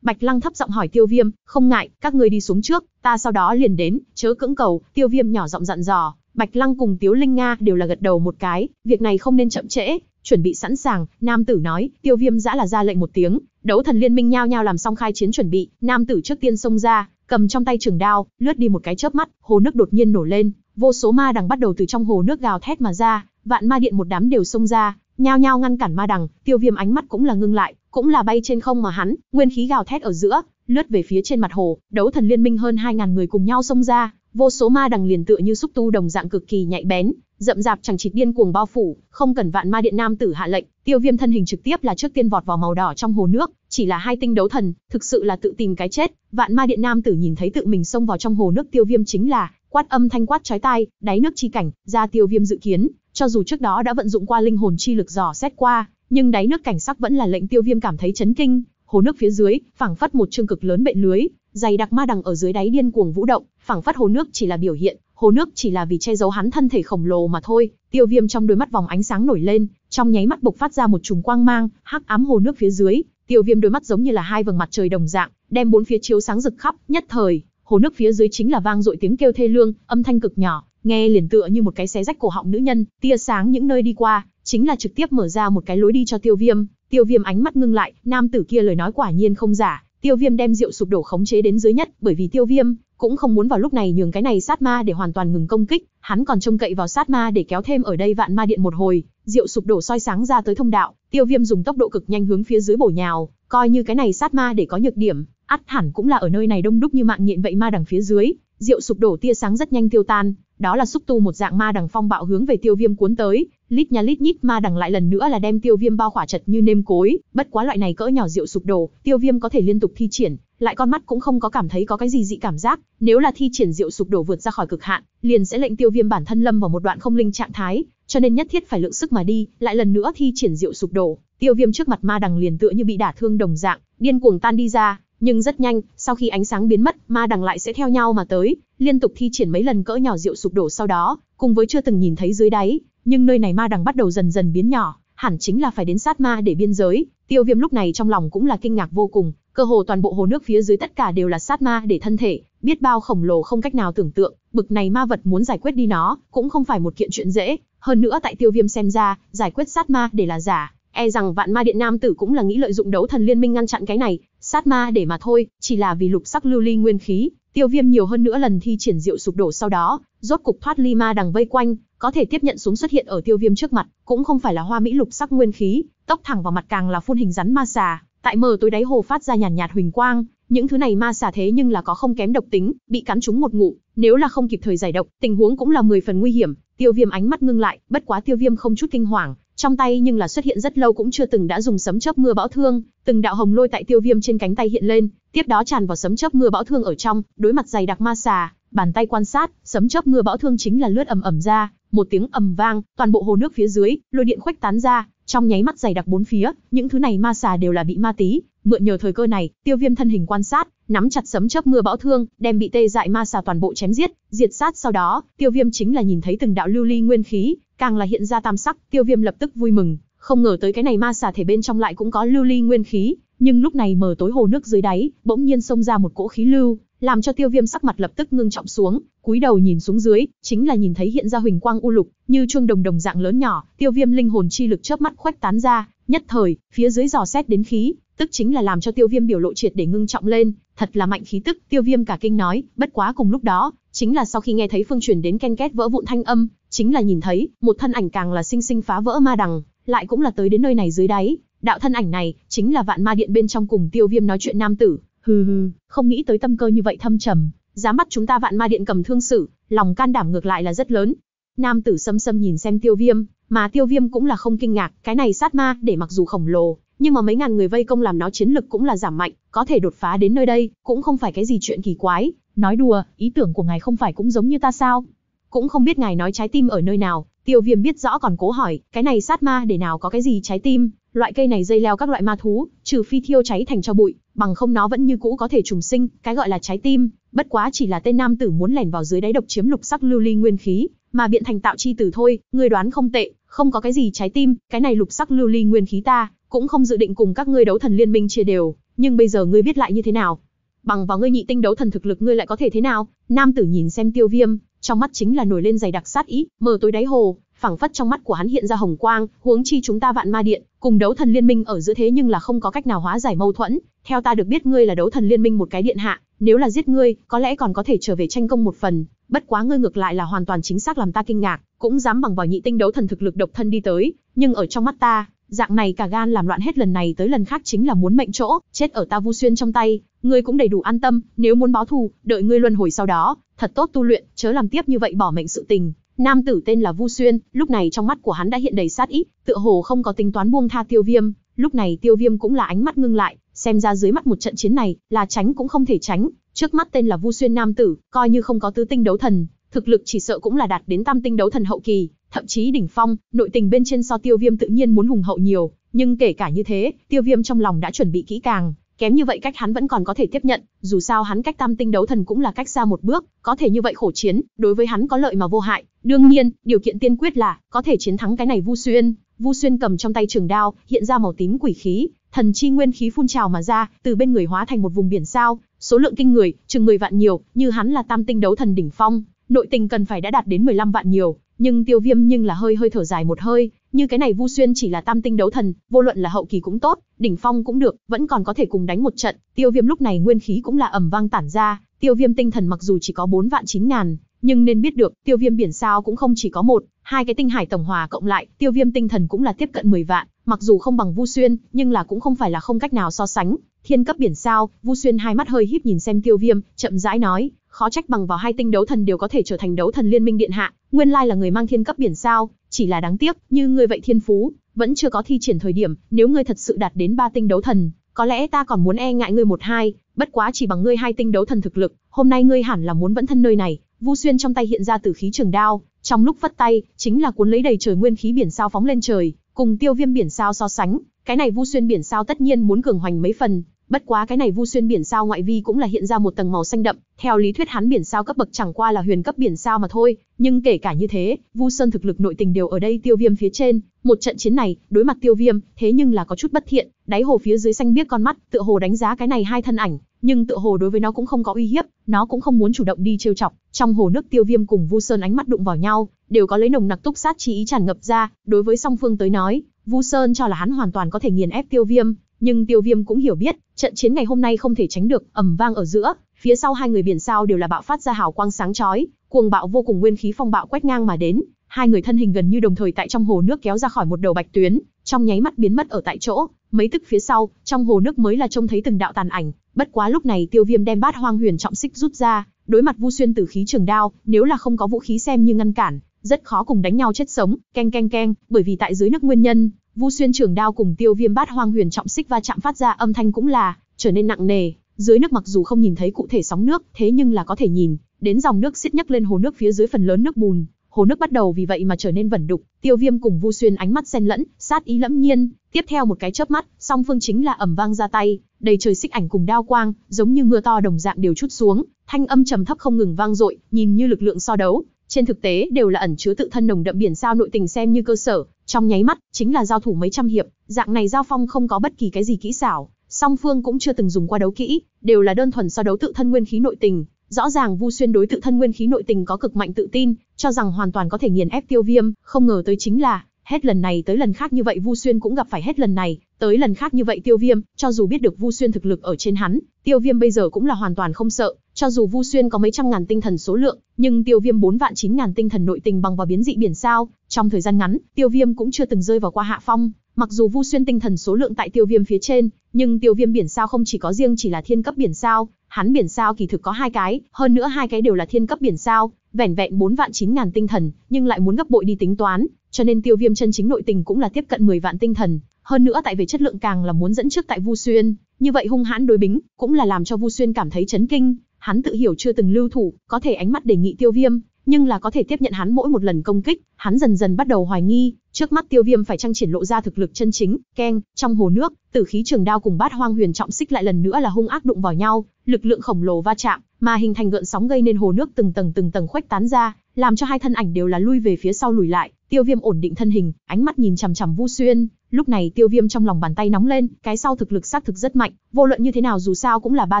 Bạch Lăng thấp giọng hỏi tiêu viêm, không ngại, các ngươi đi xuống trước, ta sau đó liền đến, chớ cưỡng cầu, tiêu viêm nhỏ giọng dặn dò. Bạch Lăng cùng Tiếu Linh Nga đều là gật đầu một cái, việc này không nên chậm trễ, chuẩn bị sẵn sàng, nam tử nói, tiêu viêm giã là ra lệnh một tiếng, đấu thần liên minh nhao nhao làm xong khai chiến chuẩn bị, nam tử trước tiên xông ra, cầm trong tay trường đao, lướt đi một cái chớp mắt, hồ nước đột nhiên nổ lên, vô số ma đằng bắt đầu từ trong hồ nước gào thét mà ra, vạn ma điện một đám đều xông ra, nhao nhao ngăn cản ma đằng, Tiêu Viêm ánh mắt cũng là ngưng lại, cũng là bay trên không mà hắn, nguyên khí gào thét ở giữa, lướt về phía trên mặt hồ, đấu thần liên minh hơn 2000 người cùng nhau xông ra, vô số ma đằng liền tựa như xúc tu đồng dạng cực kỳ nhạy bén, dậm dạp chẳng chịt điên cuồng bao phủ, không cần vạn ma điện nam tử hạ lệnh, Tiêu Viêm thân hình trực tiếp là trước tiên vọt vào màu đỏ trong hồ nước, chỉ là hai tinh đấu thần, thực sự là tự tìm cái chết, vạn ma điện nam tử nhìn thấy tự mình xông vào trong hồ nước tiêu viêm chính là, quát âm thanh quát chói tai, đáy nước chi cảnh, ra tiêu viêm dự kiến, cho dù trước đó đã vận dụng qua linh hồn chi lực dò xét qua, nhưng đáy nước cảnh sắc vẫn là lệnh tiêu viêm cảm thấy chấn kinh, hồ nước phía dưới, phảng phất một chương cực lớn bệ lưới, dày đặc ma đằng ở dưới đáy điên cuồng vũ động, phảng phất hồ nước chỉ là biểu hiện, hồ nước chỉ là vì che giấu hắn thân thể khổng lồ mà thôi. Tiêu Viêm trong đôi mắt vòng ánh sáng nổi lên, trong nháy mắt bộc phát ra một chùm quang mang, hắc ám hồ nước phía dưới, Tiêu Viêm đôi mắt giống như là hai vầng mặt trời đồng dạng, đem bốn phía chiếu sáng rực khắp, nhất thời, hồ nước phía dưới chính là vang dội tiếng kêu thê lương, âm thanh cực nhỏ, nghe liền tựa như một cái xé rách cổ họng nữ nhân, tia sáng những nơi đi qua, chính là trực tiếp mở ra một cái lối đi cho Tiêu Viêm. Tiêu Viêm ánh mắt ngưng lại, nam tử kia lời nói quả nhiên không giả, Tiêu Viêm đem rượu sụp đổ khống chế đến dưới nhất, bởi vì Tiêu Viêm cũng không muốn vào lúc này nhường cái này sát ma để hoàn toàn ngừng công kích, hắn còn trông cậy vào sát ma để kéo thêm ở đây vạn ma điện một hồi, rượu sụp đổ soi sáng ra tới thông đạo, Tiêu Viêm dùng tốc độ cực nhanh hướng phía dưới bổ nhào, coi như cái này sát ma để có nhược điểm, ắt hẳn cũng là ở nơi này đông đúc như mạng nhện vậy ma đằng phía dưới, Diệu sụp đổ tia sáng rất nhanh tiêu tan, đó là xúc tu một dạng ma đằng phong bạo hướng về tiêu viêm cuốn tới, lít nha lít nhít ma đằng lại lần nữa là đem tiêu viêm bao khỏa chật như nêm cối, bất quá loại này cỡ nhỏ diệu sụp đổ, tiêu viêm có thể liên tục thi triển, lại con mắt cũng không có cảm thấy có cái gì dị cảm giác, nếu là thi triển diệu sụp đổ vượt ra khỏi cực hạn, liền sẽ lệnh tiêu viêm bản thân lâm vào một đoạn không linh trạng thái, cho nên nhất thiết phải lượng sức mà đi, lại lần nữa thi triển diệu sụp đổ, tiêu viêm trước mặt ma đằng liền tựa như bị đả thương đồng dạng, điên cuồng tan đi ra, nhưng rất nhanh, sau khi ánh sáng biến mất, ma đằng lại sẽ theo nhau mà tới, liên tục thi triển mấy lần cỡ nhỏ rượu sụp đổ sau đó, cùng với chưa từng nhìn thấy dưới đáy, nhưng nơi này ma đằng bắt đầu dần dần biến nhỏ, hẳn chính là phải đến sát ma để biên giới. Tiêu Viêm lúc này trong lòng cũng là kinh ngạc vô cùng, cơ hồ toàn bộ hồ nước phía dưới tất cả đều là sát ma để thân thể, biết bao khổng lồ không cách nào tưởng tượng, bực này ma vật muốn giải quyết đi nó, cũng không phải một kiện chuyện dễ, hơn nữa tại Tiêu Viêm xem ra, giải quyết sát ma để là giả, E rằng vạn ma điện nam tử cũng là nghĩ lợi dụng đấu thần liên minh ngăn chặn cái này, sát ma để mà thôi, chỉ là vì lục sắc lưu ly nguyên khí, tiêu viêm nhiều hơn nữa lần thi triển diệu sụp đổ sau đó, rốt cục thoát ly ma đằng vây quanh, có thể tiếp nhận súng xuất hiện ở tiêu viêm trước mặt, cũng không phải là hoa mỹ lục sắc nguyên khí, tóc thẳng vào mặt càng là phun hình rắn ma xà, tại mờ tối đáy hồ phát ra nhàn nhạt, huỳnh quang, những thứ này ma xà thế nhưng là có không kém độc tính, bị cắn chúng một ngụ, nếu là không kịp thời giải độc, tình huống cũng là 10 phần nguy hiểm. Tiêu Viêm ánh mắt ngưng lại, bất quá Tiêu Viêm không chút kinh hoàng, trong tay nhưng là xuất hiện rất lâu cũng chưa từng đã dùng sấm chớp mưa bão thương, từng đạo hồng lôi tại tiêu viêm trên cánh tay hiện lên, tiếp đó tràn vào sấm chớp mưa bão thương ở trong, đối mặt dày đặc ma xà, bàn tay quan sát, sấm chớp mưa bão thương chính là lướt ầm ầm ra, một tiếng ầm vang, toàn bộ hồ nước phía dưới, lôi điện khuếch tán ra, trong nháy mắt dày đặc bốn phía, những thứ này ma xà đều là bị ma tí, mượn nhờ thời cơ này, tiêu viêm thân hình quan sát, nắm chặt sấm chớp mưa bão thương, đem bị tê dại ma xà toàn bộ chém giết, diệt sát sau đó, Tiêu Viêm chính là nhìn thấy từng đạo lưu ly nguyên khí, càng là hiện ra tam sắc, Tiêu Viêm lập tức vui mừng, không ngờ tới cái này ma xà thể bên trong lại cũng có lưu ly nguyên khí, nhưng lúc này mở tối hồ nước dưới đáy, bỗng nhiên xông ra một cỗ khí lưu, làm cho Tiêu Viêm sắc mặt lập tức ngưng trọng xuống, cúi đầu nhìn xuống dưới, chính là nhìn thấy hiện ra huỳnh quang u lục, như chuông đồng đồng dạng lớn nhỏ, Tiêu Viêm linh hồn chi lực chớp mắt khoách tán ra, nhất thời, phía dưới dò xét đến khí, tức chính là làm cho Tiêu Viêm biểu lộ triệt để ngưng trọng lên, thật là mạnh khí tức, tiêu viêm cả kinh nói, bất quá cùng lúc đó, chính là sau khi nghe thấy phương truyền đến ken két vỡ vụn thanh âm, chính là nhìn thấy, một thân ảnh càng là sinh sinh phá vỡ ma đằng, lại cũng là tới đến nơi này dưới đáy, đạo thân ảnh này, chính là vạn ma điện bên trong cùng tiêu viêm nói chuyện nam tử, hừ hừ, không nghĩ tới tâm cơ như vậy thâm trầm, dám bắt chúng ta vạn ma điện cầm thương xử, lòng can đảm ngược lại là rất lớn. Nam tử sâm sâm nhìn xem tiêu viêm, mà tiêu viêm cũng là không kinh ngạc, cái này sát ma, để mặc dù khổng lồ, nhưng mà mấy ngàn người vây công làm nó chiến lực cũng là giảm mạnh, có thể đột phá đến nơi đây, cũng không phải cái gì chuyện kỳ quái, nói đùa, ý tưởng của ngài không phải cũng giống như ta sao? Cũng không biết ngài nói trái tim ở nơi nào, tiêu viêm biết rõ còn cố hỏi, cái này sát ma để nào có cái gì trái tim, loại cây này dây leo các loại ma thú, trừ phi thiêu cháy thành cho bụi, bằng không nó vẫn như cũ có thể trùng sinh, cái gọi là trái tim, bất quá chỉ là tên nam tử muốn lẻn vào dưới đáy độc chiếm lục sắc lưu ly nguyên khí, mà biện thành tạo chi tử thôi, người đoán không tệ, không có cái gì trái tim, cái này lục sắc lưu ly nguyên khí ta, cũng không dự định cùng các ngươi đấu thần liên minh chia đều, nhưng bây giờ ngươi biết lại như thế nào? Bằng vào ngươi nhị tinh đấu thần thực lực ngươi lại có thể thế nào? Nam tử nhìn xem Tiêu Viêm, trong mắt chính là nổi lên dày đặc sát ý, mờ tối đáy hồ, phảng phất trong mắt của hắn hiện ra hồng quang, huống chi chúng ta vạn ma điện, cùng đấu thần liên minh ở giữa thế nhưng là không có cách nào hóa giải mâu thuẫn, theo ta được biết ngươi là đấu thần liên minh một cái điện hạ, nếu là giết ngươi, có lẽ còn có thể trở về tranh công một phần, bất quá ngươi ngược lại là hoàn toàn chính xác làm ta kinh ngạc, cũng dám bằng vào nhị tinh đấu thần thực lực độc thân đi tới, nhưng ở trong mắt ta, Dạng này cả gan làm loạn hết lần này tới lần khác chính là muốn mệnh chỗ, chết ở ta Vu Xuyên trong tay, ngươi cũng đầy đủ an tâm, nếu muốn báo thù, đợi ngươi luân hồi sau đó, thật tốt tu luyện, chớ làm tiếp như vậy bỏ mệnh sự tình. Nam tử tên là Vu Xuyên, lúc này trong mắt của hắn đã hiện đầy sát ý, tựa hồ không có tính toán buông tha Tiêu Viêm, lúc này Tiêu Viêm cũng là ánh mắt ngưng lại, xem ra dưới mắt một trận chiến này, là tránh cũng không thể tránh, trước mắt tên là Vu Xuyên nam tử, coi như không có tứ tinh đấu thần, thực lực chỉ sợ cũng là đạt đến tam tinh đấu thần hậu kỳ, thậm chí đỉnh phong, nội tình bên trên so tiêu viêm tự nhiên muốn hùng hậu nhiều, nhưng kể cả như thế, tiêu viêm trong lòng đã chuẩn bị kỹ càng, kém như vậy cách hắn vẫn còn có thể tiếp nhận, dù sao hắn cách tam tinh đấu thần cũng là cách xa một bước, có thể như vậy khổ chiến, đối với hắn có lợi mà vô hại, đương nhiên, điều kiện tiên quyết là, có thể chiến thắng cái này vu xuyên. Vu Xuyên cầm trong tay trường đao, hiện ra màu tím quỷ khí, thần chi nguyên khí phun trào mà ra, từ bên người hóa thành một vùng biển sao, số lượng kinh người, chừng 10 vạn nhiều, như hắn là tam tinh đấu thần đỉnh phong, nội tình cần phải đã đạt đến 15 vạn nhiều, nhưng tiêu viêm nhưng là hơi hơi thở dài một hơi, như cái này Vu Xuyên chỉ là tam tinh đấu thần, vô luận là hậu kỳ cũng tốt, đỉnh phong cũng được, vẫn còn có thể cùng đánh một trận. Tiêu Viêm lúc này nguyên khí cũng là ầm vang tản ra, Tiêu Viêm tinh thần mặc dù chỉ có 4 vạn 9 ngàn, nhưng nên biết được, Tiêu Viêm biển sao cũng không chỉ có một, hai cái tinh hải tổng hòa cộng lại, Tiêu Viêm tinh thần cũng là tiếp cận 10 vạn, Mặc dù không bằng Vu Xuyên, nhưng là cũng không phải là không cách nào so sánh. Thiên cấp biển sao, Vu Xuyên hai mắt hơi híp nhìn xem Tiêu Viêm, chậm rãi nói, khó trách bằng vào hai tinh đấu thần đều có thể trở thành đấu thần liên minh điện hạ, nguyên lai là người mang thiên cấp biển sao, chỉ là đáng tiếc, như ngươi vậy thiên phú, vẫn chưa có thi triển thời điểm, nếu ngươi thật sự đạt đến ba tinh đấu thần, có lẽ ta còn muốn e ngại ngươi một hai, bất quá chỉ bằng ngươi hai tinh đấu thần thực lực, hôm nay ngươi hẳn là muốn vẫn thân nơi này. Vu Xuyên trong tay hiện ra tử khí trường đao, trong lúc phất tay, chính là cuốn lấy đầy trời nguyên khí biển sao phóng lên trời, Cùng tiêu viêm biển sao so sánh, cái này vu xuyên biển sao tất nhiên muốn cường hoành mấy phần, bất quá cái này vu xuyên biển sao ngoại vi cũng là hiện ra một tầng màu xanh đậm, theo lý thuyết hắn biển sao cấp bậc chẳng qua là huyền cấp biển sao mà thôi, nhưng kể cả như thế, vu sơn thực lực nội tình đều ở đây tiêu viêm phía trên, một trận chiến này, đối mặt tiêu viêm, thế nhưng là có chút bất thiện, đáy hồ phía dưới xanh biết con mắt, tựa hồ đánh giá cái này hai thân ảnh, nhưng tựa hồ đối với nó cũng không có uy hiếp, nó cũng không muốn chủ động đi trêu chọc. Trong hồ nước Tiêu Viêm cùng Vu Sơn ánh mắt đụng vào nhau, đều có lấy nồng nặc túc sát chi ý tràn ngập ra, đối với song phương tới nói, Vu Sơn cho là hắn hoàn toàn có thể nghiền ép Tiêu Viêm, nhưng Tiêu Viêm cũng hiểu biết, trận chiến ngày hôm nay không thể tránh được, ầm vang ở giữa, phía sau hai người biển sao đều là bạo phát ra hào quang sáng chói, cuồng bạo vô cùng nguyên khí phong bạo quét ngang mà đến, hai người thân hình gần như đồng thời tại trong hồ nước kéo ra khỏi một đầu bạch tuyến, trong nháy mắt biến mất ở tại chỗ, mấy tức phía sau, trong hồ nước mới là trông thấy từng đạo tàn ảnh, bất quá lúc này Tiêu Viêm đem bát hoang huyền trọng xích rút ra, đối mặt Vu Xuyên tử khí trường đao, nếu là không có vũ khí xem như ngăn cản, rất khó cùng đánh nhau chết sống, keng keng keng, bởi vì tại dưới nước nguyên nhân, Vu Xuyên trường đao cùng Tiêu Viêm bát hoang huyền trọng xích va chạm phát ra âm thanh cũng là trở nên nặng nề, dưới nước mặc dù không nhìn thấy cụ thể sóng nước, thế nhưng là có thể nhìn đến dòng nước xiết nhấc lên hồ nước phía dưới phần lớn nước bùn, hồ nước bắt đầu vì vậy mà trở nên vẩn đục, Tiêu Viêm cùng Vu Xuyên ánh mắt xen lẫn, sát ý lẫm nhiên, tiếp theo một cái chớp mắt, song phương chính là ầm vang ra tay, đầy trời xích ảnh cùng đao quang, giống như mưa to đồng dạng đều chút xuống, thanh âm trầm thấp không ngừng vang dội, nhìn như lực lượng so đấu, trên thực tế đều là ẩn chứa tự thân nồng đậm biển sao nội tình xem như cơ sở, trong nháy mắt chính là giao thủ mấy trăm hiệp, dạng này giao phong không có bất kỳ cái gì kỹ xảo, song phương cũng chưa từng dùng qua đấu kỹ, đều là đơn thuần so đấu tự thân nguyên khí nội tình, rõ ràng Vu Xuyên đối tự thân nguyên khí nội tình có cực mạnh tự tin, cho rằng hoàn toàn có thể nghiền ép Tiêu Viêm, không ngờ tới chính là hết lần này tới lần khác như vậy Vu Xuyên cũng gặp phải hết lần này, tới lần khác như vậy Tiêu Viêm, cho dù biết được Vu Xuyên thực lực ở trên hắn, Tiêu Viêm bây giờ cũng là hoàn toàn không sợ, cho dù Vu Xuyên có mấy trăm ngàn tinh thần số lượng, nhưng Tiêu Viêm bốn vạn chín ngàn tinh thần nội tình bằng vào biến dị biển sao, trong thời gian ngắn, Tiêu Viêm cũng chưa từng rơi vào qua hạ phong. Mặc dù Vu Xuyên tinh thần số lượng tại Tiêu Viêm phía trên, nhưng Tiêu Viêm biển sao không chỉ có riêng chỉ là thiên cấp biển sao, hắn biển sao kỳ thực có hai cái, hơn nữa hai cái đều là thiên cấp biển sao, vẻn vẹn bốn vạn chín ngàn tinh thần, nhưng lại muốn gấp bội đi tính toán, cho nên Tiêu Viêm chân chính nội tình cũng là tiếp cận 10 vạn tinh thần, hơn nữa tại về chất lượng càng là muốn dẫn trước tại Vu Xuyên, như vậy hung hãn đối bính, cũng là làm cho Vu Xuyên cảm thấy chấn kinh, hắn tự hiểu chưa từng lưu thủ, có thể ánh mắt đề nghị tiêu viêm, nhưng là có thể tiếp nhận hắn mỗi một lần công kích, hắn dần dần bắt đầu hoài nghi, trước mắt tiêu viêm phải trang triển lộ ra thực lực chân chính, keng, trong hồ nước, tử khí trường đao cùng bát hoang huyền trọng xích lại lần nữa là hung ác đụng vào nhau, lực lượng khổng lồ va chạm, mà hình thành gợn sóng gây nên hồ nước từng tầng từng tầng khuếch tán ra, làm cho hai thân ảnh đều là lui về phía sau lùi lại, tiêu viêm ổn định thân hình, ánh mắt nhìn chằm chằm Vu Xuyên, lúc này tiêu viêm trong lòng bàn tay nóng lên, cái sau thực lực xác thực rất mạnh, vô luận như thế nào dù sao cũng là ba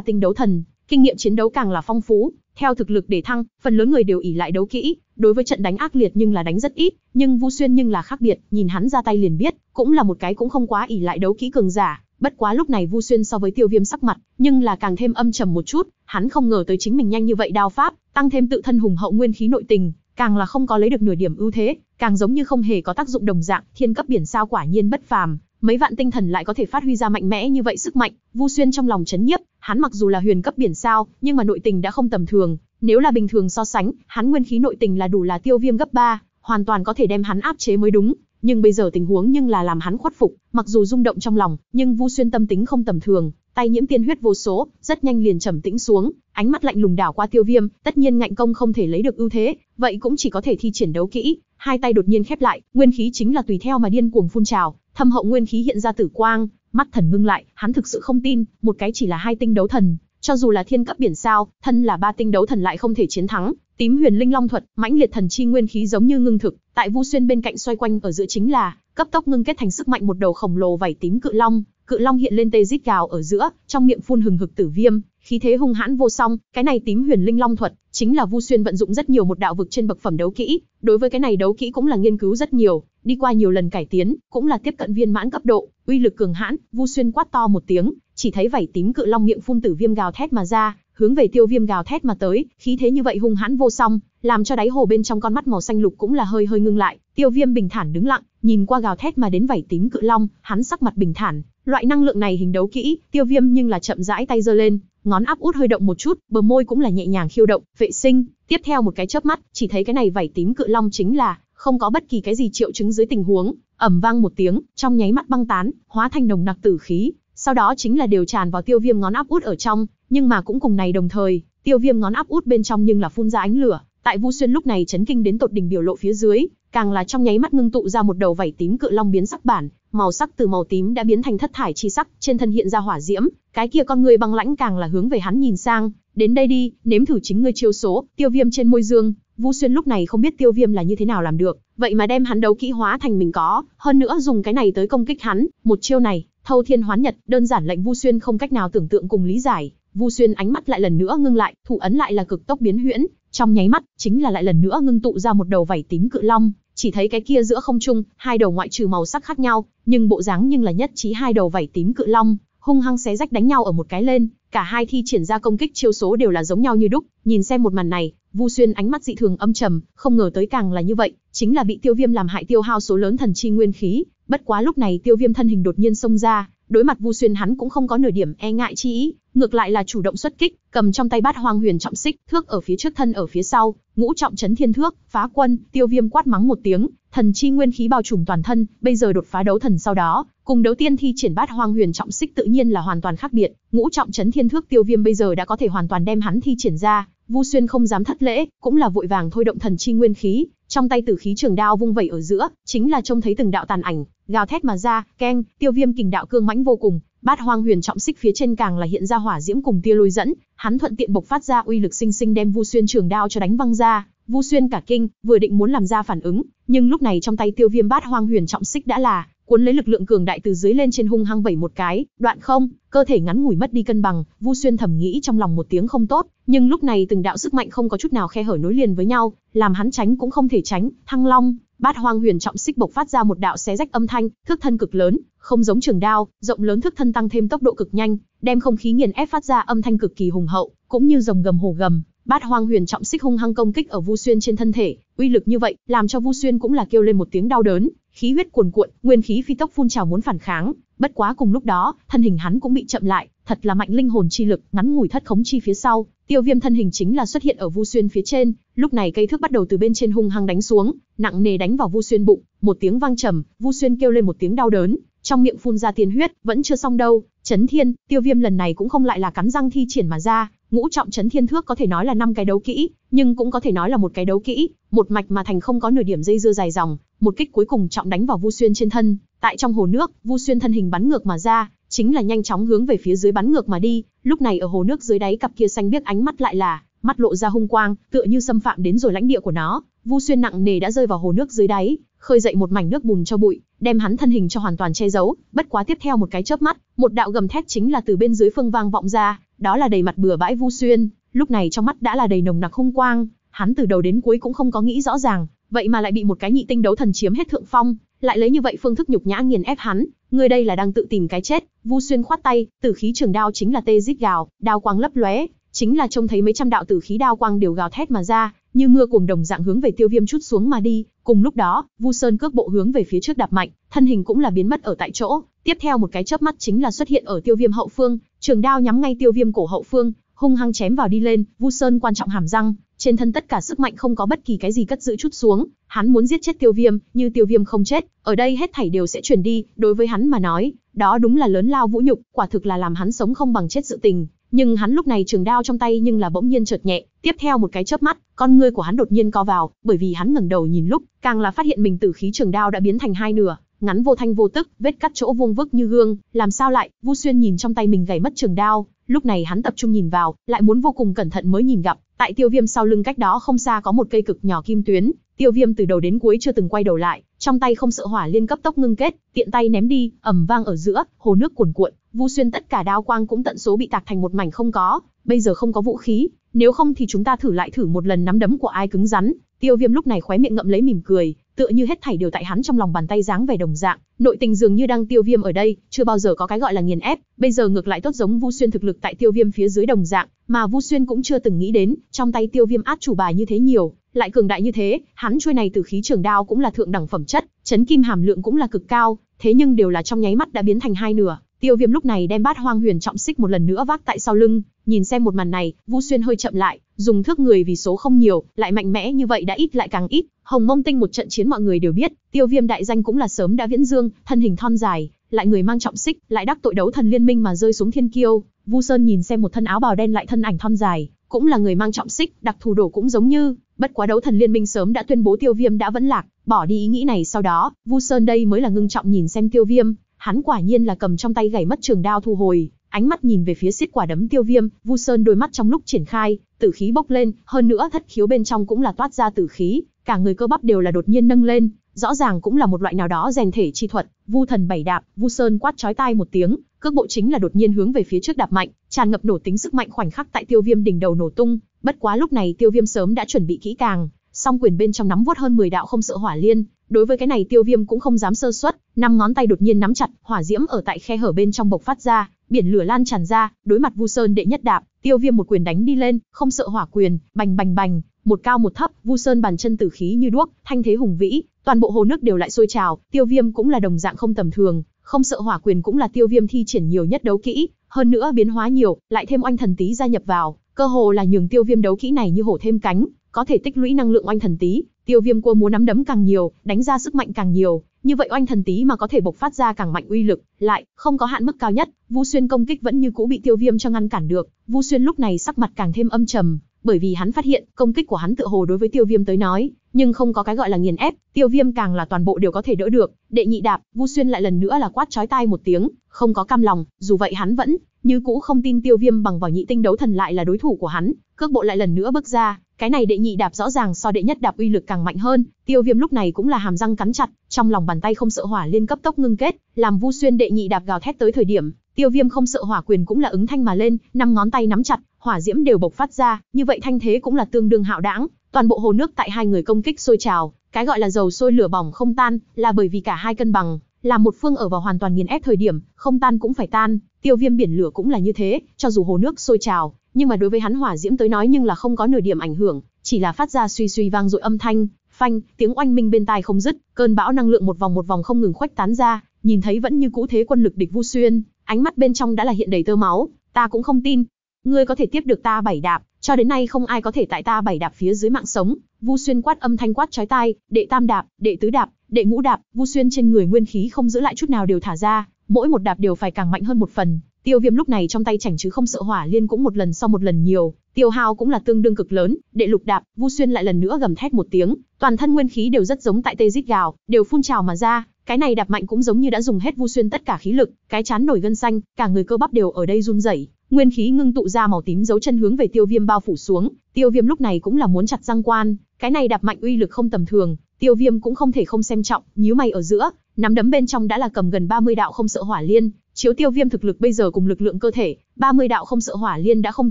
tinh đấu thần, kinh nghiệm chiến đấu càng là phong phú, theo thực lực để thăng, phần lớn người đều ỉ lại đấu kỹ, đối với trận đánh ác liệt nhưng là đánh rất ít, nhưng Vu Xuyên nhưng là khác biệt, nhìn hắn ra tay liền biết, cũng là một cái cũng không quá ỉ lại đấu kỹ cường giả, bất quá lúc này Vu Xuyên so với Tiêu Viêm sắc mặt, nhưng là càng thêm âm trầm một chút, hắn không ngờ tới chính mình nhanh như vậy đao pháp, tăng thêm tự thân hùng hậu nguyên khí nội tình, càng là không có lấy được nửa điểm ưu thế, càng giống như không hề có tác dụng đồng dạng, thiên cấp biển sao quả nhiên bất phàm, mấy vạn tinh thần lại có thể phát huy ra mạnh mẽ như vậy sức mạnh, Vu Xuyên trong lòng chấn nhiếp, hắn mặc dù là huyền cấp biển sao, nhưng mà nội tình đã không tầm thường, nếu là bình thường so sánh, hắn nguyên khí nội tình là đủ là tiêu viêm gấp ba, hoàn toàn có thể đem hắn áp chế mới đúng, nhưng bây giờ tình huống nhưng là làm hắn khuất phục, mặc dù rung động trong lòng, nhưng Vu Xuyên tâm tính không tầm thường, tay nhiễm tiên huyết vô số, rất nhanh liền trầm tĩnh xuống, ánh mắt lạnh lùng đảo qua Tiêu Viêm, tất nhiên ngạnh công không thể lấy được ưu thế, vậy cũng chỉ có thể thi triển đấu kỹ, hai tay đột nhiên khép lại, nguyên khí chính là tùy theo mà điên cuồng phun trào, thâm hậu nguyên khí hiện ra tử quang, mắt thần ngưng lại, hắn thực sự không tin, một cái chỉ là hai tinh đấu thần, cho dù là thiên cấp biển sao, thân là ba tinh đấu thần lại không thể chiến thắng, tím huyền linh long thuật, mãnh liệt thần chi nguyên khí giống như ngưng thực, tại Vu Xuyên bên cạnh xoay quanh ở giữa chính là, cấp tốc ngưng kết thành sức mạnh một đầu khổng lồ vảy tím cự long, cự long hiện lên tê rít gào ở giữa, trong miệng phun hừng hực tử viêm, khí thế hung hãn vô song, cái này tím huyền linh long thuật, chính là Vu Xuyên vận dụng rất nhiều một đạo vực trên bậc phẩm đấu kỹ, đối với cái này đấu kỹ cũng là nghiên cứu rất nhiều, đi qua nhiều lần cải tiến, cũng là tiếp cận viên mãn cấp độ, uy lực cường hãn, Vu Xuyên quát to một tiếng, chỉ thấy vảy tím cự long miệng phun tử viêm gào thét mà ra, hướng về Tiêu Viêm gào thét mà tới, khí thế như vậy hung hãn vô song, làm cho đáy hồ bên trong con mắt màu xanh lục cũng là hơi hơi ngưng lại, Tiêu Viêm bình thản đứng lặng, nhìn qua gào thét mà đến vảy tím cự long, hắn sắc mặt bình thản, loại năng lượng này hình đấu kỹ, Tiêu Viêm nhưng là chậm rãi tay giơ lên, ngón áp út hơi động một chút, bờ môi cũng là nhẹ nhàng khiêu động, vệ sinh, tiếp theo một cái chớp mắt, chỉ thấy cái này vảy tím cự long chính là không có bất kỳ cái gì triệu chứng dưới tình huống, ẩm vang một tiếng, trong nháy mắt băng tán, hóa thành nồng nặc tử khí, sau đó chính là đều tràn vào tiêu viêm ngón áp út ở trong, nhưng mà cũng cùng này đồng thời, tiêu viêm ngón áp út bên trong nhưng là phun ra ánh lửa, tại Vu Xuyên lúc này chấn kinh đến tột đỉnh biểu lộ phía dưới, càng là trong nháy mắt ngưng tụ ra một đầu vảy tím cự long biến sắc bản, màu sắc từ màu tím đã biến thành thất thải chi sắc, trên thân hiện ra hỏa diễm, cái kia con người băng lãnh càng là hướng về hắn nhìn sang, đến đây đi, nếm thử chính ngươi chiêu số, tiêu viêm trên môi dương, Vu Xuyên lúc này không biết Tiêu Viêm là như thế nào làm được, vậy mà đem hắn đấu kỹ hóa thành mình có, hơn nữa dùng cái này tới công kích hắn, một chiêu này, thâu thiên hoán nhật, đơn giản lệnh Vu Xuyên không cách nào tưởng tượng cùng lý giải. Vu Xuyên ánh mắt lại lần nữa ngưng lại, thủ ấn lại là cực tốc biến huyễn, trong nháy mắt, chính là lại lần nữa ngưng tụ ra một đầu vảy tím cự long, chỉ thấy cái kia giữa không trung, hai đầu ngoại trừ màu sắc khác nhau, nhưng bộ dáng nhưng là nhất trí hai đầu vảy tím cự long, hung hăng xé rách đánh nhau ở một cái lên, cả hai thi triển ra công kích chiêu số đều là giống nhau như đúc, nhìn xem một màn này, Vu Xuyên ánh mắt dị thường âm trầm, không ngờ tới càng là như vậy, chính là bị Tiêu Viêm làm hại tiêu hao số lớn thần chi nguyên khí, bất quá lúc này Tiêu Viêm thân hình đột nhiên xông ra, đối mặt Vu Xuyên hắn cũng không có nửa điểm e ngại chi ý, ngược lại là chủ động xuất kích, cầm trong tay bát hoang huyền trọng xích, thước ở phía trước thân ở phía sau, ngũ trọng chấn thiên thước, phá quân, Tiêu Viêm quát mắng một tiếng, thần chi nguyên khí bao trùm toàn thân, bây giờ đột phá đấu thần sau đó, cùng đấu tiên thi triển bát hoang huyền trọng xích tự nhiên là hoàn toàn khác biệt, ngũ trọng chấn thiên thước Tiêu Viêm bây giờ đã có thể hoàn toàn đem hắn thi triển ra, Vu Xuyên không dám thất lễ, cũng là vội vàng thôi động thần chi nguyên khí, trong tay tử khí trường đao vung vẩy ở giữa, chính là trông thấy từng đạo tàn ảnh, gào thét mà ra, keng, tiêu viêm kình đạo cương mãnh vô cùng, bát hoang huyền trọng xích phía trên càng là hiện ra hỏa diễm cùng tia lôi dẫn, hắn thuận tiện bộc phát ra uy lực sinh sinh đem Vu Xuyên trường đao cho đánh văng ra, Vu Xuyên cả kinh, vừa định muốn làm ra phản ứng, nhưng lúc này trong tay tiêu viêm bát hoang huyền trọng xích đã là cuốn lấy lực lượng cường đại từ dưới lên trên hung hăng vẩy một cái, đoạn không, cơ thể ngắn ngủi mất đi cân bằng, Vu Xuyên thầm nghĩ trong lòng một tiếng không tốt, nhưng lúc này từng đạo sức mạnh không có chút nào khe hở nối liền với nhau, làm hắn tránh cũng không thể tránh, Thăng Long, Bát Hoang Huyền Trọng Xích bộc phát ra một đạo xé rách âm thanh, thước thân cực lớn, không giống trường đao, rộng lớn thước thân tăng thêm tốc độ cực nhanh, đem không khí nghiền ép phát ra âm thanh cực kỳ hùng hậu, cũng như rồng gầm hổ gầm, Bát Hoang Huyền Trọng Xích hung hăng công kích ở Vu Xuyên trên thân thể, uy lực như vậy, làm cho Vu Xuyên cũng là kêu lên một tiếng đau đớn, khí huyết cuồn cuộn, nguyên khí phi tốc phun trào muốn phản kháng, bất quá cùng lúc đó, thân hình hắn cũng bị chậm lại, thật là mạnh linh hồn chi lực, ngắn ngủi thất khống chi phía sau, Tiêu Viêm thân hình chính là xuất hiện ở Vu Xuyên phía trên, lúc này cây thước bắt đầu từ bên trên hung hăng đánh xuống, nặng nề đánh vào Vu Xuyên bụng, một tiếng vang trầm, Vu Xuyên kêu lên một tiếng đau đớn, trong miệng phun ra tiên huyết, vẫn chưa xong đâu, Chấn Thiên, Tiêu Viêm lần này cũng không lại là cắn răng thi triển mà ra, ngũ trọng Chấn Thiên thước có thể nói là năm cái đấu kỹ, nhưng cũng có thể nói là một cái đấu kỹ, một mạch mà thành không có nửa điểm dây dưa dài dòng, một kích cuối cùng trọng đánh vào Vu Xuyên trên thân, tại trong hồ nước, Vu Xuyên thân hình bắn ngược mà ra, chính là nhanh chóng hướng về phía dưới bắn ngược mà đi, lúc này ở hồ nước dưới đáy cặp kia xanh biếc ánh mắt lại là mắt lộ ra hung quang, tựa như xâm phạm đến rồi lãnh địa của nó, Vu Xuyên nặng nề đã rơi vào hồ nước dưới đáy, khơi dậy một mảnh nước bùn cho bụi, đem hắn thân hình cho hoàn toàn che giấu, bất quá tiếp theo một cái chớp mắt, một đạo gầm thét chính là từ bên dưới phương vang vọng ra, đó là đầy mặt bừa bãi Vu Xuyên, lúc này trong mắt đã là đầy nồng nặc hung quang, hắn từ đầu đến cuối cũng không có nghĩ rõ ràng, vậy mà lại bị một cái nhị tinh đấu thần chiếm hết thượng phong, lại lấy như vậy phương thức nhục nhã nghiền ép hắn, người đây là đang tự tìm cái chết. Vu Xuyên khoát tay, tử khí trường đao chính là tê rít gào, đao quang lấp lóe, chính là trông thấy mấy trăm đạo tử khí đao quang đều gào thét mà ra, như mưa cuồng đồng dạng hướng về Tiêu Viêm chút xuống mà đi, cùng lúc đó, Vu Sơn cước bộ hướng về phía trước đạp mạnh, thân hình cũng là biến mất ở tại chỗ, tiếp theo một cái chớp mắt chính là xuất hiện ở Tiêu Viêm hậu phương, trường đao nhắm ngay Tiêu Viêm cổ hậu phương, hung hăng chém vào đi lên, Vu Sơn quan trọng hàm răng, trên thân tất cả sức mạnh không có bất kỳ cái gì cất giữ chút xuống, hắn muốn giết chết tiêu viêm, như tiêu viêm không chết, ở đây hết thảy đều sẽ chuyển đi, đối với hắn mà nói, đó đúng là lớn lao vũ nhục, quả thực là làm hắn sống không bằng chết sự tình. Nhưng hắn lúc này trường đao trong tay nhưng là bỗng nhiên chợt nhẹ, tiếp theo một cái chớp mắt, con ngươi của hắn đột nhiên co vào, bởi vì hắn ngẩng đầu nhìn lúc, càng là phát hiện mình tử khí trường đao đã biến thành hai nửa, ngắn vô thanh vô tức, vết cắt chỗ vuông vức như gương, làm sao lại? Vu Xuyên nhìn trong tay mình gầy mất trường đao, lúc này hắn tập trung nhìn vào, lại muốn vô cùng cẩn thận mới nhìn gặp, Tại tiêu viêm sau lưng cách đó không xa có một cây cực nhỏ kim tuyến, tiêu viêm từ đầu đến cuối chưa từng quay đầu lại, trong tay không sợ hỏa liên cấp tốc ngưng kết, tiện tay ném đi, ầm vang ở giữa, hồ nước cuồn cuộn, vu xuyên tất cả đao quang cũng tận số bị tạc thành một mảnh không có, bây giờ không có vũ khí, nếu không thì chúng ta thử lại thử một lần nắm đấm của ai cứng rắn. Tiêu Viêm lúc này khóe miệng ngậm lấy mỉm cười, tựa như hết thảy đều tại hắn trong lòng bàn tay dáng về đồng dạng, nội tình dường như đang tiêu viêm ở đây, chưa bao giờ có cái gọi là nghiền ép, bây giờ ngược lại tốt giống Vu Xuyên thực lực tại tiêu viêm phía dưới đồng dạng, mà Vu Xuyên cũng chưa từng nghĩ đến, trong tay tiêu viêm át chủ bài như thế nhiều, lại cường đại như thế, hắn chuôi này từ khí trường đao cũng là thượng đẳng phẩm chất, chấn kim hàm lượng cũng là cực cao, thế nhưng đều là trong nháy mắt đã biến thành hai nửa. Tiêu Viêm lúc này đem bát hoang huyền trọng xích một lần nữa vác tại sau lưng, nhìn xem một màn này, Vu Xuyên hơi chậm lại, dùng thước người vì số không nhiều, lại mạnh mẽ như vậy đã ít lại càng ít. Hồng Mông Tinh một trận chiến mọi người đều biết, Tiêu Viêm đại danh cũng là sớm đã viễn dương, thân hình thon dài, lại người mang trọng xích, lại đắc tội đấu thần liên minh mà rơi xuống thiên kiêu. Vu Sơn nhìn xem một thân áo bào đen lại thân ảnh thon dài, cũng là người mang trọng xích, đặc thù đổ cũng giống như, bất quá đấu thần liên minh sớm đã tuyên bố Tiêu Viêm đã vẫn lạc, bỏ đi ý nghĩ này sau đó, Vu Sơn đây mới là ngưng trọng nhìn xem Tiêu Viêm, hắn quả nhiên là cầm trong tay gảy mất trường đao thu hồi, Ánh mắt nhìn về phía xiết quả đấm tiêu viêm, Vu Sơn đôi mắt trong lúc triển khai, tử khí bốc lên, hơn nữa thất khiếu bên trong cũng là toát ra tử khí, cả người cơ bắp đều là đột nhiên nâng lên, rõ ràng cũng là một loại nào đó rèn thể chi thuật, Vu Thần bảy đạp, Vu Sơn quát chói tai một tiếng, cước bộ chính là đột nhiên hướng về phía trước đạp mạnh, tràn ngập nổ tính sức mạnh khoảnh khắc tại Tiêu Viêm đỉnh đầu nổ tung, bất quá lúc này Tiêu Viêm sớm đã chuẩn bị kỹ càng, song quyền bên trong nắm vuốt hơn 10 đạo không sợ hỏa liên, đối với cái này Tiêu Viêm cũng không dám sơ suất, năm ngón tay đột nhiên nắm chặt, hỏa diễm ở tại khe hở bên trong bộc phát ra, biển lửa lan tràn ra, đối mặt Vu Sơn đệ nhất đạp, Tiêu Viêm một quyền đánh đi lên, không sợ hỏa quyền, bành bành bành, một cao một thấp, Vu Sơn bàn chân tử khí như đuốc, thanh thế hùng vĩ, toàn bộ hồ nước đều lại sôi trào, Tiêu Viêm cũng là đồng dạng không tầm thường, không sợ hỏa quyền cũng là Tiêu Viêm thi triển nhiều nhất đấu kỹ, hơn nữa biến hóa nhiều, lại thêm oanh thần tí gia nhập vào, cơ hồ là nhường Tiêu Viêm đấu kỹ này như hổ thêm cánh, có thể tích lũy năng lượng oanh thần tí, tiêu viêm cua muốn nắm đấm càng nhiều, đánh ra sức mạnh càng nhiều, như vậy oanh thần tí mà có thể bộc phát ra càng mạnh uy lực, lại không có hạn mức cao nhất, Vu Xuyên công kích vẫn như cũ bị Tiêu Viêm cho ngăn cản được. Vu Xuyên lúc này sắc mặt càng thêm âm trầm, bởi vì hắn phát hiện công kích của hắn tựa hồ đối với Tiêu Viêm tới nói, nhưng không có cái gọi là nghiền ép, Tiêu Viêm càng là toàn bộ đều có thể đỡ được. Đệ nhị đạp, Vu Xuyên lại lần nữa là quát chói tai một tiếng, không có cam lòng, dù vậy hắn vẫn như cũ không tin Tiêu Viêm bằng vào nhị tinh đấu thần lại là đối thủ của hắn, cước bộ lại lần nữa bước ra, cái này đệ nhị đạp rõ ràng so đệ nhất đạp uy lực càng mạnh hơn, Tiêu Viêm lúc này cũng là hàm răng cắn chặt, trong lòng bàn tay không sợ hỏa liên cấp tốc ngưng kết, làm Vu Xuyên đệ nhị đạp gào thét tới thời điểm, Tiêu Viêm không sợ hỏa quyền cũng là ứng thanh mà lên, năm ngón tay nắm chặt, hỏa diễm đều bộc phát ra, như vậy thanh thế cũng là tương đương hạo đãng, toàn bộ hồ nước tại hai người công kích sôi trào, cái gọi là dầu sôi lửa bỏng không tan, là bởi vì cả hai cân bằng, là một phương ở vào hoàn toàn nghiền ép thời điểm, không tan cũng phải tan, tiêu viêm biển lửa cũng là như thế, cho dù hồ nước sôi trào, nhưng mà đối với hắn hỏa diễm tới nói nhưng là không có nửa điểm ảnh hưởng, chỉ là phát ra suy suy vang dội âm thanh, phanh, tiếng oanh minh bên tai không dứt, cơn bão năng lượng một vòng một vòng không ngừng khuếch tán ra, nhìn thấy vẫn như cũ thế quân lực địch Vu Xuyên, ánh mắt bên trong đã là hiện đầy tơ máu, ta cũng không tin, ngươi có thể tiếp được ta bảy đạp, cho đến nay không ai có thể tại ta bảy đạp phía dưới mạng sống. Vu Xuyên quát âm thanh quát chói tai, đệ tam đạp, đệ tứ đạp, đệ ngũ đạp, Vu Xuyên trên người nguyên khí không giữ lại chút nào đều thả ra, mỗi một đạp đều phải càng mạnh hơn một phần, Tiêu Viêm lúc này trong tay chảnh chứ không sợ hỏa liên cũng một lần sau một lần nhiều, tiêu hao cũng là tương đương cực lớn, đệ lục đạp, Vu Xuyên lại lần nữa gầm thét một tiếng, toàn thân nguyên khí đều rất giống tại tê rít gào, đều phun trào mà ra, cái này đạp mạnh cũng giống như đã dùng hết Vu Xuyên tất cả khí lực, cái chán nổi gân xanh, cả người cơ bắp đều ở đây run rẩy, nguyên khí ngưng tụ ra màu tím dấu chân hướng về Tiêu Viêm bao phủ xuống, Tiêu Viêm lúc này cũng là muốn chặt răng quan, cái này đạp mạnh uy lực không tầm thường, Tiêu Viêm cũng không thể không xem trọng, nhíu mày ở giữa, nắm đấm bên trong đã là cầm gần 30 đạo không sợ hỏa liên, Chiếu tiêu viêm thực lực bây giờ cùng lực lượng cơ thể, 30 đạo không sợ hỏa liên đã không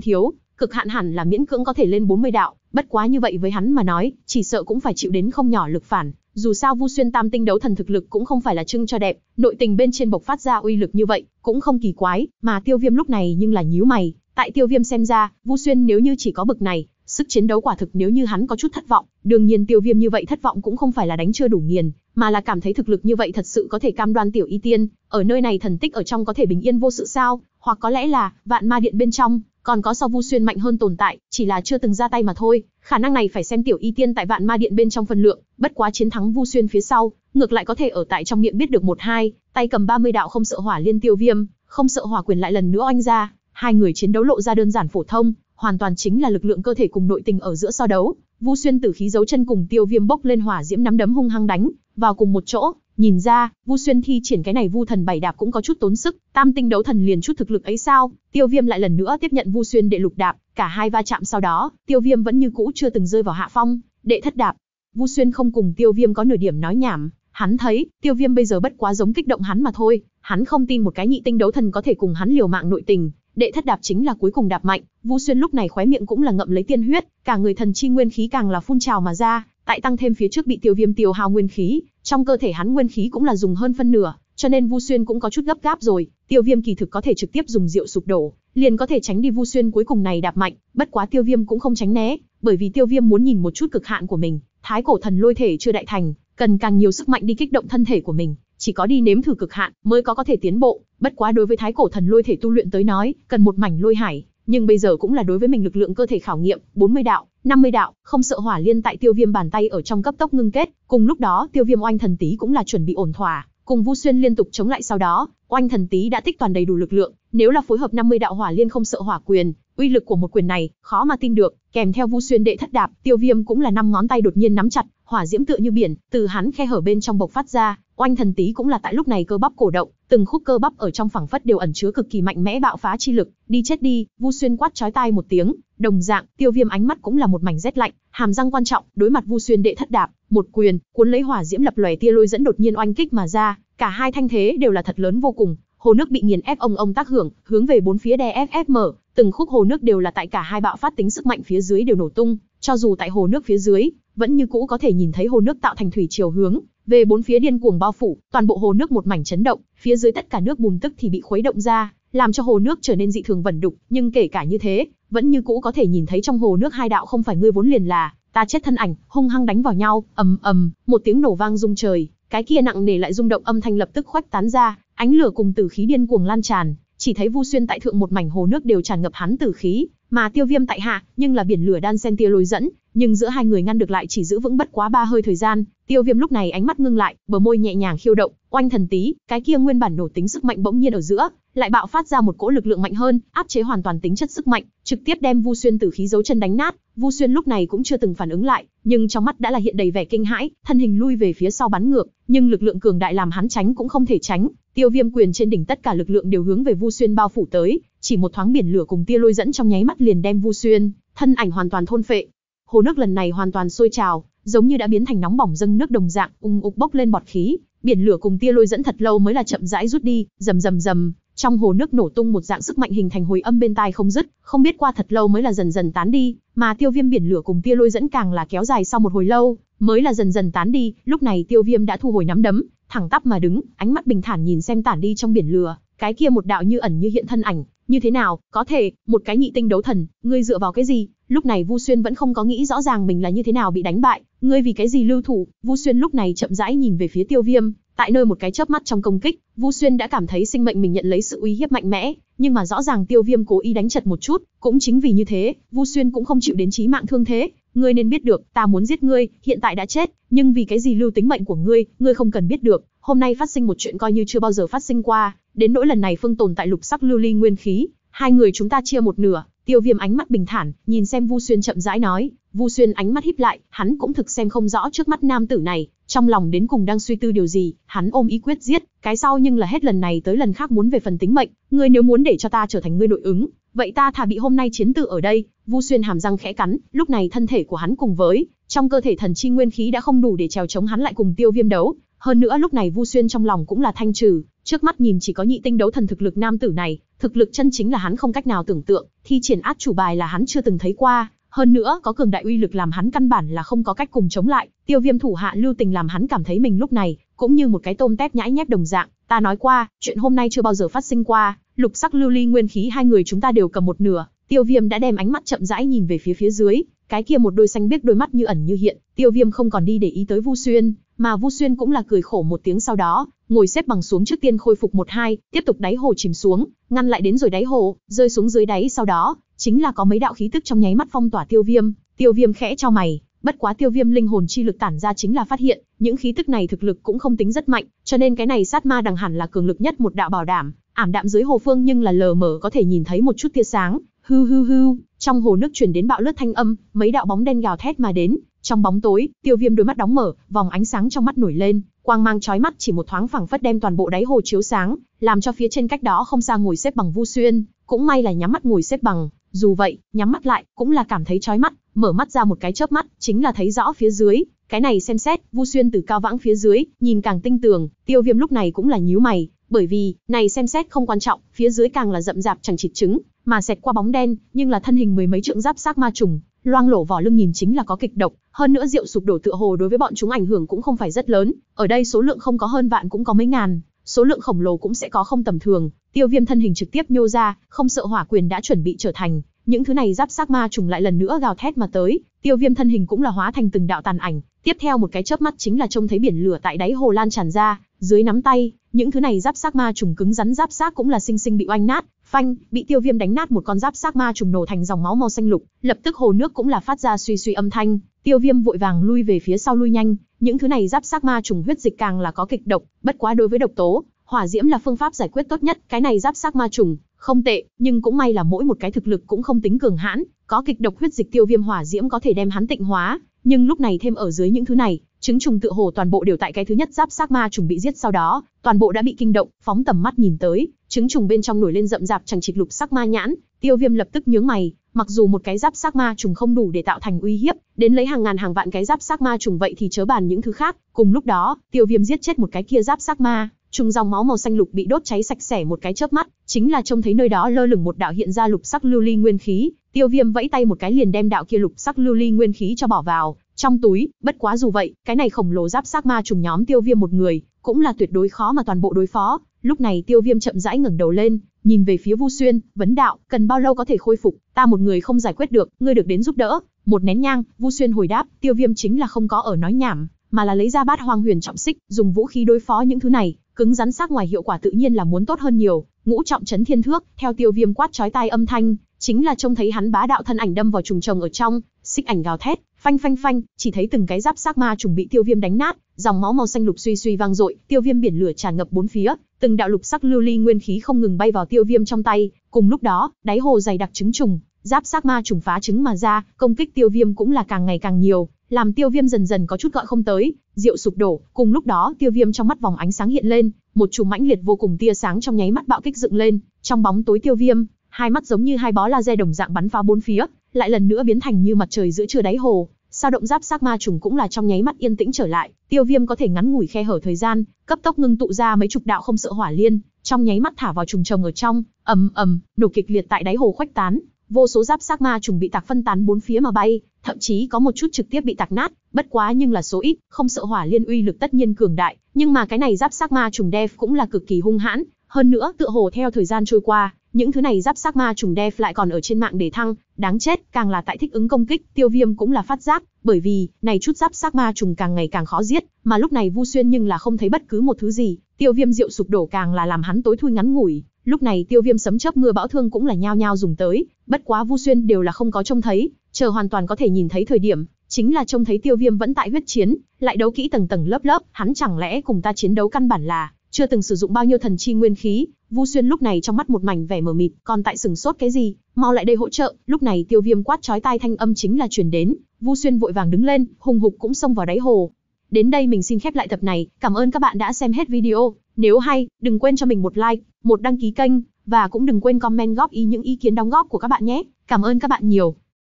thiếu, cực hạn hẳn là miễn cưỡng có thể lên 40 đạo, bất quá như vậy với hắn mà nói, chỉ sợ cũng phải chịu đến không nhỏ lực phản. Dù sao Vu Xuyên Tam tinh đấu thần thực lực cũng không phải là trưng cho đẹp, nội tình bên trên bộc phát ra uy lực như vậy, cũng không kỳ quái, mà Tiêu Viêm lúc này nhưng là nhíu mày, tại Tiêu Viêm xem ra, Vu Xuyên nếu như chỉ có bực này, sức chiến đấu quả thực nếu như hắn có chút thất vọng, đương nhiên Tiêu Viêm như vậy thất vọng cũng không phải là đánh chưa đủ nghiền, mà là cảm thấy thực lực như vậy thật sự có thể cam đoan tiểu y tiên, ở nơi này thần tích ở trong có thể bình yên vô sự sao, hoặc có lẽ là, vạn ma điện bên trong, còn có so vu xuyên mạnh hơn tồn tại, chỉ là chưa từng ra tay mà thôi, khả năng này phải xem tiểu y tiên tại vạn ma điện bên trong phần lượng, bất quá chiến thắng vu xuyên phía sau, ngược lại có thể ở tại trong miệng biết được một hai, tay cầm 30 đạo không sợ hỏa liên tiêu viêm, không sợ hỏa quyền lại lần nữa oanh ra, hai người chiến đấu lộ ra đơn giản phổ thông, hoàn toàn chính là lực lượng cơ thể cùng nội tình ở giữa so đấu. Vu Xuyên tử khí giấu chân cùng Tiêu Viêm bốc lên hỏa diễm nắm đấm hung hăng đánh, vào cùng một chỗ, nhìn ra, Vu Xuyên thi triển cái này Vu Thần bảy đạp cũng có chút tốn sức, Tam Tinh đấu thần liền chút thực lực ấy sao? Tiêu Viêm lại lần nữa tiếp nhận Vu Xuyên đệ lục đạp, cả hai va chạm sau đó, Tiêu Viêm vẫn như cũ chưa từng rơi vào hạ phong, đệ thất đạp. Vu Xuyên không cùng Tiêu Viêm có nửa điểm nói nhảm, hắn thấy, Tiêu Viêm bây giờ bất quá giống kích động hắn mà thôi, hắn không tin một cái nhị tinh đấu thần có thể cùng hắn liều mạng nội tình, đệ thất đạp chính là cuối cùng đạp mạnh, Vu Xuyên lúc này khóe miệng cũng là ngậm lấy tiên huyết, cả người thần chi nguyên khí càng là phun trào mà ra, Tại tăng thêm phía trước bị Tiêu Viêm tiêu hao nguyên khí, trong cơ thể hắn nguyên khí cũng là dùng hơn phân nửa, cho nên Vu Xuyên cũng có chút gấp gáp rồi, Tiêu Viêm kỳ thực có thể trực tiếp dùng rượu sụp đổ, liền có thể tránh đi Vu Xuyên cuối cùng này đạp mạnh, bất quá Tiêu Viêm cũng không tránh né, bởi vì Tiêu Viêm muốn nhìn một chút cực hạn của mình, thái cổ thần lôi thể chưa đại thành, cần càng nhiều sức mạnh đi kích động thân thể của mình, chỉ có đi nếm thử cực hạn mới có có thể tiến bộ, bất quá đối với thái cổ thần lôi thể tu luyện tới nói, cần một mảnh lôi hải, nhưng bây giờ cũng là đối với mình lực lượng cơ thể khảo nghiệm, 40 đạo, 50 đạo, không sợ hỏa liên tại tiêu viêm bàn tay ở trong cấp tốc ngưng kết, cùng lúc đó tiêu viêm oanh thần tí cũng là chuẩn bị ổn thỏa, cùng Vu Xuyên liên tục chống lại sau đó, oanh thần tí đã tích toàn đầy đủ lực lượng, nếu là phối hợp 50 đạo hỏa liên không sợ hỏa quyền, uy lực của một quyền này khó mà tin được, kèm theo Vu Xuyên đệ thất đạp, Tiêu Viêm cũng là năm ngón tay đột nhiên nắm chặt, hỏa diễm tựa như biển, từ hắn khe hở bên trong bộc phát ra, Oanh thần tí cũng là tại lúc này cơ bắp cổ động, từng khúc cơ bắp ở trong phẳng phất đều ẩn chứa cực kỳ mạnh mẽ bạo phá chi lực, đi chết đi, Vu Xuyên quát chói tai một tiếng, đồng dạng, Tiêu Viêm ánh mắt cũng là một mảnh rét lạnh, hàm răng quan trọng, đối mặt Vu Xuyên đệ thất đạp, một quyền, cuốn lấy hỏa diễm lập lòe tia lôi dẫn đột nhiên oanh kích mà ra, cả hai thanh thế đều là thật lớn vô cùng, hồ nước bị nghiền ép ông ông tác hưởng, hướng về bốn phía đè ép ép mở, từng khúc hồ nước đều là tại cả hai bạo phát tính sức mạnh phía dưới đều nổ tung, cho dù tại hồ nước phía dưới, vẫn như cũ có thể nhìn thấy hồ nước tạo thành thủy chiều hướng về bốn phía điên cuồng bao phủ, toàn bộ hồ nước một mảnh chấn động, phía dưới tất cả nước bùn tức thì bị khuấy động ra, làm cho hồ nước trở nên dị thường vẩn đục, nhưng kể cả như thế, vẫn như cũ có thể nhìn thấy trong hồ nước hai đạo không phải ngươi vốn liền là ta chết thân ảnh, hung hăng đánh vào nhau, ầm ầm, một tiếng nổ vang rung trời, cái kia nặng nề lại rung động âm thanh lập tức khoách tán ra, ánh lửa cùng tử khí điên cuồng lan tràn, chỉ thấy Vu Xuyên tại thượng một mảnh hồ nước đều tràn ngập hắn tử khí, mà Tiêu Viêm tại hạ, nhưng là biển lửa đan sen tia lôi dẫn, nhưng giữa hai người ngăn được lại chỉ giữ vững bất quá ba hơi thời gian, Tiêu Viêm lúc này ánh mắt ngưng lại, bờ môi nhẹ nhàng khiêu động, Oanh thần tí, cái kia nguyên bản nổ tính sức mạnh bỗng nhiên ở giữa, lại bạo phát ra một cỗ lực lượng mạnh hơn, áp chế hoàn toàn tính chất sức mạnh, trực tiếp đem Vu Xuyên tử khí dấu chân đánh nát. Vu Xuyên lúc này cũng chưa từng phản ứng lại, nhưng trong mắt đã là hiện đầy vẻ kinh hãi, thân hình lui về phía sau bắn ngược, nhưng lực lượng cường đại làm hắn tránh cũng không thể tránh. Tiêu Viêm quyền trên đỉnh tất cả lực lượng đều hướng về Vu Xuyên bao phủ tới, chỉ một thoáng biển lửa cùng tia lôi dẫn trong nháy mắt liền đem Vu Xuyên, thân ảnh hoàn toàn thôn phệ. Hồ nước lần này hoàn toàn sôi trào, giống như đã biến thành nóng bỏng dâng nước đồng dạng, ung ục bốc lên bọt khí, biển lửa cùng tia lôi dẫn thật lâu mới là chậm rãi rút đi, rầm rầm rầm, trong hồ nước nổ tung một dạng sức mạnh hình thành hồi âm bên tai không dứt, không biết qua thật lâu mới là dần dần tán đi, mà tiêu viêm biển lửa cùng tia lôi dẫn càng là kéo dài sau một hồi lâu, mới là dần dần tán đi, lúc này tiêu viêm đã thu hồi nắm đấm, thẳng tắp mà đứng, ánh mắt bình thản nhìn xem tản đi trong biển lửa, cái kia một đạo như ẩn như hiện thân ảnh, như thế nào, có thể, một cái nhị tinh đấu thần, ngươi dựa vào cái gì, Lúc này Vu Xuyên vẫn không có nghĩ rõ ràng mình là như thế nào bị đánh bại, ngươi vì cái gì lưu thủ? Vu Xuyên lúc này chậm rãi nhìn về phía Tiêu Viêm, tại nơi một cái chớp mắt trong công kích, Vu Xuyên đã cảm thấy sinh mệnh mình nhận lấy sự uy hiếp mạnh mẽ, nhưng mà rõ ràng Tiêu Viêm cố ý đánh chật một chút, cũng chính vì như thế, Vu Xuyên cũng không chịu đến chí mạng thương thế, ngươi nên biết được, ta muốn giết ngươi, hiện tại đã chết, nhưng vì cái gì lưu tính mệnh của ngươi, ngươi không cần biết được, hôm nay phát sinh một chuyện coi như chưa bao giờ phát sinh qua, đến nỗi lần này Phương Tồn tại lục sắc lưu ly nguyên khí, hai người chúng ta chia một nửa, Tiêu Viêm ánh mắt bình thản, nhìn xem Vu Xuyên chậm rãi nói, Vu Xuyên ánh mắt híp lại, hắn cũng thực xem không rõ trước mắt nam tử này, trong lòng đến cùng đang suy tư điều gì, hắn ôm ý quyết giết, cái sau nhưng là hết lần này tới lần khác muốn về phần tính mệnh, ngươi nếu muốn để cho ta trở thành ngươi nội ứng, vậy ta thà bị hôm nay chiến tử ở đây. Vu Xuyên hàm răng khẽ cắn, lúc này thân thể của hắn cùng với trong cơ thể thần chi nguyên khí đã không đủ để trèo chống hắn lại cùng Tiêu Viêm đấu, hơn nữa lúc này Vu Xuyên trong lòng cũng là thanh trừ, trước mắt nhìn chỉ có nhị tinh đấu thần thực lực nam tử này, thực lực chân chính là hắn không cách nào tưởng tượng, thi triển át chủ bài là hắn chưa từng thấy qua, hơn nữa có cường đại uy lực làm hắn căn bản là không có cách cùng chống lại, Tiêu Viêm thủ hạ Lưu Tình làm hắn cảm thấy mình lúc này cũng như một cái tôm tép nhãi nhép đồng dạng, ta nói qua, chuyện hôm nay chưa bao giờ phát sinh qua, lục sắc lưu ly nguyên khí hai người chúng ta đều cầm một nửa, Tiêu Viêm đã đem ánh mắt chậm rãi nhìn về phía phía dưới, cái kia một đôi xanh biếc đôi mắt như ẩn như hiện, Tiêu Viêm không còn đi để ý tới Vu Xuyên, mà Vu Xuyên cũng là cười khổ một tiếng sau đó, ngồi xếp bằng xuống trước tiên khôi phục một hai, tiếp tục đáy hồ chìm xuống, ngăn lại đến rồi đáy hồ, rơi xuống dưới đáy sau đó, chính là có mấy đạo khí tức trong nháy mắt phong tỏa Tiêu Viêm, Tiêu Viêm khẽ cho mày, bất quá Tiêu Viêm linh hồn chi lực tản ra chính là phát hiện, những khí tức này thực lực cũng không tính rất mạnh, cho nên cái này sát ma đằng hẳn là cường lực nhất một đạo bảo đảm, ảm đạm dưới hồ phương nhưng là lờ mờ có thể nhìn thấy một chút tia sáng, hư hư hư trong hồ nước truyền đến bạo lướt thanh âm, mấy đạo bóng đen gào thét mà đến, trong bóng tối, Tiêu Viêm đôi mắt đóng mở, vòng ánh sáng trong mắt nổi lên, quang mang chói mắt chỉ một thoáng phẳng phất đem toàn bộ đáy hồ chiếu sáng, làm cho phía trên cách đó không xa ngồi xếp bằng Vu Xuyên, cũng may là nhắm mắt ngồi xếp bằng, dù vậy, nhắm mắt lại cũng là cảm thấy chói mắt, mở mắt ra một cái chớp mắt, chính là thấy rõ phía dưới, cái này xem xét, Vu Xuyên từ cao vãng phía dưới, nhìn càng tinh tường, Tiêu Viêm lúc này cũng là nhíu mày, bởi vì, này xem xét không quan trọng, phía dưới càng là rậm rạp chẳng chịt trứng, mà xẹt qua bóng đen, nhưng là thân hình mười mấy trượng giáp xác ma trùng, loang lổ vỏ lưng nhìn chính là có kịch độc, hơn nữa rượu sụp đổ tựa hồ đối với bọn chúng ảnh hưởng cũng không phải rất lớn, ở đây số lượng không có hơn vạn cũng có mấy ngàn, số lượng khổng lồ cũng sẽ có không tầm thường, Tiêu Viêm thân hình trực tiếp nhô ra, không sợ hỏa quyền đã chuẩn bị trở thành, những thứ này giáp xác ma trùng lại lần nữa gào thét mà tới, Tiêu Viêm thân hình cũng là hóa thành từng đạo tàn ảnh, Tiếp theo một cái chớp mắt chính là trông thấy biển lửa tại đáy hồ lan tràn ra, dưới nắm tay, những thứ này giáp xác ma trùng cứng rắn giáp xác cũng là sinh sinh bị oanh nát, phanh, bị Tiêu Viêm đánh nát một con giáp xác ma trùng nổ thành dòng máu màu xanh lục, lập tức hồ nước cũng là phát ra suy suy âm thanh, Tiêu Viêm vội vàng lui về phía sau lui nhanh, những thứ này giáp xác ma trùng huyết dịch càng là có kịch độc, bất quá đối với độc tố, hỏa diễm là phương pháp giải quyết tốt nhất, cái này giáp xác ma trùng không tệ, nhưng cũng may là mỗi một cái thực lực cũng không tính cường hãn, có kịch độc huyết dịch Tiêu Viêm hỏa diễm có thể đem hắn tịnh hóa, nhưng lúc này thêm ở dưới những thứ này, trứng trùng tựa hồ toàn bộ đều tại cái thứ nhất giáp xác ma trùng bị giết sau đó, toàn bộ đã bị kinh động, phóng tầm mắt nhìn tới, trứng trùng bên trong nổi lên rậm rạp chẳng trịch lục xác ma nhãn, Tiêu Viêm lập tức nhướng mày, mặc dù một cái giáp xác ma trùng không đủ để tạo thành uy hiếp, đến lấy hàng ngàn hàng vạn cái giáp xác ma trùng vậy thì chớ bàn những thứ khác, cùng lúc đó, Tiêu Viêm giết chết một cái kia giáp xác ma, trùng dòng máu màu xanh lục bị đốt cháy sạch sẽ một cái chớp mắt, chính là trông thấy nơi đó lơ lửng một đạo hiện ra lục sắc lưu ly nguyên khí, Tiêu Viêm vẫy tay một cái liền đem đạo kia lục sắc lưu ly nguyên khí cho bỏ vào trong túi, bất quá dù vậy, cái này khổng lồ giáp xác ma trùng nhóm Tiêu Viêm một người, cũng là tuyệt đối khó mà toàn bộ đối phó. Lúc này Tiêu Viêm chậm rãi ngẩng đầu lên, nhìn về phía Vu Xuyên, vấn đạo, cần bao lâu có thể khôi phục, ta một người không giải quyết được, ngươi được đến giúp đỡ. Một nén nhang, Vu Xuyên hồi đáp, Tiêu Viêm chính là không có ở nói nhảm, mà là lấy ra bát hoang huyền trọng xích, dùng vũ khí đối phó những thứ này, cứng rắn sắc ngoài hiệu quả tự nhiên là muốn tốt hơn nhiều. Ngũ trọng chấn thiên thước, theo Tiêu Viêm quát chói tai âm thanh, chính là trông thấy hắn bá đạo thân ảnh đâm vào trùng chồng ở trong, xích ảnh gào thét, phanh phanh phanh, chỉ thấy từng cái giáp xác ma trùng bị tiêu viêm đánh nát, dòng máu màu xanh lục suy suy vang dội, tiêu viêm biển lửa tràn ngập bốn phía, từng đạo lục sắc lưu ly nguyên khí không ngừng bay vào tiêu viêm trong tay, cùng lúc đó, đáy hồ dày đặc trứng trùng, giáp xác ma trùng phá trứng mà ra, công kích tiêu viêm cũng là càng ngày càng nhiều, làm tiêu viêm dần dần có chút gọi không tới, rượu sụp đổ, cùng lúc đó tiêu viêm trong mắt vòng ánh sáng hiện lên, một chùm mãnh liệt vô cùng tia sáng trong nháy mắt bạo kích dựng lên, trong bóng tối tiêu viêm, hai mắt giống như hai bó laser đồng dạng bắn phá bốn phía, lại lần nữa biến thành như mặt trời giữa trưa đáy hồ, sao động giáp sắc ma trùng cũng là trong nháy mắt yên tĩnh trở lại, Tiêu Viêm có thể ngắn ngủi khe hở thời gian, cấp tốc ngưng tụ ra mấy chục đạo không sợ hỏa liên, trong nháy mắt thả vào trùng trồng ở trong, ầm ầm, nổ kịch liệt tại đáy hồ khoách tán, vô số giáp sắc ma trùng bị tạc phân tán bốn phía mà bay, thậm chí có một chút trực tiếp bị tạc nát, bất quá nhưng là số ít, không sợ hỏa liên uy lực tất nhiên cường đại, nhưng mà cái này giáp sắc ma trùng đef cũng là cực kỳ hung hãn, hơn nữa tựa hồ theo thời gian trôi qua, những thứ này giáp sắc ma trùng đef lại còn ở trên mạng để thăng, đáng chết, càng là tại thích ứng công kích, tiêu viêm cũng là phát giác, bởi vì, này chút giáp sắc ma trùng càng ngày càng khó giết, mà lúc này Vu Xuyên nhưng là không thấy bất cứ một thứ gì, tiêu viêm rượu sụp đổ càng là làm hắn tối thui ngắn ngủi, lúc này tiêu viêm sấm chớp mưa bão thương cũng là nhao nhao dùng tới, bất quá Vu Xuyên đều là không có trông thấy, chờ hoàn toàn có thể nhìn thấy thời điểm, chính là trông thấy tiêu viêm vẫn tại huyết chiến, lại đấu kỹ tầng tầng lớp lớp, hắn chẳng lẽ cùng ta chiến đấu căn bản là chưa từng sử dụng bao nhiêu thần chi nguyên khí, Vu Xuyên lúc này trong mắt một mảnh vẻ mờ mịt, còn tại sừng sốt cái gì, mau lại đây hỗ trợ. Lúc này Tiêu Viêm quát chói tai thanh âm chính là truyền đến, Vu Xuyên vội vàng đứng lên, hùng hục cũng xông vào đáy hồ. Đến đây mình xin khép lại tập này, cảm ơn các bạn đã xem hết video, nếu hay, đừng quên cho mình một like, một đăng ký kênh và cũng đừng quên comment góp ý những ý kiến đóng góp của các bạn nhé. Cảm ơn các bạn nhiều.